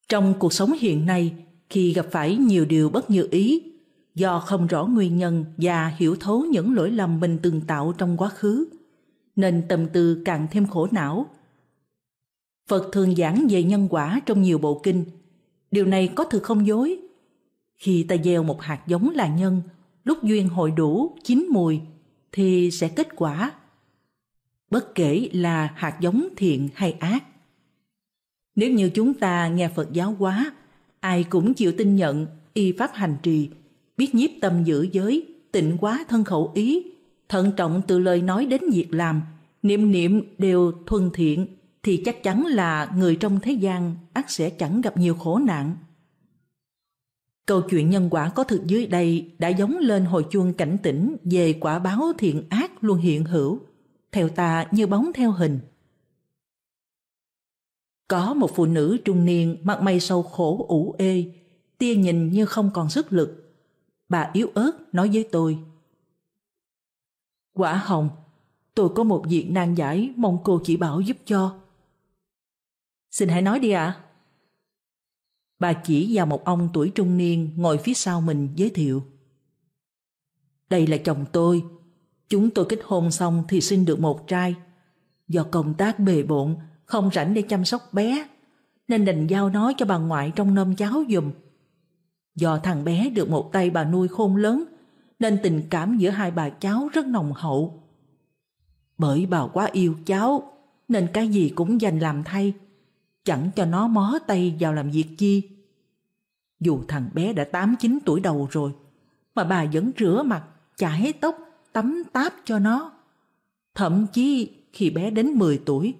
trong cuộc sống hiện nay khi gặp phải nhiều điều bất như ý do không rõ nguyên nhân và hiểu thấu những lỗi lầm mình từng tạo trong quá khứ nên tâm tư càng thêm khổ não phật thường giảng về nhân quả trong nhiều bộ kinh điều này có thực không dối khi ta gieo một hạt giống là nhân lúc duyên hội đủ chín mùi thì sẽ kết quả bất kể là hạt giống thiện hay ác. Nếu như chúng ta nghe Phật giáo quá, ai cũng chịu tin nhận, y pháp hành trì, biết nhiếp tâm giữ giới, tịnh quá thân khẩu ý, thận trọng từ lời nói đến việc làm, niệm niệm đều thuần thiện, thì chắc chắn là người trong thế gian ắt sẽ chẳng gặp nhiều khổ nạn. Câu chuyện nhân quả có thực dưới đây đã giống lên hồi chuông cảnh tỉnh về quả báo thiện ác luôn hiện hữu theo ta như bóng theo hình. Có một phụ nữ trung niên mặt mày sâu khổ ủ ê, tia nhìn như không còn sức lực. Bà yếu ớt nói với tôi. Quả hồng, tôi có một việc nan giải mong cô chỉ bảo giúp cho. Xin hãy nói đi ạ. À. Bà chỉ vào một ông tuổi trung niên ngồi phía sau mình giới thiệu. Đây là chồng tôi, Chúng tôi kết hôn xong thì sinh được một trai. Do công tác bề bộn, không rảnh để chăm sóc bé, nên đành giao nó cho bà ngoại trong nôm cháu dùm. Do thằng bé được một tay bà nuôi khôn lớn, nên tình cảm giữa hai bà cháu rất nồng hậu. Bởi bà quá yêu cháu, nên cái gì cũng dành làm thay, chẳng cho nó mó tay vào làm việc chi. Dù thằng bé đã 8-9 tuổi đầu rồi, mà bà vẫn rửa mặt, chải tóc, tắm táp cho nó. Thậm chí khi bé đến 10 tuổi,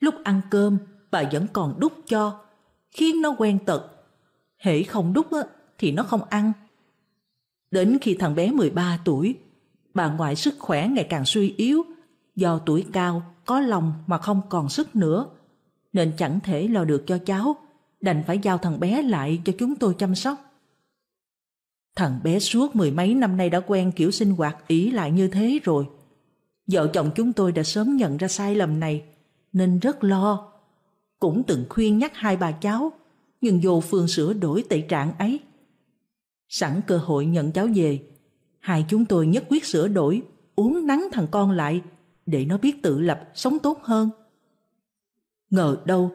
lúc ăn cơm bà vẫn còn đút cho, khiến nó quen tật. Hễ không đút thì nó không ăn. Đến khi thằng bé 13 tuổi, bà ngoại sức khỏe ngày càng suy yếu, do tuổi cao có lòng mà không còn sức nữa, nên chẳng thể lo được cho cháu, đành phải giao thằng bé lại cho chúng tôi chăm sóc. Thằng bé suốt mười mấy năm nay đã quen kiểu sinh hoạt ý lại như thế rồi. Vợ chồng chúng tôi đã sớm nhận ra sai lầm này, nên rất lo. Cũng từng khuyên nhắc hai bà cháu, nhưng vô phương sửa đổi tệ trạng ấy. Sẵn cơ hội nhận cháu về, hai chúng tôi nhất quyết sửa đổi, uống nắng thằng con lại, để nó biết tự lập, sống tốt hơn. Ngờ đâu,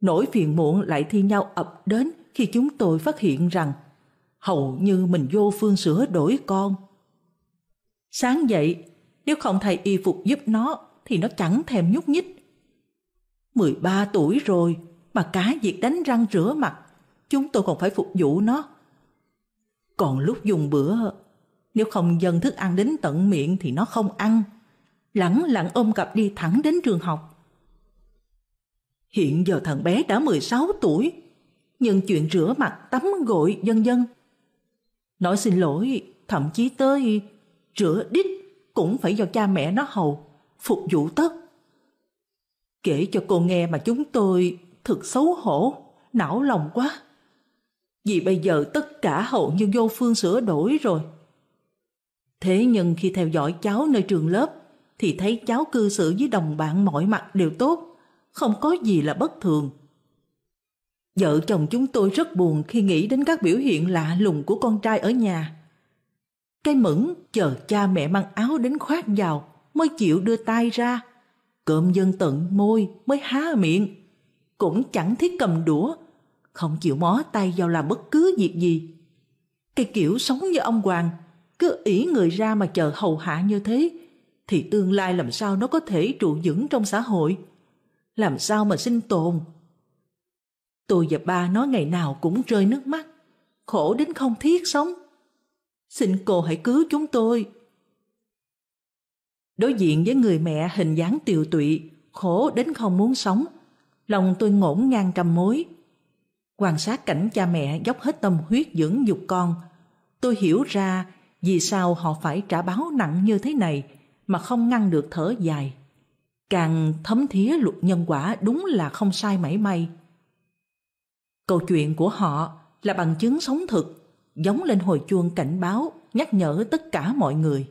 nỗi phiền muộn lại thi nhau ập đến khi chúng tôi phát hiện rằng hầu như mình vô phương sửa đổi con. Sáng dậy, nếu không thầy y phục giúp nó thì nó chẳng thèm nhúc nhích. 13 tuổi rồi mà cả việc đánh răng rửa mặt, chúng tôi còn phải phục vụ nó. Còn lúc dùng bữa, nếu không dâng thức ăn đến tận miệng thì nó không ăn. Lẳng lặng ôm cặp đi thẳng đến trường học. Hiện giờ thằng bé đã 16 tuổi, nhưng chuyện rửa mặt, tắm gội vân dân Nói xin lỗi, thậm chí tới rửa đít cũng phải do cha mẹ nó hầu, phục vụ tất. Kể cho cô nghe mà chúng tôi thực xấu hổ, não lòng quá. Vì bây giờ tất cả hậu như vô phương sửa đổi rồi. Thế nhưng khi theo dõi cháu nơi trường lớp, thì thấy cháu cư xử với đồng bạn mọi mặt đều tốt, không có gì là bất thường. Vợ chồng chúng tôi rất buồn khi nghĩ đến các biểu hiện lạ lùng của con trai ở nhà. Cái mẫn chờ cha mẹ mang áo đến khoác vào mới chịu đưa tay ra. Cơm dân tận môi mới há miệng. Cũng chẳng thiết cầm đũa, không chịu mó tay vào làm bất cứ việc gì. Cái kiểu sống như ông Hoàng, cứ ỷ người ra mà chờ hầu hạ như thế, thì tương lai làm sao nó có thể trụ vững trong xã hội? Làm sao mà sinh tồn? Tôi và ba nói ngày nào cũng rơi nước mắt, khổ đến không thiết sống. Xin cô hãy cứu chúng tôi. Đối diện với người mẹ hình dáng tiều tụy, khổ đến không muốn sống, lòng tôi ngổn ngang cầm mối. Quan sát cảnh cha mẹ dốc hết tâm huyết dưỡng dục con, tôi hiểu ra vì sao họ phải trả báo nặng như thế này mà không ngăn được thở dài. Càng thấm thía luật nhân quả đúng là không sai mảy may. Câu chuyện của họ là bằng chứng sống thực, giống lên hồi chuông cảnh báo, nhắc nhở tất cả mọi người.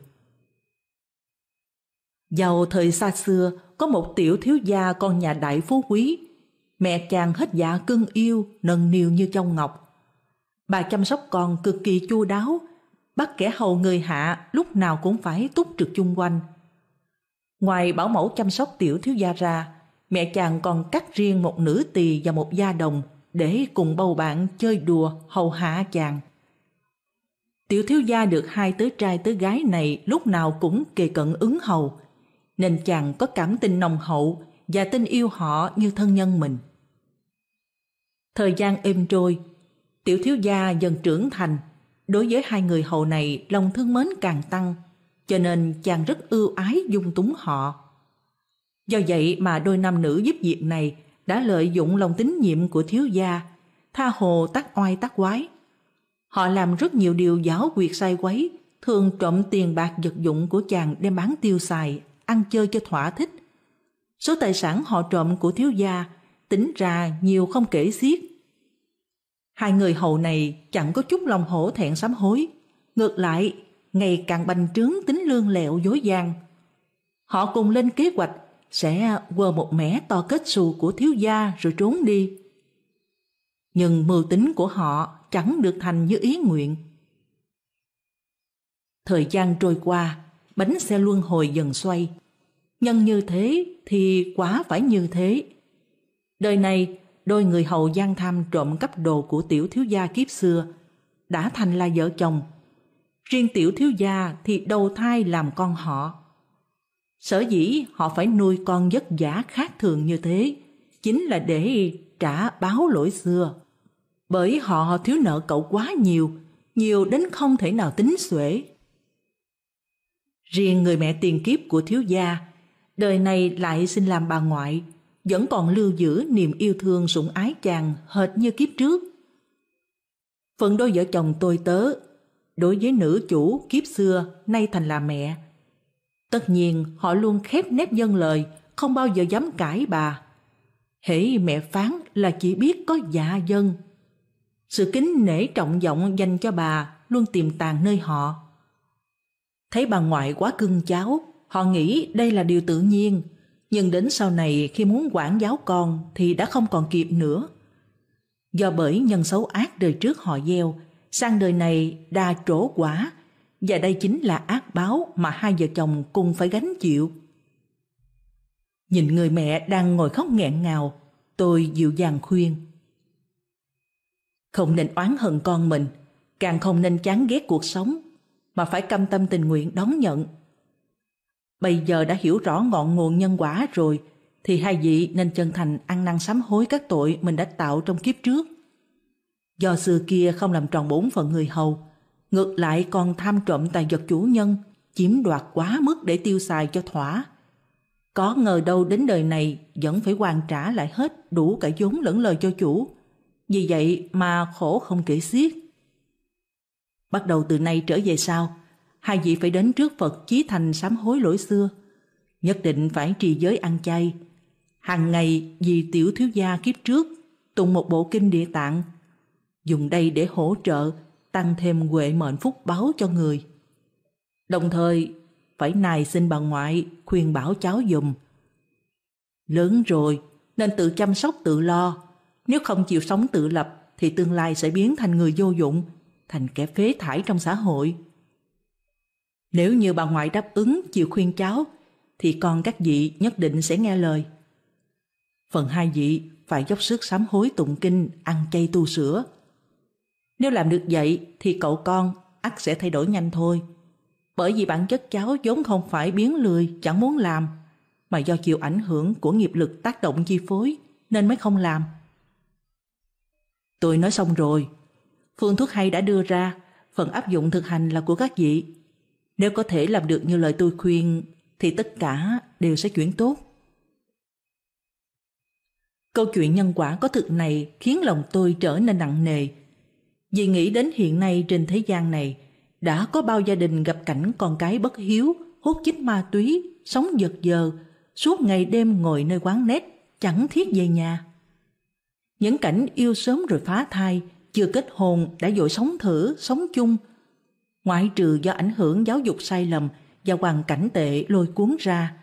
Vào thời xa xưa, có một tiểu thiếu gia con nhà đại phú quý. Mẹ chàng hết dạ cưng yêu, nâng niu như châu ngọc. Bà chăm sóc con cực kỳ chu đáo, bắt kẻ hầu người hạ lúc nào cũng phải túc trực chung quanh. Ngoài bảo mẫu chăm sóc tiểu thiếu gia ra, mẹ chàng còn cắt riêng một nữ tỳ và một gia đồng để cùng bầu bạn chơi đùa hầu hạ chàng. Tiểu thiếu gia được hai tứ trai tứ gái này lúc nào cũng kề cận ứng hầu, nên chàng có cảm tình nồng hậu và tin yêu họ như thân nhân mình. Thời gian êm trôi, tiểu thiếu gia dần trưởng thành, đối với hai người hầu này lòng thương mến càng tăng, cho nên chàng rất ưu ái dung túng họ. Do vậy mà đôi nam nữ giúp việc này đã lợi dụng lòng tín nhiệm của thiếu gia, tha hồ tắc oai tắc quái. Họ làm rất nhiều điều giáo quyệt sai quấy, thường trộm tiền bạc vật dụng của chàng đem bán tiêu xài, ăn chơi cho thỏa thích. Số tài sản họ trộm của thiếu gia tính ra nhiều không kể xiết. Hai người hầu này chẳng có chút lòng hổ thẹn sám hối, ngược lại ngày càng bành trướng tính lương lẹo dối gian. Họ cùng lên kế hoạch sẽ quơ một mẻ to kết xù của thiếu gia rồi trốn đi. Nhưng mưu tính của họ chẳng được thành như ý nguyện. Thời gian trôi qua, bánh xe luân hồi dần xoay. Nhân như thế thì quá phải như thế. Đời này, đôi người hầu gian tham trộm cắp đồ của tiểu thiếu gia kiếp xưa đã thành là vợ chồng. Riêng tiểu thiếu gia thì đầu thai làm con họ. Sở dĩ họ phải nuôi con giấc giả khác thường như thế chính là để trả báo lỗi xưa. Bởi họ thiếu nợ cậu quá nhiều, nhiều đến không thể nào tính xuể. Riêng người mẹ tiền kiếp của thiếu gia, đời này lại xin làm bà ngoại, vẫn còn lưu giữ niềm yêu thương sủng ái chàng hệt như kiếp trước. Phần đôi vợ chồng tôi tớ, đối với nữ chủ kiếp xưa nay thành là mẹ, Tất nhiên họ luôn khép nép dân lời, không bao giờ dám cãi bà. Hễ mẹ phán là chỉ biết có dạ dân. Sự kính nể trọng vọng dành cho bà luôn tiềm tàng nơi họ. Thấy bà ngoại quá cưng cháu, họ nghĩ đây là điều tự nhiên, nhưng đến sau này khi muốn quản giáo con thì đã không còn kịp nữa. Do bởi nhân xấu ác đời trước họ gieo, sang đời này đa trổ quả, và đây chính là ác báo mà hai vợ chồng cùng phải gánh chịu. Nhìn người mẹ đang ngồi khóc nghẹn ngào, tôi dịu dàng khuyên. Không nên oán hận con mình, càng không nên chán ghét cuộc sống, mà phải cam tâm tình nguyện đón nhận. Bây giờ đã hiểu rõ ngọn nguồn nhân quả rồi, thì hai vị nên chân thành ăn năn sám hối các tội mình đã tạo trong kiếp trước. Do xưa kia không làm tròn bổn phận người hầu, ngược lại còn tham trộm tài vật chủ nhân, chiếm đoạt quá mức để tiêu xài cho thỏa. Có ngờ đâu đến đời này vẫn phải hoàn trả lại hết đủ cả vốn lẫn lời cho chủ. Vì vậy mà khổ không kể xiết. Bắt đầu từ nay trở về sau, hai vị phải đến trước Phật Chí Thành sám hối lỗi xưa. Nhất định phải trì giới ăn chay. Hàng ngày vì tiểu thiếu gia kiếp trước tụng một bộ kinh địa tạng. Dùng đây để hỗ trợ tăng thêm huệ mệnh phúc báo cho người. Đồng thời, phải nài xin bà ngoại khuyên bảo cháu dùm. Lớn rồi, nên tự chăm sóc tự lo. Nếu không chịu sống tự lập, thì tương lai sẽ biến thành người vô dụng, thành kẻ phế thải trong xã hội. Nếu như bà ngoại đáp ứng chịu khuyên cháu, thì con các vị nhất định sẽ nghe lời. Phần hai vị phải dốc sức sám hối tụng kinh, ăn chay tu sữa, nếu làm được vậy thì cậu con ắt sẽ thay đổi nhanh thôi. Bởi vì bản chất cháu vốn không phải biến lười, chẳng muốn làm, mà do chịu ảnh hưởng của nghiệp lực tác động chi phối nên mới không làm. Tôi nói xong rồi. Phương thuốc hay đã đưa ra, phần áp dụng thực hành là của các vị. Nếu có thể làm được như lời tôi khuyên thì tất cả đều sẽ chuyển tốt. Câu chuyện nhân quả có thực này khiến lòng tôi trở nên nặng nề vì nghĩ đến hiện nay trên thế gian này, đã có bao gia đình gặp cảnh con cái bất hiếu, hút chích ma túy, sống giật giờ, suốt ngày đêm ngồi nơi quán nét, chẳng thiết về nhà. Những cảnh yêu sớm rồi phá thai, chưa kết hôn đã dội sống thử, sống chung. Ngoại trừ do ảnh hưởng giáo dục sai lầm và hoàn cảnh tệ lôi cuốn ra,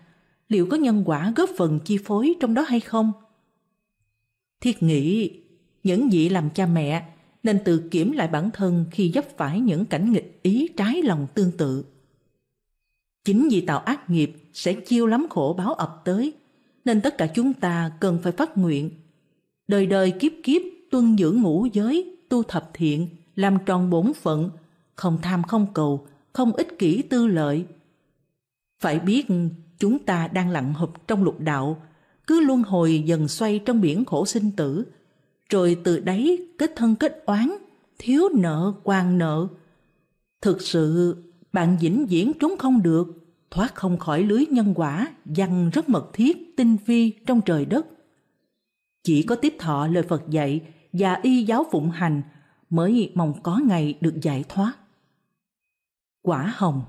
liệu có nhân quả góp phần chi phối trong đó hay không? Thiết nghĩ, những vị làm cha mẹ nên tự kiểm lại bản thân khi dấp phải những cảnh nghịch ý trái lòng tương tự. Chính vì tạo ác nghiệp sẽ chiêu lắm khổ báo ập tới, nên tất cả chúng ta cần phải phát nguyện. Đời đời kiếp kiếp tuân dưỡng ngũ giới, tu thập thiện, làm tròn bổn phận, không tham không cầu, không ích kỷ tư lợi. Phải biết chúng ta đang lặn hụp trong lục đạo, cứ luân hồi dần xoay trong biển khổ sinh tử – rồi từ đấy kết thân kết oán, thiếu nợ quan nợ. Thực sự, bạn vĩnh viễn trốn không được, thoát không khỏi lưới nhân quả, dằn rất mật thiết, tinh vi trong trời đất. Chỉ có tiếp thọ lời Phật dạy và y giáo phụng hành mới mong có ngày được giải thoát. Quả hồng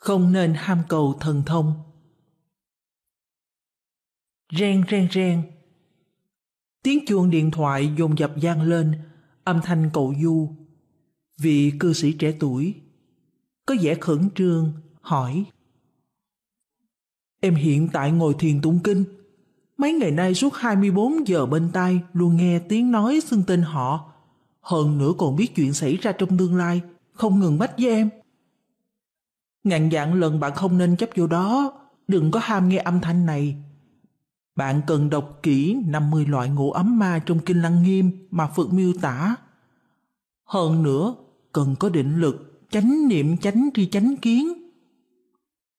không nên ham cầu thần thông. Reng reng reng. Tiếng chuông điện thoại dồn dập gian lên, âm thanh cậu du. Vị cư sĩ trẻ tuổi, có vẻ khẩn trương, hỏi. Em hiện tại ngồi thiền tụng kinh. Mấy ngày nay suốt 24 giờ bên tai luôn nghe tiếng nói xưng tên họ. Hơn nữa còn biết chuyện xảy ra trong tương lai, không ngừng bách với em. Ngàn dạng lần bạn không nên chấp vô đó, đừng có ham nghe âm thanh này. Bạn cần đọc kỹ 50 loại ngũ ấm ma trong Kinh Lăng Nghiêm mà Phật miêu tả. Hơn nữa, cần có định lực, chánh niệm chánh tri chánh kiến.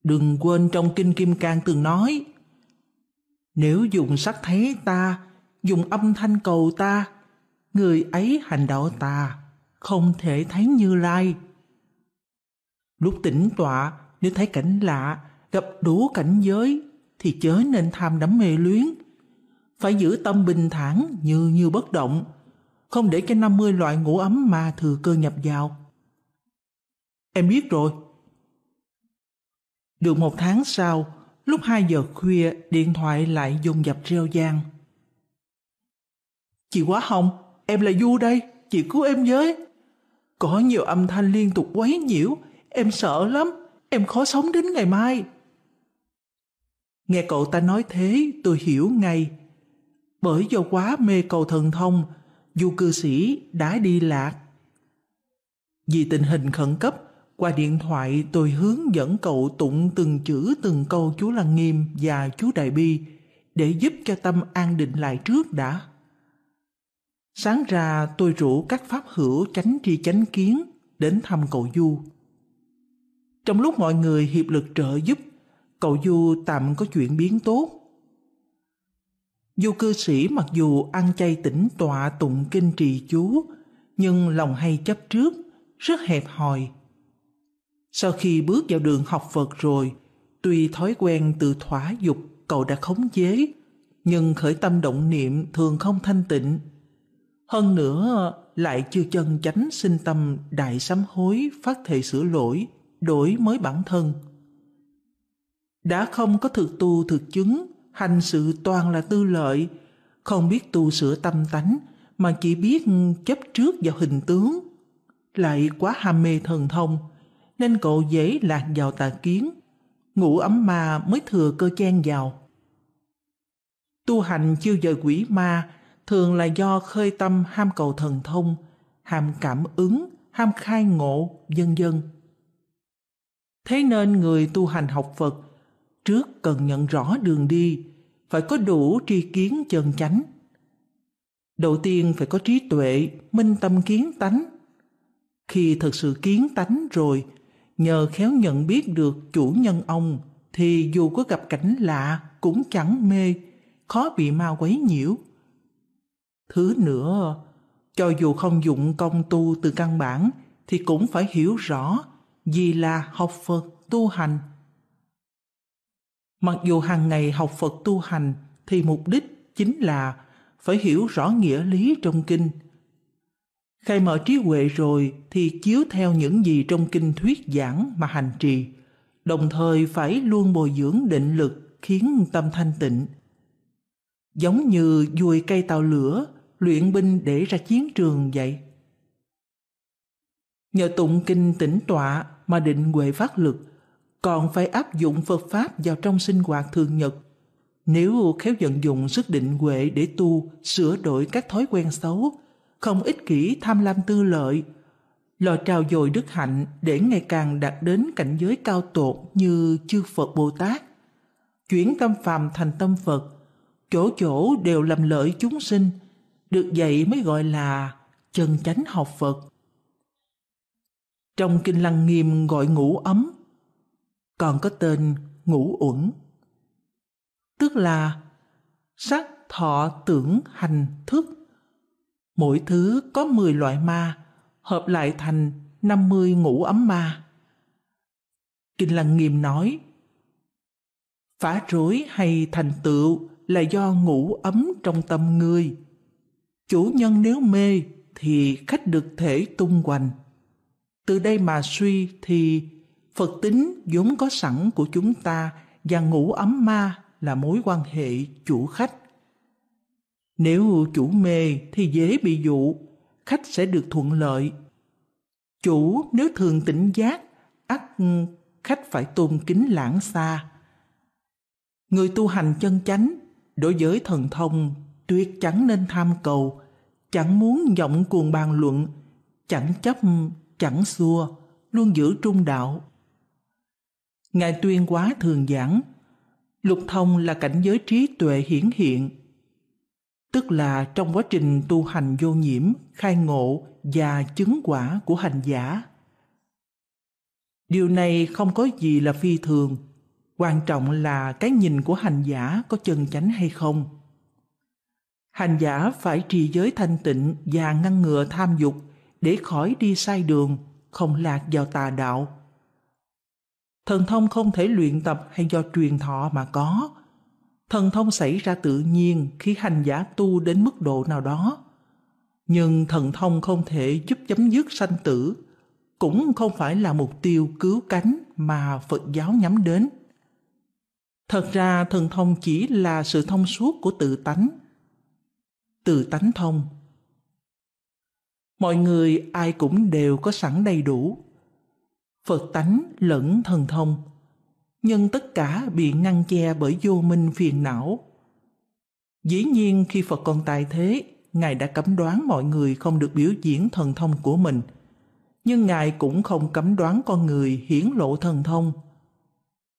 Đừng quên trong Kinh Kim Cang từng nói, nếu dùng sắc thấy ta, dùng âm thanh cầu ta, người ấy hành đạo ta, không thể thấy như lai. Lúc tỉnh tọa, nếu thấy cảnh lạ, gặp đủ cảnh giới, thì chớ nên tham đắm mê luyến. Phải giữ tâm bình thản như như bất động, không để cho 50 loại ngũ ấm mà thừa cơ nhập vào. Em biết rồi. Được một tháng sau, lúc 2 giờ khuya điện thoại lại dùng dập reo gian. Chị Quá Hồng, em là Du đây, chị cứu em với. Có nhiều âm thanh liên tục quấy nhiễu, em sợ lắm, em khó sống đến ngày mai. Nghe cậu ta nói thế, tôi hiểu ngay. Bởi do quá mê cầu thần thông, du cư sĩ đã đi lạc. Vì tình hình khẩn cấp, qua điện thoại tôi hướng dẫn cậu tụng từng chữ từng câu chú Lăng Nghiêm và chú Đại Bi để giúp cho tâm an định lại trước đã. Sáng ra tôi rủ các pháp hữu tránh tri chánh kiến đến thăm cậu Du. Trong lúc mọi người hiệp lực trợ giúp, cậu Du tạm có chuyển biến tốt. Du cư sĩ mặc dù ăn chay tĩnh tọa tụng kinh trì chú, nhưng lòng hay chấp trước, rất hẹp hòi. Sau khi bước vào đường học Phật rồi, tuy thói quen tự thỏa dục cậu đã khống chế, nhưng khởi tâm động niệm thường không thanh tịnh. Hơn nữa lại chưa chân chánh sinh tâm đại sám hối phát thể sửa lỗi đổi mới bản thân. Đã không có thực tu thực chứng, hành sự toàn là tư lợi, không biết tu sửa tâm tánh mà chỉ biết chấp trước vào hình tướng. Lại quá ham mê thần thông, nên cậu dễ lạc vào tà kiến, ngủ ấm ma mới thừa cơ chen vào. Tu hành chưa giờ quỷ ma thường là do khơi tâm ham cầu thần thông, ham cảm ứng, ham khai ngộ, vân dân. Thế nên người tu hành học Phật trước cần nhận rõ đường đi, phải có đủ tri kiến chân chánh. Đầu tiên phải có trí tuệ, minh tâm kiến tánh. Khi thực sự kiến tánh rồi, nhờ khéo nhận biết được chủ nhân ông thì dù có gặp cảnh lạ cũng chẳng mê, khó bị ma quấy nhiễu. Thứ nữa, cho dù không dụng công tu từ căn bản thì cũng phải hiểu rõ vì là học Phật tu hành. Mặc dù hàng ngày học Phật tu hành thì mục đích chính là phải hiểu rõ nghĩa lý trong kinh. Khai mở trí huệ rồi thì chiếu theo những gì trong kinh thuyết giảng mà hành trì, đồng thời phải luôn bồi dưỡng định lực khiến tâm thanh tịnh. Giống như dùi cây tàu lửa, luyện binh để ra chiến trường vậy. Nhờ tụng kinh tĩnh tọa mà định huệ phát lực, còn phải áp dụng Phật Pháp vào trong sinh hoạt thường nhật. Nếu khéo vận dụng sức định huệ để tu, sửa đổi các thói quen xấu, không ích kỷ tham lam tư lợi, lò trào dồi đức hạnh để ngày càng đạt đến cảnh giới cao tột như chư Phật Bồ Tát. Chuyển tâm phàm thành tâm Phật, chỗ chỗ đều làm lợi chúng sinh, được vậy mới gọi là chân chánh học Phật trong kinh lăng nghiêm gọi ngủ ấm, còn có tên ngủ uẩn. Tức là sắc thọ tưởng hành thức. Mỗi thứ có 10 loại ma, hợp lại thành 50 ngũ ấm ma. Kinh Lăng Nghiêm nói, phá rối hay thành tựu là do ngũ ấm trong tâm người Chủ nhân nếu mê thì khách được thể tung hoành. Từ đây mà suy thì Phật tính vốn có sẵn của chúng ta và ngủ ấm ma là mối quan hệ chủ khách. Nếu chủ mê thì dễ bị dụ, khách sẽ được thuận lợi. Chủ nếu thường tỉnh giác, ắt khách phải tôn kính lãng xa. Người tu hành chân chánh, đối với thần thông, tuyệt chẳng nên tham cầu, chẳng muốn vọng cuồng bàn luận, chẳng chấp chẳng xua, luôn giữ trung đạo. Ngài tuyên quá thường giảng, lục thông là cảnh giới trí tuệ hiển hiện. Tức là trong quá trình tu hành vô nhiễm, khai ngộ và chứng quả của hành giả. Điều này không có gì là phi thường, quan trọng là cái nhìn của hành giả có chân chánh hay không. Hành giả phải trì giới thanh tịnh và ngăn ngừa tham dục để khỏi đi sai đường, không lạc vào tà đạo. Thần thông không thể luyện tập hay do truyền thọ mà có. Thần thông xảy ra tự nhiên khi hành giả tu đến mức độ nào đó. Nhưng thần thông không thể giúp chấm dứt sanh tử, cũng không phải là mục tiêu cứu cánh mà Phật giáo nhắm đến. Thật ra thần thông chỉ là sự thông suốt của tự tánh. Tự tánh thông mọi người ai cũng đều có sẵn đầy đủ. Phật tánh lẫn thần thông, nhưng tất cả bị ngăn che bởi vô minh phiền não. Dĩ nhiên khi Phật còn tài thế, Ngài đã cấm đoán mọi người không được biểu diễn thần thông của mình, nhưng Ngài cũng không cấm đoán con người hiển lộ thần thông.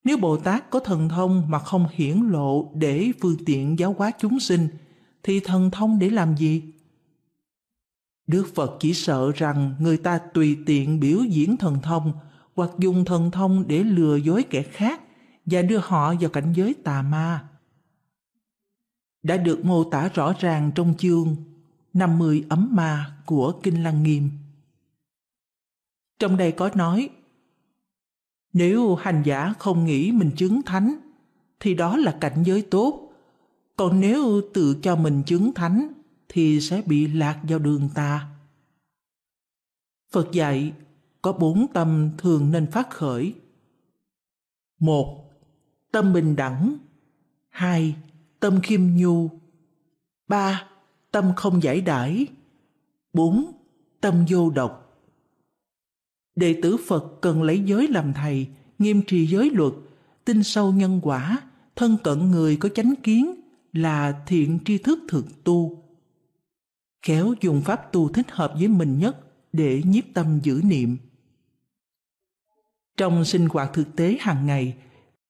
Nếu Bồ Tát có thần thông mà không hiển lộ để phương tiện giáo hóa chúng sinh, thì thần thông để làm gì? Đức Phật chỉ sợ rằng người ta tùy tiện biểu diễn thần thông hoặc dùng thần thông để lừa dối kẻ khác và đưa họ vào cảnh giới tà ma. Đã được mô tả rõ ràng trong chương 50 ấm ma của Kinh Lăng Nghiêm. Trong đây có nói, nếu hành giả không nghĩ mình chứng thánh, thì đó là cảnh giới tốt. Còn nếu tự cho mình chứng thánh thì sẽ bị lạc vào đường tà. Phật dạy có bốn tâm thường nên phát khởi. Một, tâm bình đẳng. Hai, tâm khiêm nhu. Ba, tâm không giải đãi. Bốn, tâm vô độc. Đệ tử Phật cần lấy giới làm thầy, nghiêm trì giới luật, tin sâu nhân quả, thân cận người có chánh kiến là thiện tri thức thượng tu khéo dùng pháp tu thích hợp với mình nhất để nhiếp tâm giữ niệm. Trong sinh hoạt thực tế hàng ngày,